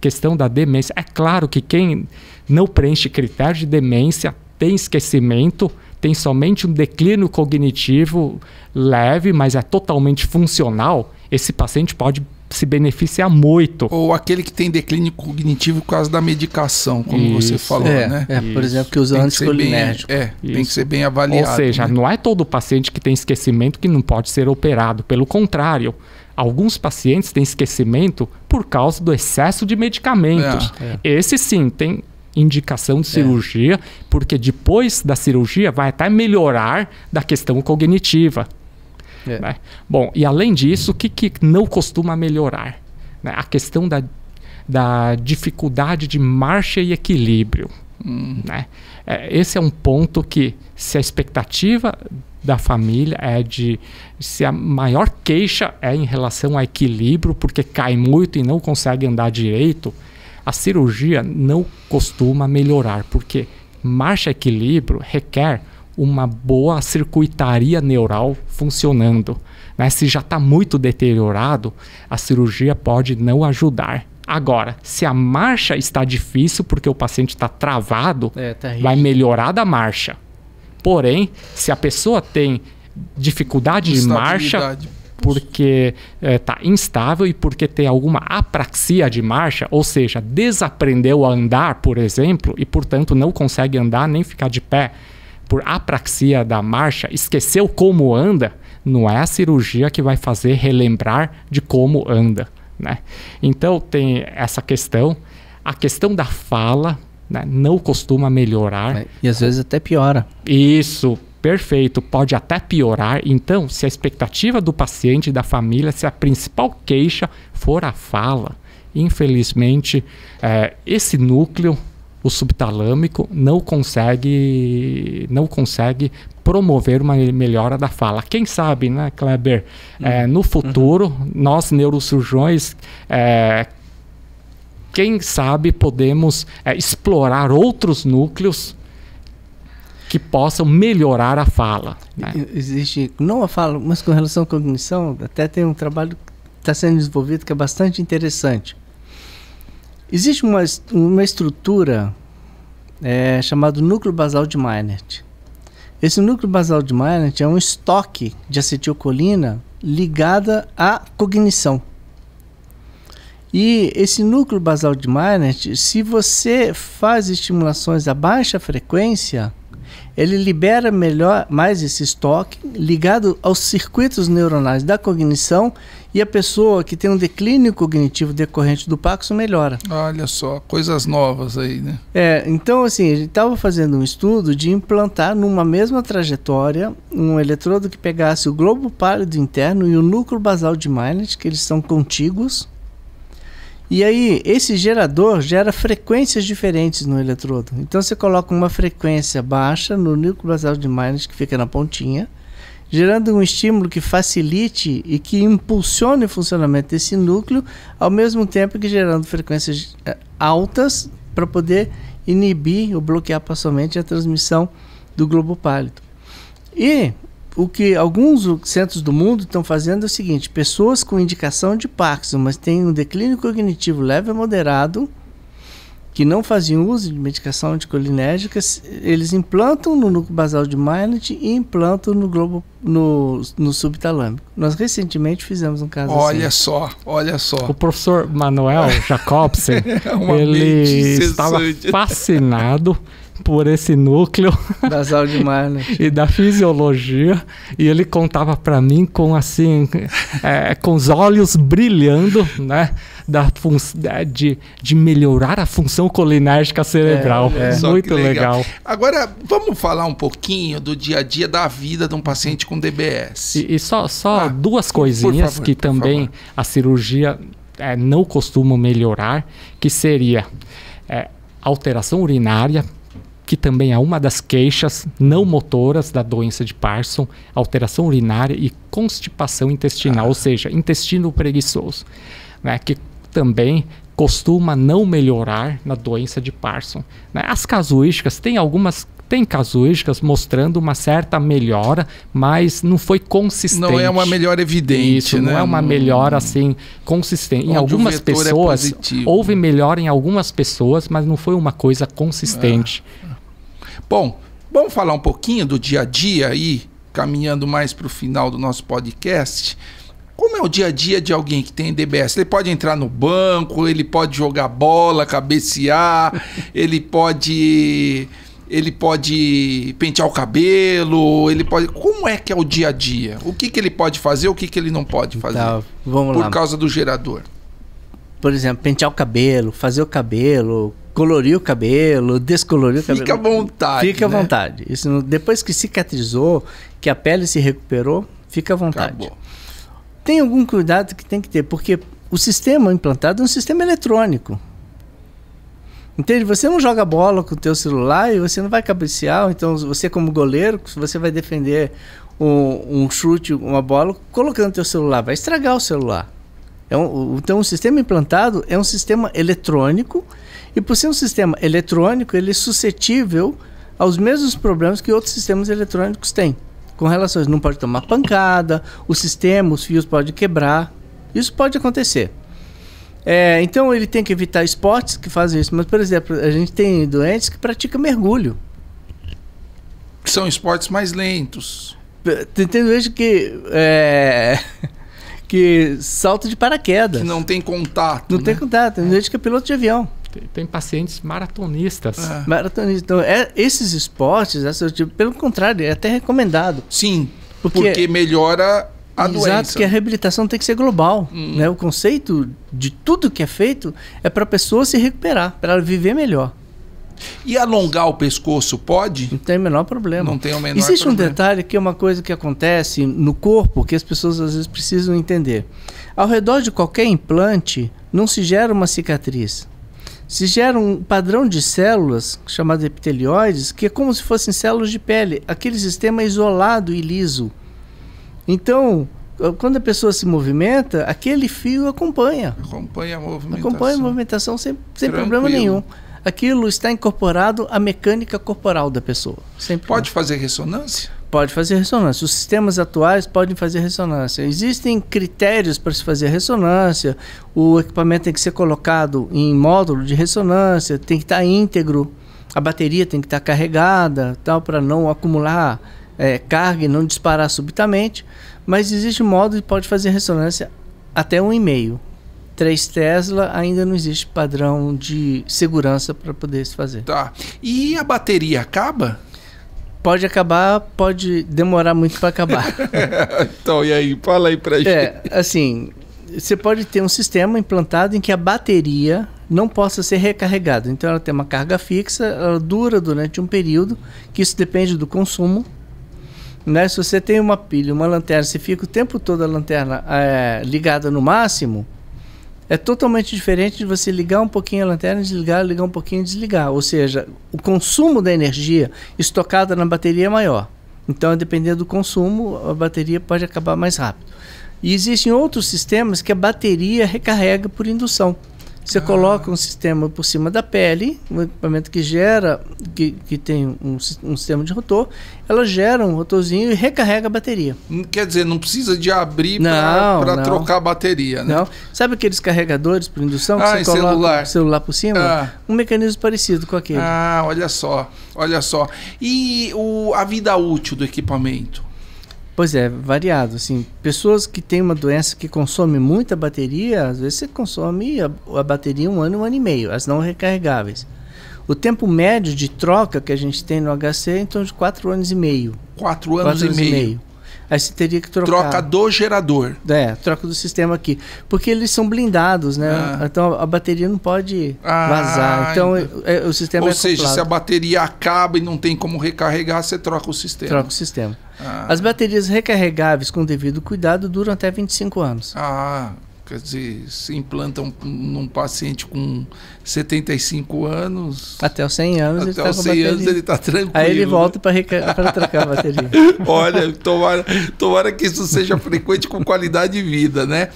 questão da demência, é claro que quem não preenche critério de demência tem esquecimento tem somente um declínio cognitivo leve, mas é totalmente funcional, esse paciente pode se beneficiar muito. Ou aquele que tem declínio cognitivo por causa da medicação, como Isso. você falou, é, né? É, Isso. por exemplo, que usa anticolinérgico. É, Isso. tem que é, ser bem avaliado. Ou seja, né? não é todo paciente que tem esquecimento que não pode ser operado. Pelo contrário, alguns pacientes têm esquecimento por causa do excesso de medicamentos. É, é. Esse sim tem indicação de é. cirurgia, é. porque depois da cirurgia vai até melhorar da questão cognitiva. É. Né? Bom, e além disso, o que, que não costuma melhorar? Né? A questão da, da dificuldade de marcha e equilíbrio. Hum. Né? É, esse é um ponto que, se a expectativa da família é de se a maior queixa é em relação a equilíbrio, porque cai muito e não consegue andar direito, a cirurgia não costuma melhorar, porque marcha-equilíbrio requer uma boa circuitaria neural funcionando. Né? Se já está muito deteriorado, a cirurgia pode não ajudar. Agora, se a marcha está difícil porque o paciente está travado, é, tá vai melhorar da marcha. Porém, se a pessoa tem dificuldade de marcha, porque está eh, é, instável e porque tem alguma apraxia de marcha, ou seja, desaprendeu a andar, por exemplo, e portanto não consegue andar nem ficar de pé por apraxia da marcha, esqueceu como anda, não é a cirurgia que vai fazer relembrar de como anda. Né? Então tem essa questão. A questão da fala né, não costuma melhorar. É, e às vezes até piora. Isso, Perfeito, pode até piorar. Então, se a expectativa do paciente e da família, se a principal queixa for a fala, infelizmente, é, esse núcleo, o subtalâmico, não consegue, não consegue promover uma melhora da fala. Quem sabe, né, Kleber? É, uhum. É, no futuro, uhum. nós neurocirurgiões é, quem sabe podemos é, explorar outros núcleos que possam melhorar a fala. Né? Existe, não a fala, mas com relação à cognição, até tem um trabalho que está sendo desenvolvido que é bastante interessante. Existe uma, uma estrutura é, chamada núcleo basal de Meynert. Esse núcleo basal de Meynert é um estoque de acetilcolina ligada à cognição. E esse núcleo basal de Meynert, se você faz estimulações a baixa frequência, ele libera melhor mais esse estoque ligado aos circuitos neuronais da cognição e a pessoa que tem um declínio cognitivo decorrente do Paxo melhora. Olha só, coisas novas aí, né? É, então assim, ele estava fazendo um estudo de implantar numa mesma trajetória um eletrodo que pegasse o globo pálido interno e o núcleo basal de Meynert, que eles são contíguos, e aí, esse gerador gera frequências diferentes no eletrodo. Então, você coloca uma frequência baixa no núcleo basal de Meynert, que fica na pontinha, gerando um estímulo que facilite e que impulsione o funcionamento desse núcleo, ao mesmo tempo que gerando frequências eh, altas para poder inibir ou bloquear parcialmente a transmissão do globo pálido. E o que alguns centros do mundo estão fazendo é o seguinte: pessoas com indicação de Parkinson, mas têm um declínio cognitivo leve a moderado, que não faziam uso de medicação anticolinérgica, eles implantam no núcleo basal de Myelin e implantam no globo no, no subtalâmico. Nós recentemente fizemos um caso olha assim. Olha só, olha só. O professor Manuel Jacobsen, é ele estava fascinado por esse núcleo das Marnet né? e da fisiologia e ele contava para mim com assim é, com os olhos brilhando né da é, de, de melhorar a função colinérgica cerebral é, é. muito legal. legal. agora vamos falar um pouquinho do dia a dia da vida de um paciente com DBS e, e só só ah, duas coisinhas favor, que também a cirurgia é, não costuma melhorar que seria é, alteração urinária que também é uma das queixas não motoras da doença de Parson, alteração urinária e constipação intestinal, ah. ou seja, intestino preguiçoso, né, que também costuma não melhorar na doença de Parson. Né. As casuísticas tem algumas tem casuísticas mostrando uma certa melhora, mas não foi consistente. Não é uma melhora evidente, Isso, né? não é uma melhora assim consistente. Onde em algumas é pessoas é houve melhora em algumas pessoas, mas não foi uma coisa consistente. Ah. Bom, vamos falar um pouquinho do dia a dia aí, caminhando mais para o final do nosso podcast. Como é o dia a dia de alguém que tem DBS? Ele pode entrar no banco, ele pode jogar bola, cabecear, ele pode ele pode pentear o cabelo, ele pode. Como é que é o dia a dia? O que, que ele pode fazer, o que, que ele não pode então, fazer? Tá, vamos por lá. Por causa do gerador. Por exemplo, pentear o cabelo, fazer o cabelo, colorir o cabelo, descolorir o cabelo. Fica à vontade. Fica à né? vontade. Isso, depois que cicatrizou, que a pele se recuperou, fica à vontade. Acabou. Tem algum cuidado que tem que ter, porque o sistema implantado é um sistema eletrônico. Entende? Você não joga bola com o teu celular e você não vai cabecear, então você como goleiro, você vai defender um, um chute, uma bola, colocando teu celular, vai estragar o celular. É um, então, o sistema implantado é um sistema eletrônico, e por ser um sistema eletrônico, ele é suscetível aos mesmos problemas que outros sistemas eletrônicos têm. Com relações, não pode tomar pancada, o sistema, os fios podem quebrar. Isso pode acontecer. É, então ele tem que evitar esportes que fazem isso. Mas, por exemplo, a gente tem doentes que praticam mergulho. Que são esportes mais lentos. Tem, tem doentes que. É que salta de paraquedas. Que não tem contato. Não né? tem contato. Tem é. gente que é piloto de avião. Tem, tem pacientes maratonistas. É. Maratonistas. Então, é, esses esportes, essa, tipo, pelo contrário, é até recomendado. Sim, porque, porque melhora a Exato, doença. Exato, que a reabilitação tem que ser global. Hum. Né? O conceito de tudo que é feito é para a pessoa se recuperar, para ela viver melhor. E alongar o pescoço pode? Não tem o menor problema. Não tem o menor Existe problema. um detalhe que é uma coisa que acontece no corpo que as pessoas às vezes precisam entender. Ao redor de qualquer implante não se gera uma cicatriz. Se gera um padrão de células chamado epitelioides, que é como se fossem células de pele, aquele sistema isolado e liso. Então, ah, quando a pessoa se movimenta, aquele fio acompanha. Acompanha a movimentação. Acompanha a movimentação sem, sem problema nenhum aquilo está incorporado à mecânica corporal da pessoa. Sempre Pode né? fazer ressonância? Pode fazer ressonância. Os sistemas atuais podem fazer ressonância. Existem critérios para se fazer ressonância. O equipamento tem que ser colocado em módulo de ressonância, tem que estar íntegro. A bateria tem que estar carregada, tal, para não acumular é, carga e não disparar subitamente. Mas existe um modo de pode fazer ressonância até um e-mail. 3 Tesla, ainda não existe padrão de segurança para poder se fazer. Tá. E a bateria acaba? Pode acabar, pode demorar muito para acabar. então, e aí? Fala aí para é, gente. É, assim, você pode ter um sistema implantado em que a bateria não possa ser recarregada. Então, ela tem uma carga fixa, ela dura durante um período, que isso depende do consumo. Né? Se você tem uma pilha, uma lanterna, você fica o tempo todo a lanterna é, ligada no máximo, é totalmente diferente de você ligar um pouquinho a lanterna, desligar, ligar um pouquinho e desligar. Ou seja, o consumo da energia estocada na bateria é maior. Então, dependendo do consumo, a bateria pode acabar mais rápido. E existem outros sistemas que a bateria recarrega por indução. Você ah. coloca um sistema por cima da pele, um equipamento que gera, que, que tem um, um sistema de rotor, ela gera um rotorzinho e recarrega a bateria. Hum, quer dizer, não precisa de abrir para trocar a bateria, né? Não. Sabe aqueles carregadores por indução que ah, você coloca celular. o celular por cima? Ah. Um mecanismo parecido com aquele. Ah, olha só, olha só. E o, a vida útil do equipamento? Pois é, variado. Assim, pessoas que têm uma doença que consome muita bateria, às vezes você consome a, a bateria um ano, um ano e meio, as não recarregáveis. O tempo médio de troca que a gente tem no HC é em torno de quatro anos e meio. quatro anos, anos, e, meio. E meio. Aí você teria que trocar. Troca do gerador. É, troca do sistema aqui. Porque eles são blindados, né? Ah. Então a bateria não pode ah, vazar. Então é, o sistema é Ou é seja, acoplado. se a bateria acaba e não tem como recarregar, você troca o sistema. Troca o sistema. Ah. As baterias recarregáveis com devido cuidado duram até 25 anos. Ah, Quer dizer, se implantam num paciente com 75 anos. Até os 100 anos até ele está 100 anos ele está tá tranquilo. Aí ele né? volta para trocar a bateria. Olha, tomara, tomara que isso seja frequente com qualidade de vida, né?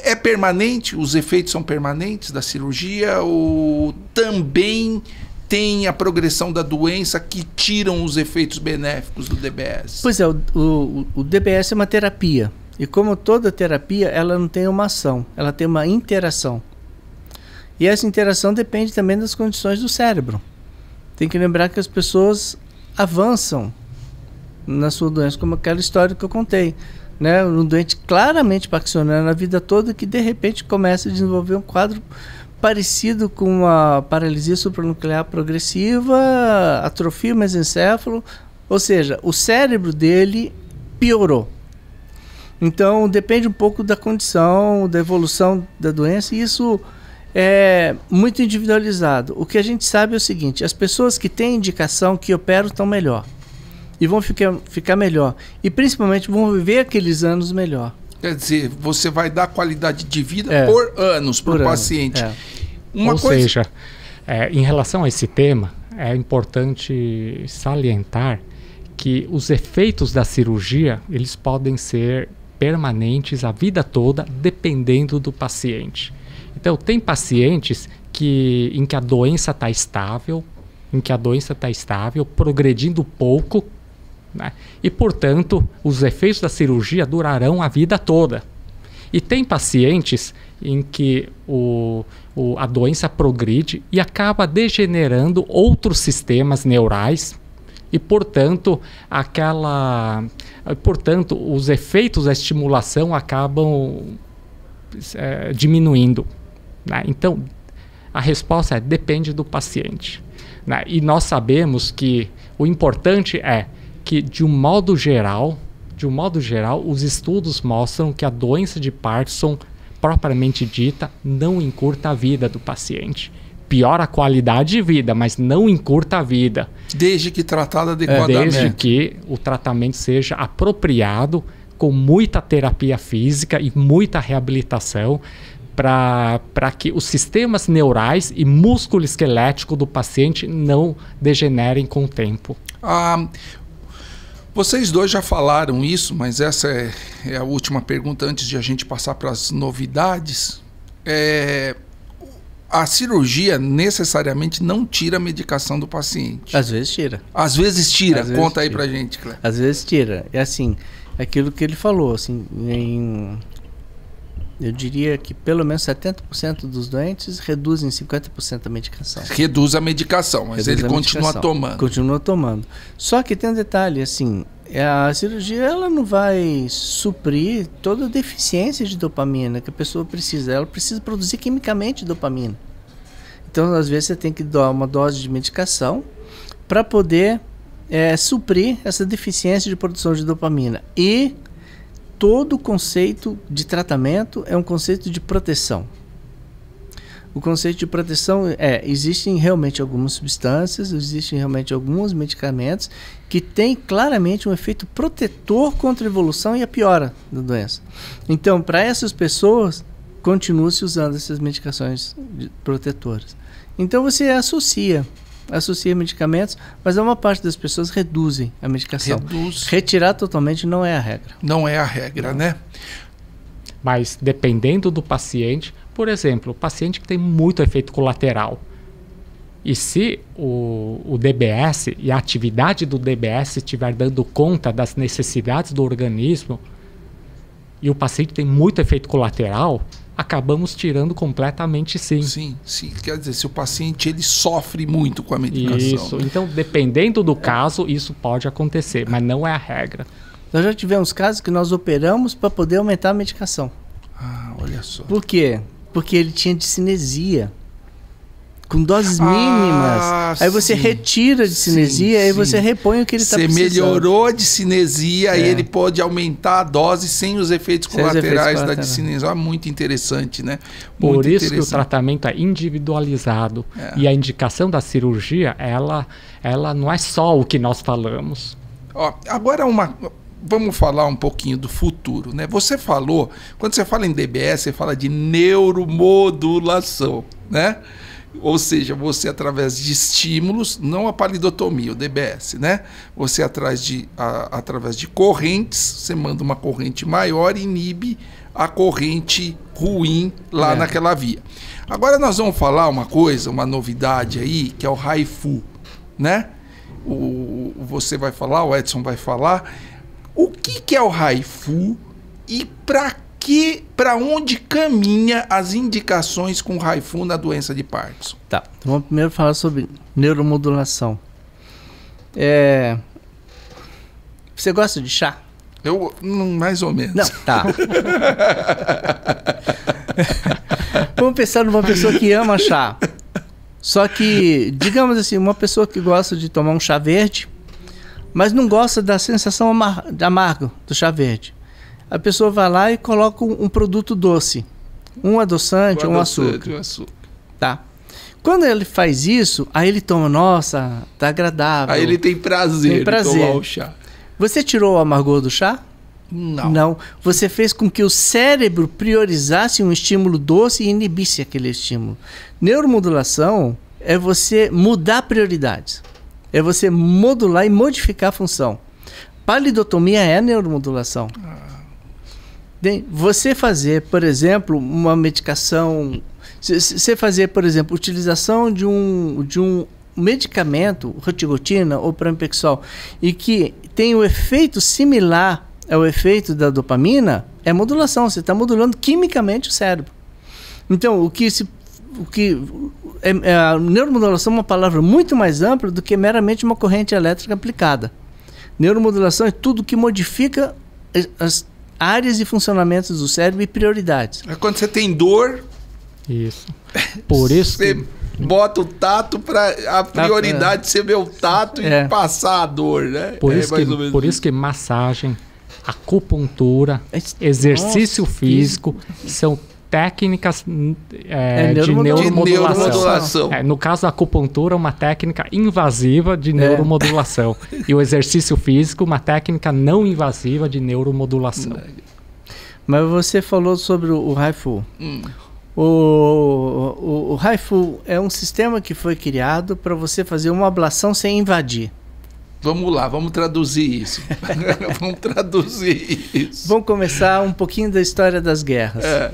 É permanente? Os efeitos são permanentes da cirurgia? Ou também tem a progressão da doença que tiram os efeitos benéficos do DBS? Pois é, o, o, o DBS é uma terapia. E como toda terapia, ela não tem uma ação, ela tem uma interação. E essa interação depende também das condições do cérebro. Tem que lembrar que as pessoas avançam na sua doença, como aquela história que eu contei. Né? Um doente claramente paccionando a vida toda que de repente começa a desenvolver um quadro parecido com uma paralisia supranuclear progressiva, atrofia mesencéfalo, ou seja, o cérebro dele piorou. Então depende um pouco da condição, da evolução da doença, e isso é muito individualizado. O que a gente sabe é o seguinte: as pessoas que têm indicação que operam estão melhor e vão ficar, ficar melhor, e principalmente vão viver aqueles anos melhor. Quer dizer, você vai dar qualidade de vida é, por anos para o paciente. É. Uma Ou coisa... seja, é, em relação a esse tema, é importante salientar que os efeitos da cirurgia eles podem ser permanentes a vida toda, dependendo do paciente. Então, tem pacientes que, em que a doença está estável, em que a doença está estável, progredindo pouco, né? e, portanto, os efeitos da cirurgia durarão a vida toda. E tem pacientes em que o, o, a doença progride e acaba degenerando outros sistemas neurais, e, portanto, aquela, ah, portanto, os efeitos da estimulação acabam é, diminuindo. Né? Então, a resposta é depende do paciente. Né? E nós sabemos que o importante é que, de um modo geral, de um modo geral, os estudos mostram que a doença de Parkinson, propriamente dita, não encurta a vida do paciente piora a qualidade de vida, mas não encurta a vida. Desde que tratada adequadamente. É, desde que o tratamento seja apropriado, com muita terapia física e muita reabilitação para que os sistemas neurais e músculo esquelético do paciente não degenerem com o tempo. Ah, vocês dois já falaram isso, mas essa é, é, a última pergunta antes de a gente passar para as novidades. É, a cirurgia necessariamente não tira a medicação do paciente. Às vezes tira. Às vezes tira. Às Conta vezes aí tira. pra gente, Cléber. Às vezes tira. É assim, aquilo que ele falou, assim, em, eu diria que pelo menos 70% dos doentes reduzem 50% a medicação. Reduz a medicação, mas Reduz ele continua medicação. tomando. Continua tomando. Só que tem um detalhe, assim, é, a cirurgia ela não vai suprir toda a deficiência de dopamina que a pessoa precisa. Ela precisa produzir quimicamente dopamina. Então, às vezes, você tem que dar uma dose de medicação para poder é, suprir essa deficiência de produção de dopamina. E todo conceito de tratamento é um conceito de proteção o conceito de proteção é: existem realmente algumas substâncias, existem realmente alguns medicamentos que têm claramente um efeito protetor contra a evolução e a piora da doença. Então, para essas pessoas, continua-se usando essas medicações protetoras. Então, você associa associa medicamentos, mas uma parte das pessoas reduzem a medicação. Reduz. Retirar totalmente não é a regra. Não é a regra, não. né? Mas dependendo do paciente, por exemplo, paciente que tem muito efeito colateral. E se o, o DBS e a atividade do DBS estiver dando conta das necessidades do organismo e o paciente tem muito efeito colateral, acabamos tirando completamente sim. Sim, sim. Quer dizer, se o paciente ele sofre muito com a medicação. Isso. Então, dependendo do caso, isso pode acontecer, mas não é a regra. Nós já tivemos casos que nós operamos para poder aumentar a medicação. Ah, olha só. Por quê? porque ele tinha discinesia. Com doses ah, mínimas. Aí você sim, retira de cinesia aí você repõe o que ele está precisando. Você melhorou de cinesia é. e ele pode aumentar a dose sem os efeitos sem colaterais, os efeitos da discinesia. Ah, muito interessante, né? Muito Por isso que o tratamento é individualizado. É. E a indicação da cirurgia, ela, ela não é só o que nós falamos. Ó, agora uma vamos falar um pouquinho do futuro, né? Você falou, quando você fala em DBS, você fala de neuromodulação, né? Ou seja, você através de estímulos, não a palidotomia, o DBS, né? Você atrás de, a, através de correntes, você manda uma corrente maior e inibe a corrente ruim lá é. naquela via. Agora nós vamos falar uma coisa, uma novidade aí, que é o Raifu, né? O, você vai falar, o Edson vai falar, o que, que é o Haifu e para que, para onde caminha as indicações com Haifu na doença de Parkinson? Tá, então, vamos primeiro falar sobre neuromodulação. É... Você gosta de chá? Eu, hum, mais ou menos. Não, tá. Vamos pensar numa pessoa que ama chá. Só que, digamos assim, uma pessoa que gosta de tomar um chá verde, mas não gosta da sensação amar amargo do chá verde. A pessoa vai lá e coloca um, um produto doce, um adoçante um açúcar. Um açúcar. Tá. Quando ele faz isso, aí ele toma, nossa, tá agradável. Aí ele tem prazer, tem prazer. tomar o chá. Você tirou o amargor do chá? Não. Não. Você fez com que o cérebro priorizasse um estímulo doce e inibisse aquele estímulo. Neuromodulação é você mudar prioridades. É você modular e modificar a função. Palidotomia é neuromodulação. você fazer, por exemplo, uma medicação. Você fazer, por exemplo, utilização de um, de um medicamento, rotigotina ou pramipexol, e que tem o um efeito similar ao efeito da dopamina, é modulação. Você está modulando quimicamente o cérebro. Então, o que se o que é, é, a neuromodulação é uma palavra muito mais ampla do que meramente uma corrente elétrica aplicada. Neuromodulação é tudo que modifica as áreas e funcionamentos do cérebro e prioridades. É quando você tem dor. Isso. Por isso. Você que... bota o tato para a prioridade é. ser meu tato é. e passar a dor, né? Por, é isso, que, por isso que massagem, acupuntura, é exercício Nossa, físico são técnicas é, é, de neuromodulação. De neuromodulação. É, no caso da acupuntura, é uma técnica invasiva de é. neuromodulação. e o exercício físico, uma técnica não invasiva de neuromodulação. Mas você falou sobre o Raifu. Hum. O, o, o é um sistema que foi criado para você fazer uma ablação sem invadir. Vamos lá, vamos traduzir isso. vamos traduzir isso. Vamos começar um pouquinho da história das guerras. É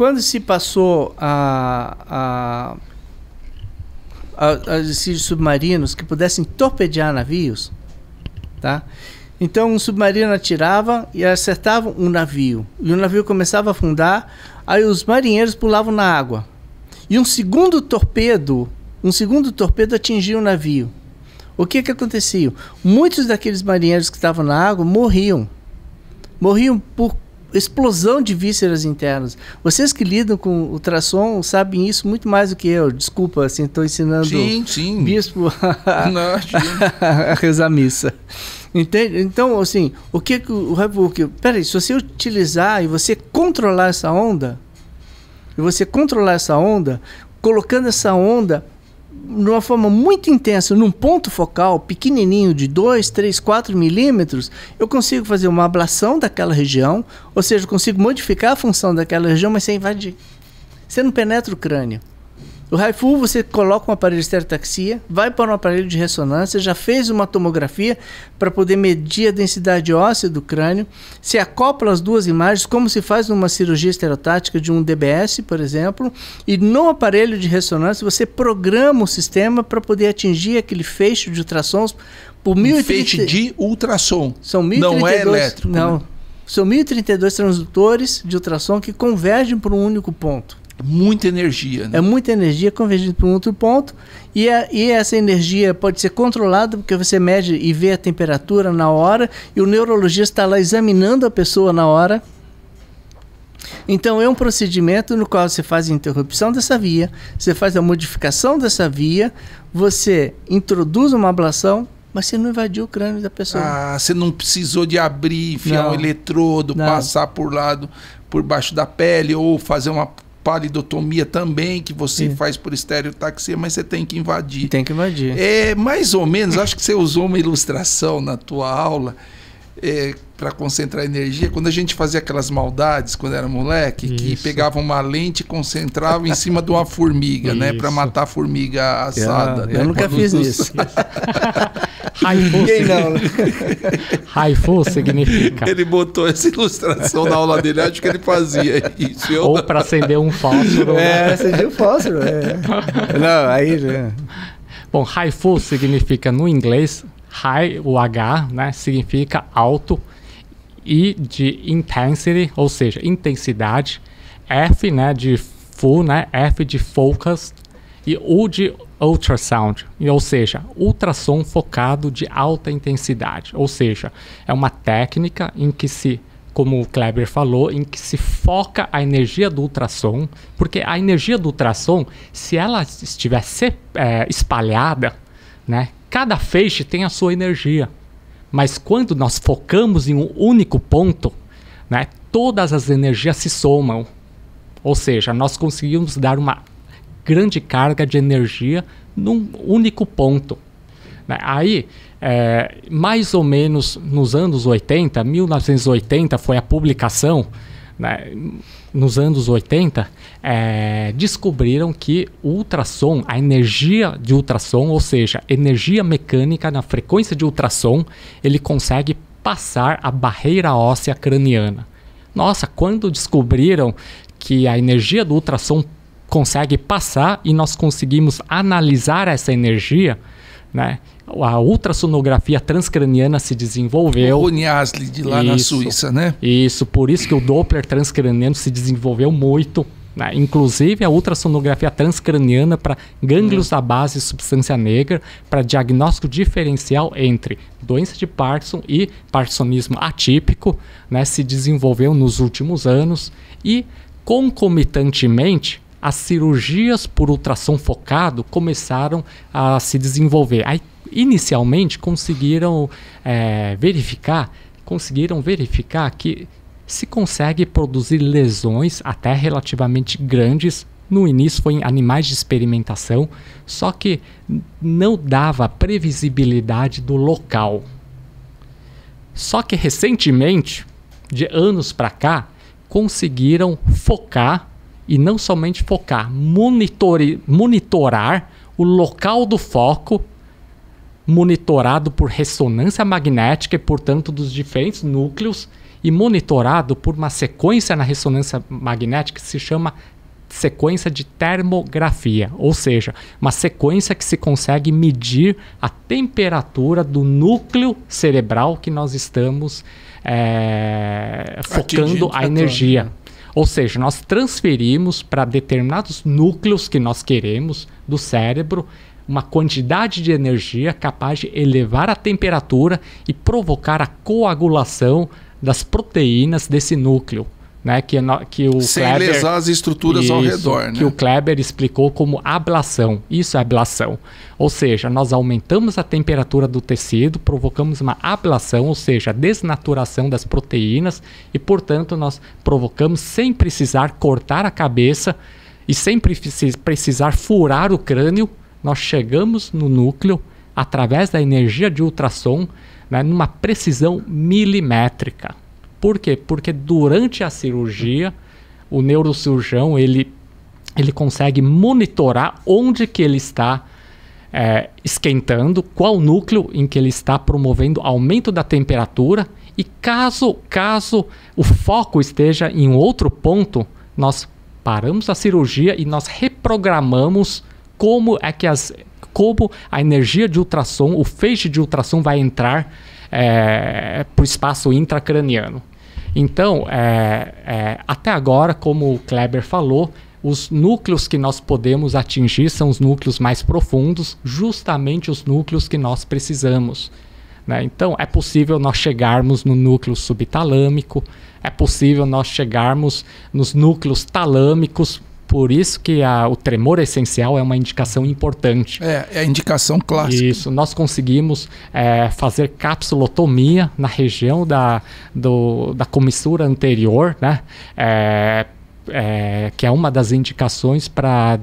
quando se passou a, a, a, a submarinos que pudessem torpedear navios, tá? Então um submarino atirava e acertava um navio. E o navio começava a afundar, aí os marinheiros pulavam na água. E um segundo torpedo, um segundo torpedo atingia o navio. O que que acontecia? Muitos daqueles marinheiros que estavam na água morriam. Morriam por explosão de vísceras internas. Vocês que lidam com ultrassom sabem isso muito mais do que eu. Desculpa, assim, estou ensinando sim, sim. bispo a, Não, a rezar missa. Entende? Então, assim, o que o Rebook. Peraí, se você utilizar e você controlar essa onda, e você controlar essa onda, colocando essa onda de uma forma muito intensa, num ponto focal pequenininho de 2, 3, 4 milímetros, eu consigo fazer uma ablação daquela região, ou seja, eu consigo modificar a função daquela região, mas sem invadir. Você não penetra o crânio. O HIFU você coloca um aparelho de esterotaxia, vai para um aparelho de ressonância, já fez uma tomografia para poder medir a densidade óssea do crânio, se acopla as duas imagens, como se faz numa cirurgia esterotática de um DBS, por exemplo, e no aparelho de ressonância você programa o sistema para poder atingir aquele feixe de ultrassons por mil Um feixe de ultrassom. São 1032... Não é elétrico. Não. Né? São 1032 transdutores de ultrassom que convergem para um único ponto muita energia. Né? É muita energia convergindo para um outro ponto e, a, é, e essa energia pode ser controlada porque você mede e vê a temperatura na hora e o neurologista está lá examinando a pessoa na hora. Então é um procedimento no qual você faz a interrupção dessa via, você faz a modificação dessa via, você introduz uma ablação, mas você não invadiu o crânio da pessoa. Ah, você não precisou de abrir, enfiar não. um eletrodo, não. passar por lado, por baixo da pele ou fazer uma palidotomia também, que você Sim. faz por estereotaxia, mas você tem que invadir. Tem que invadir. É, mais ou menos, acho que você usou uma ilustração na tua aula é, para concentrar energia. Quando a gente fazia aquelas maldades, quando era moleque, Isso. que pegava uma lente e concentrava em cima de uma formiga, né, Isso. né? para matar a formiga assada. Eu, é, né? eu nunca fiz isso. Haifu, Ninguém não. Né? Haifu significa. Ele botou essa ilustração na aula dele, acho que ele fazia isso. Ou para acender um fósforo. É, né? acender um fósforo. É. Não, aí. Já... Bom, Haifu significa no inglês, high, o H, né, significa alto, e de intensity, ou seja, intensidade, F, né, de full, né, F de focus, e U de ultrasound, ou seja, ultrassom focado de alta intensidade, ou seja, é uma técnica em que se como o Kleber falou, em que se foca a energia do ultrassom, porque a energia do ultrassom, se ela estiver é, espalhada, né, cada feixe tem a sua energia. Mas quando nós focamos em um único ponto, né, todas as energias se somam. Ou seja, nós conseguimos dar uma grande carga de energia num único ponto. Né? Aí, é, mais ou menos nos anos 80, 1980 foi a publicação, né, nos anos 80, é, descobriram que o ultrassom, a energia de ultrassom, ou seja, energia mecânica na frequência de ultrassom, ele consegue passar a barreira óssea craniana. Nossa, quando descobriram que a energia do ultrassom consegue passar e nós conseguimos analisar essa energia, né? A ultrassonografia transcraniana se desenvolveu. O Rony de lá isso, na Suíça, né? Isso, por isso que o Doppler transcraniano se desenvolveu muito. Né? Inclusive a ultrassonografia transcraniana para gânglios hum. da base e substância negra, para diagnóstico diferencial entre doença de Parkinson e Parkinsonismo atípico, né? se desenvolveu nos últimos anos e concomitantemente as cirurgias por ultrassom focado começaram a se desenvolver. Aí, inicialmente, conseguiram é, verificar, conseguiram verificar que se consegue produzir lesões até relativamente grandes. No início foi em animais de experimentação, só que não dava previsibilidade do local. Só que recentemente, de anos para cá, conseguiram focar e não somente focar, monitore, monitorar o local do foco, monitorado por ressonância magnética e, portanto, dos diferentes núcleos, e monitorado por uma sequência na ressonância magnética que se chama sequência de termografia, ou seja, uma sequência que se consegue medir a temperatura do núcleo cerebral que nós estamos é, focando a energia. Né? Ou seja, nós transferimos para determinados núcleos que nós queremos do cérebro uma quantidade de energia capaz de elevar a temperatura e provocar a coagulação das proteínas desse núcleo, né? Que, que o Sem Kleber, lesar as estruturas isso, ao redor. Né? Que o Kleber explicou como ablação. Isso é ablação. Ou seja, nós aumentamos a temperatura do tecido, provocamos uma ablação, ou seja, desnaturação das proteínas, e, portanto, nós provocamos sem precisar cortar a cabeça e sem precisar furar o crânio, nós chegamos no núcleo através da energia de ultrassom né, numa precisão milimétrica. Por quê? Porque durante a cirurgia, o neurocirurgião ele, ele consegue monitorar onde que ele está é, esquentando, qual núcleo em que ele está promovendo aumento da temperatura e caso caso o foco esteja em outro ponto, nós paramos a cirurgia e nós reprogramamos como é que as como a energia de ultrassom, o feixe de ultrassom vai entrar é, para o espaço intracraniano. Então, é, é, até agora, como o Kleber falou, os núcleos que nós podemos atingir são os núcleos mais profundos, justamente os núcleos que nós precisamos. Né? Então, é possível nós chegarmos no núcleo subtalâmico, é possível nós chegarmos nos núcleos talâmicos, por isso que a, o tremor essencial é uma indicação importante. É, é a indicação clássica. Isso, nós conseguimos é, fazer capsulotomia na região da, do, da comissura anterior, né? É, é, que é uma das indicações para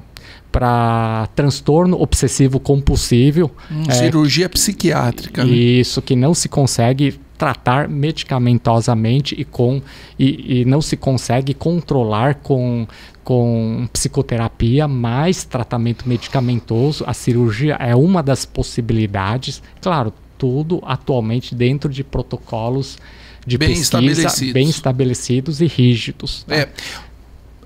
para transtorno obsessivo compulsivo. Hum, é, cirurgia psiquiátrica. Né? Isso, né? que não se consegue tratar medicamentosamente e, com, e, e não se consegue controlar com, com psicoterapia mais tratamento medicamentoso. A cirurgia é uma das possibilidades. Claro, tudo atualmente dentro de protocolos de bem pesquisa estabelecidos. bem estabelecidos e rígidos. Tá? É.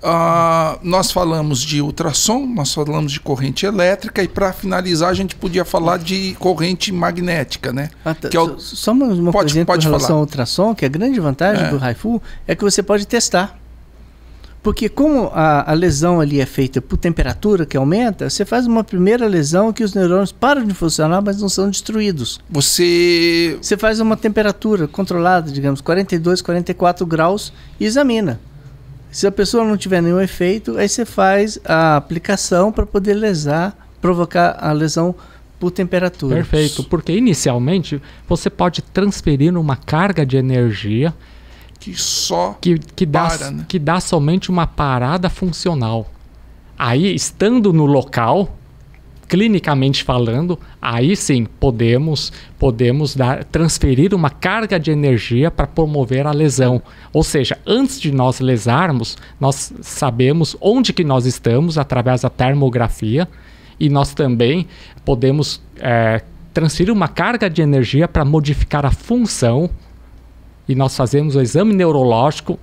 Uh, nós falamos de ultrassom, nós falamos de corrente elétrica e para finalizar a gente podia falar de corrente magnética, né? Ah, tá. que é o... Só uma, uma pode, coisinha pode relação falar. ao ultrassom, que é a grande vantagem é. do Raifu é que você pode testar. Porque como a, a, lesão ali é feita por temperatura que aumenta, você faz uma primeira lesão que os neurônios param de funcionar, mas não são destruídos. Você você faz uma temperatura controlada, digamos 42, 44 graus e examina. Se a pessoa não tiver nenhum efeito, aí você faz a aplicação para poder lesar, provocar a lesão por temperatura. Perfeito, porque inicialmente você pode transferir uma carga de energia que só que, que dá, para, né? que dá somente uma parada funcional. Aí, estando no local, clinicamente falando, aí sim podemos podemos dar, transferir uma carga de energia para promover a lesão. Ou seja, antes de nós lesarmos, nós sabemos onde que nós estamos através da termografia e nós também podemos é, transferir uma carga de energia para modificar a função e nós fazemos o exame neurológico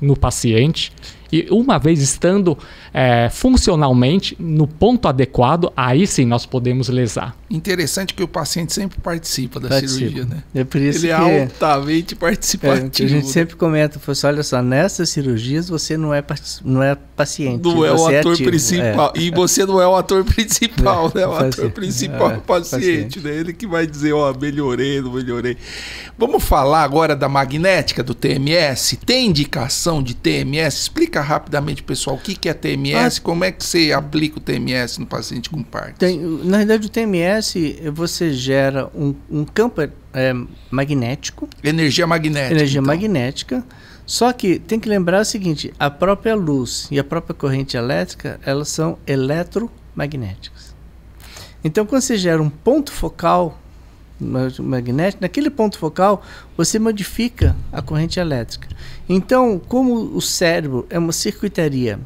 no paciente e uma vez estando é, funcionalmente no ponto adequado, aí sim nós podemos lesar. Interessante que o paciente sempre participa da participa. cirurgia, né? É por isso Ele que, é altamente participativo. É, a gente né? sempre comenta, professor, assim, olha só, nessas cirurgias você não é, não é paciente. Não é o é ator é principal. E você não é o ator principal, é, né? O ator assim. principal é o é, paciente, paciente, assim. né? Ele que vai dizer, ó, oh, melhorei, não melhorei. Vamos falar agora da magnética do TMS? Tem indicação de TMS? Explica rapidamente, pessoal, o que, que é TMS? Ah, como é que você aplica o TMS no paciente com Parkinson? Tem, na realidade, o TMS você gera um, um campo é, magnético. Energia magnética. Energia então. magnética. Só que tem que lembrar o seguinte: a própria luz e a própria corrente elétrica elas são eletromagnéticas. Então, quando você gera um ponto focal magnético, naquele ponto focal você modifica a corrente elétrica. Então, como o cérebro é uma circuitaria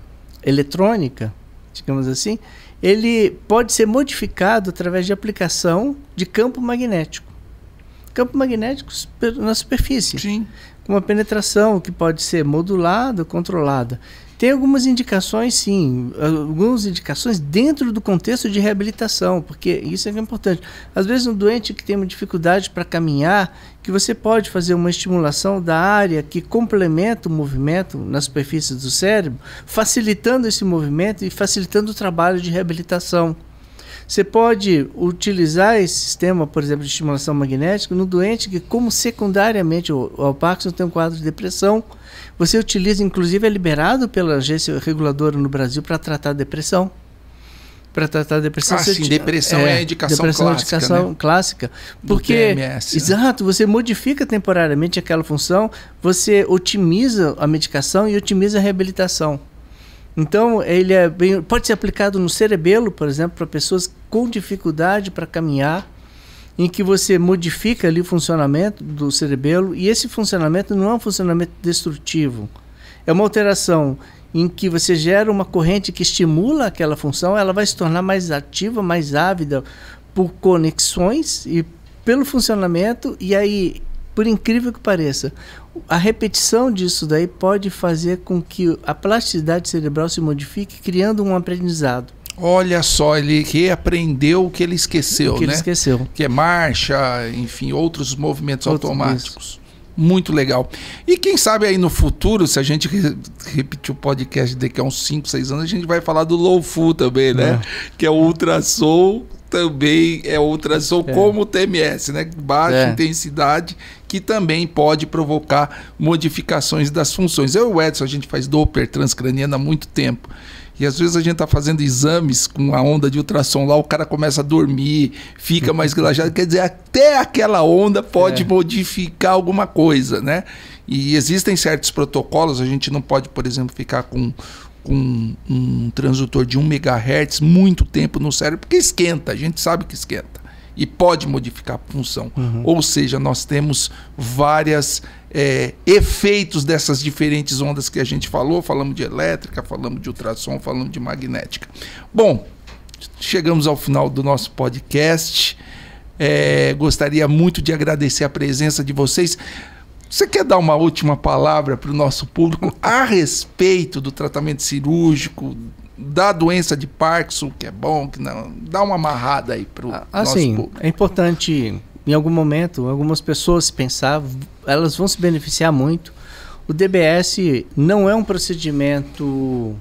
eletrônica, digamos assim, ele pode ser modificado através de aplicação de campo magnético. Campo magnético na superfície. Sim. Com uma penetração que pode ser modulada, controlada. Tem algumas indicações, sim, algumas indicações dentro do contexto de reabilitação, porque isso é, é importante. Às vezes, um doente que tem uma dificuldade para caminhar, que você pode fazer uma estimulação da área que complementa o movimento na superfície do cérebro, facilitando esse movimento e facilitando o trabalho de reabilitação. Você pode utilizar esse sistema, por exemplo, de estimulação magnética no doente que, como secundariamente o ao Parkinson, tem um quadro de depressão. Você utiliza, inclusive, é liberado pela agência reguladora no Brasil para tratar depressão para tratar depressão. Ah, sim, depressão é, é indicação depressão é clássica. Indicação né? clássica porque, TMS, né? exato, né? você modifica temporariamente aquela função, você otimiza a medicação e otimiza a reabilitação. Então, ele é bem, pode ser aplicado no cerebelo, por exemplo, para pessoas com dificuldade para caminhar, em que você modifica ali o funcionamento do cerebelo, e esse funcionamento não é um funcionamento destrutivo. É uma alteração em que você gera uma corrente que estimula aquela função, ela vai se tornar mais ativa, mais ávida por conexões e pelo funcionamento, e aí, por incrível que pareça, a repetição disso daí pode fazer com que a plasticidade cerebral se modifique, criando um aprendizado. Olha só, ele reaprendeu o que ele esqueceu, o que né? Ele esqueceu. Que é marcha, enfim, outros movimentos automáticos. Isso. Muito legal. E quem sabe aí no futuro, se a gente re repetir o podcast daqui a uns 5, 6 anos, a gente vai falar do low Fu também, né? É. Que é ultrassom, também é ultrassom é. como o TMS, né? Baixa é. intensidade que também pode provocar modificações das funções. Eu e o Edson, a gente faz Doppler transcraniana há muito tempo. E às vezes a gente está fazendo exames com a onda de ultrassom lá, o cara começa a dormir, fica mais relaxado. Quer dizer, até aquela onda pode é. modificar alguma coisa, né? E existem certos protocolos, a gente não pode, por exemplo, ficar com com um transutor de 1 MHz muito tempo no cérebro, porque esquenta, a gente sabe que esquenta e pode modificar a função. Uhum. Ou seja, nós temos várias é, efeitos dessas diferentes ondas que a gente falou. Falamos de elétrica, falamos de ultrassom, falamos de magnética. Bom, chegamos ao final do nosso podcast. É, gostaria muito de agradecer a presença de vocês. Você quer dar uma última palavra para o nosso público a respeito do tratamento cirúrgico, da doença de Parkinson, que é bom, que não, dá uma amarrada aí para o ah, assim, nosso público. É importante, em algum momento, algumas pessoas pensar, elas vão se beneficiar muito. O DBS não é um procedimento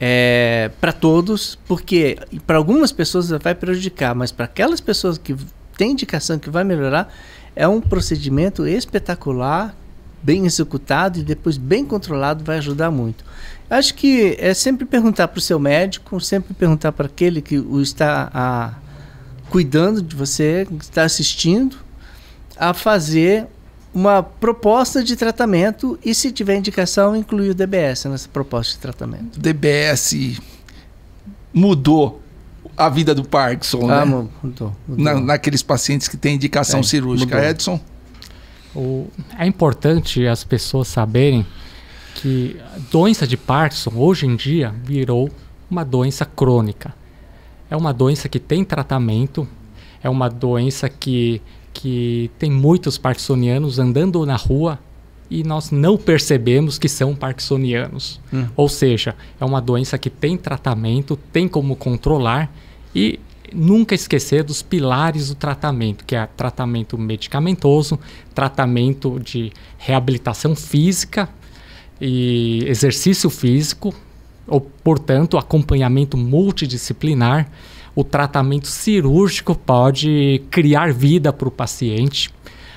é, para todos, porque para algumas pessoas vai prejudicar, mas para aquelas pessoas que têm indicação que vai melhorar, é um procedimento espetacular, bem executado e depois bem controlado, vai ajudar muito. Acho que é sempre perguntar para o seu médico, sempre perguntar para aquele que o está a, cuidando de você, que está assistindo, a fazer uma proposta de tratamento e, se tiver indicação, incluir o DBS nessa proposta de tratamento. DBS mudou a vida do Parkinson, ah, né? Mudou, mudou. Na, naqueles pacientes que têm indicação é, cirúrgica. Mudou. Edson? O, é importante as pessoas saberem que a doença de Parkinson hoje em dia virou uma doença crônica. É uma doença que tem tratamento, é uma doença que, que tem muitos parkinsonianos andando na rua e nós não percebemos que são parkinsonianos. Hum. Ou seja, é uma doença que tem tratamento, tem como controlar e nunca esquecer dos pilares do tratamento, que é tratamento medicamentoso, tratamento de reabilitação física, e exercício físico, ou, portanto, acompanhamento multidisciplinar. O tratamento cirúrgico pode criar vida para o paciente.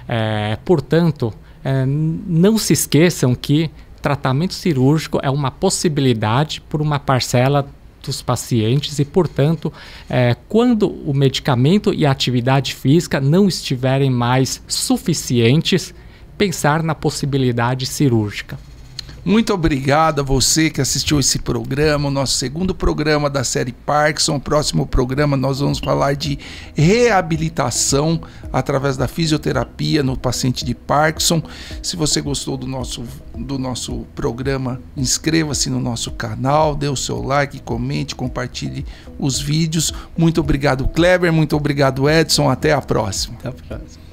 É, portanto, é, não se esqueçam que tratamento cirúrgico é uma possibilidade por uma parcela dos pacientes e, portanto, é, quando o medicamento e a atividade física não estiverem mais suficientes, pensar na possibilidade cirúrgica. Muito obrigado a você que assistiu esse programa, o nosso segundo programa da série Parkinson. O próximo programa nós vamos falar de reabilitação através da fisioterapia no paciente de Parkinson. Se você gostou do nosso, do nosso programa, inscreva-se no nosso canal, dê o seu like, comente, compartilhe os vídeos. Muito obrigado, Kleber. Muito obrigado, Edson. Até a próxima. Até a próxima.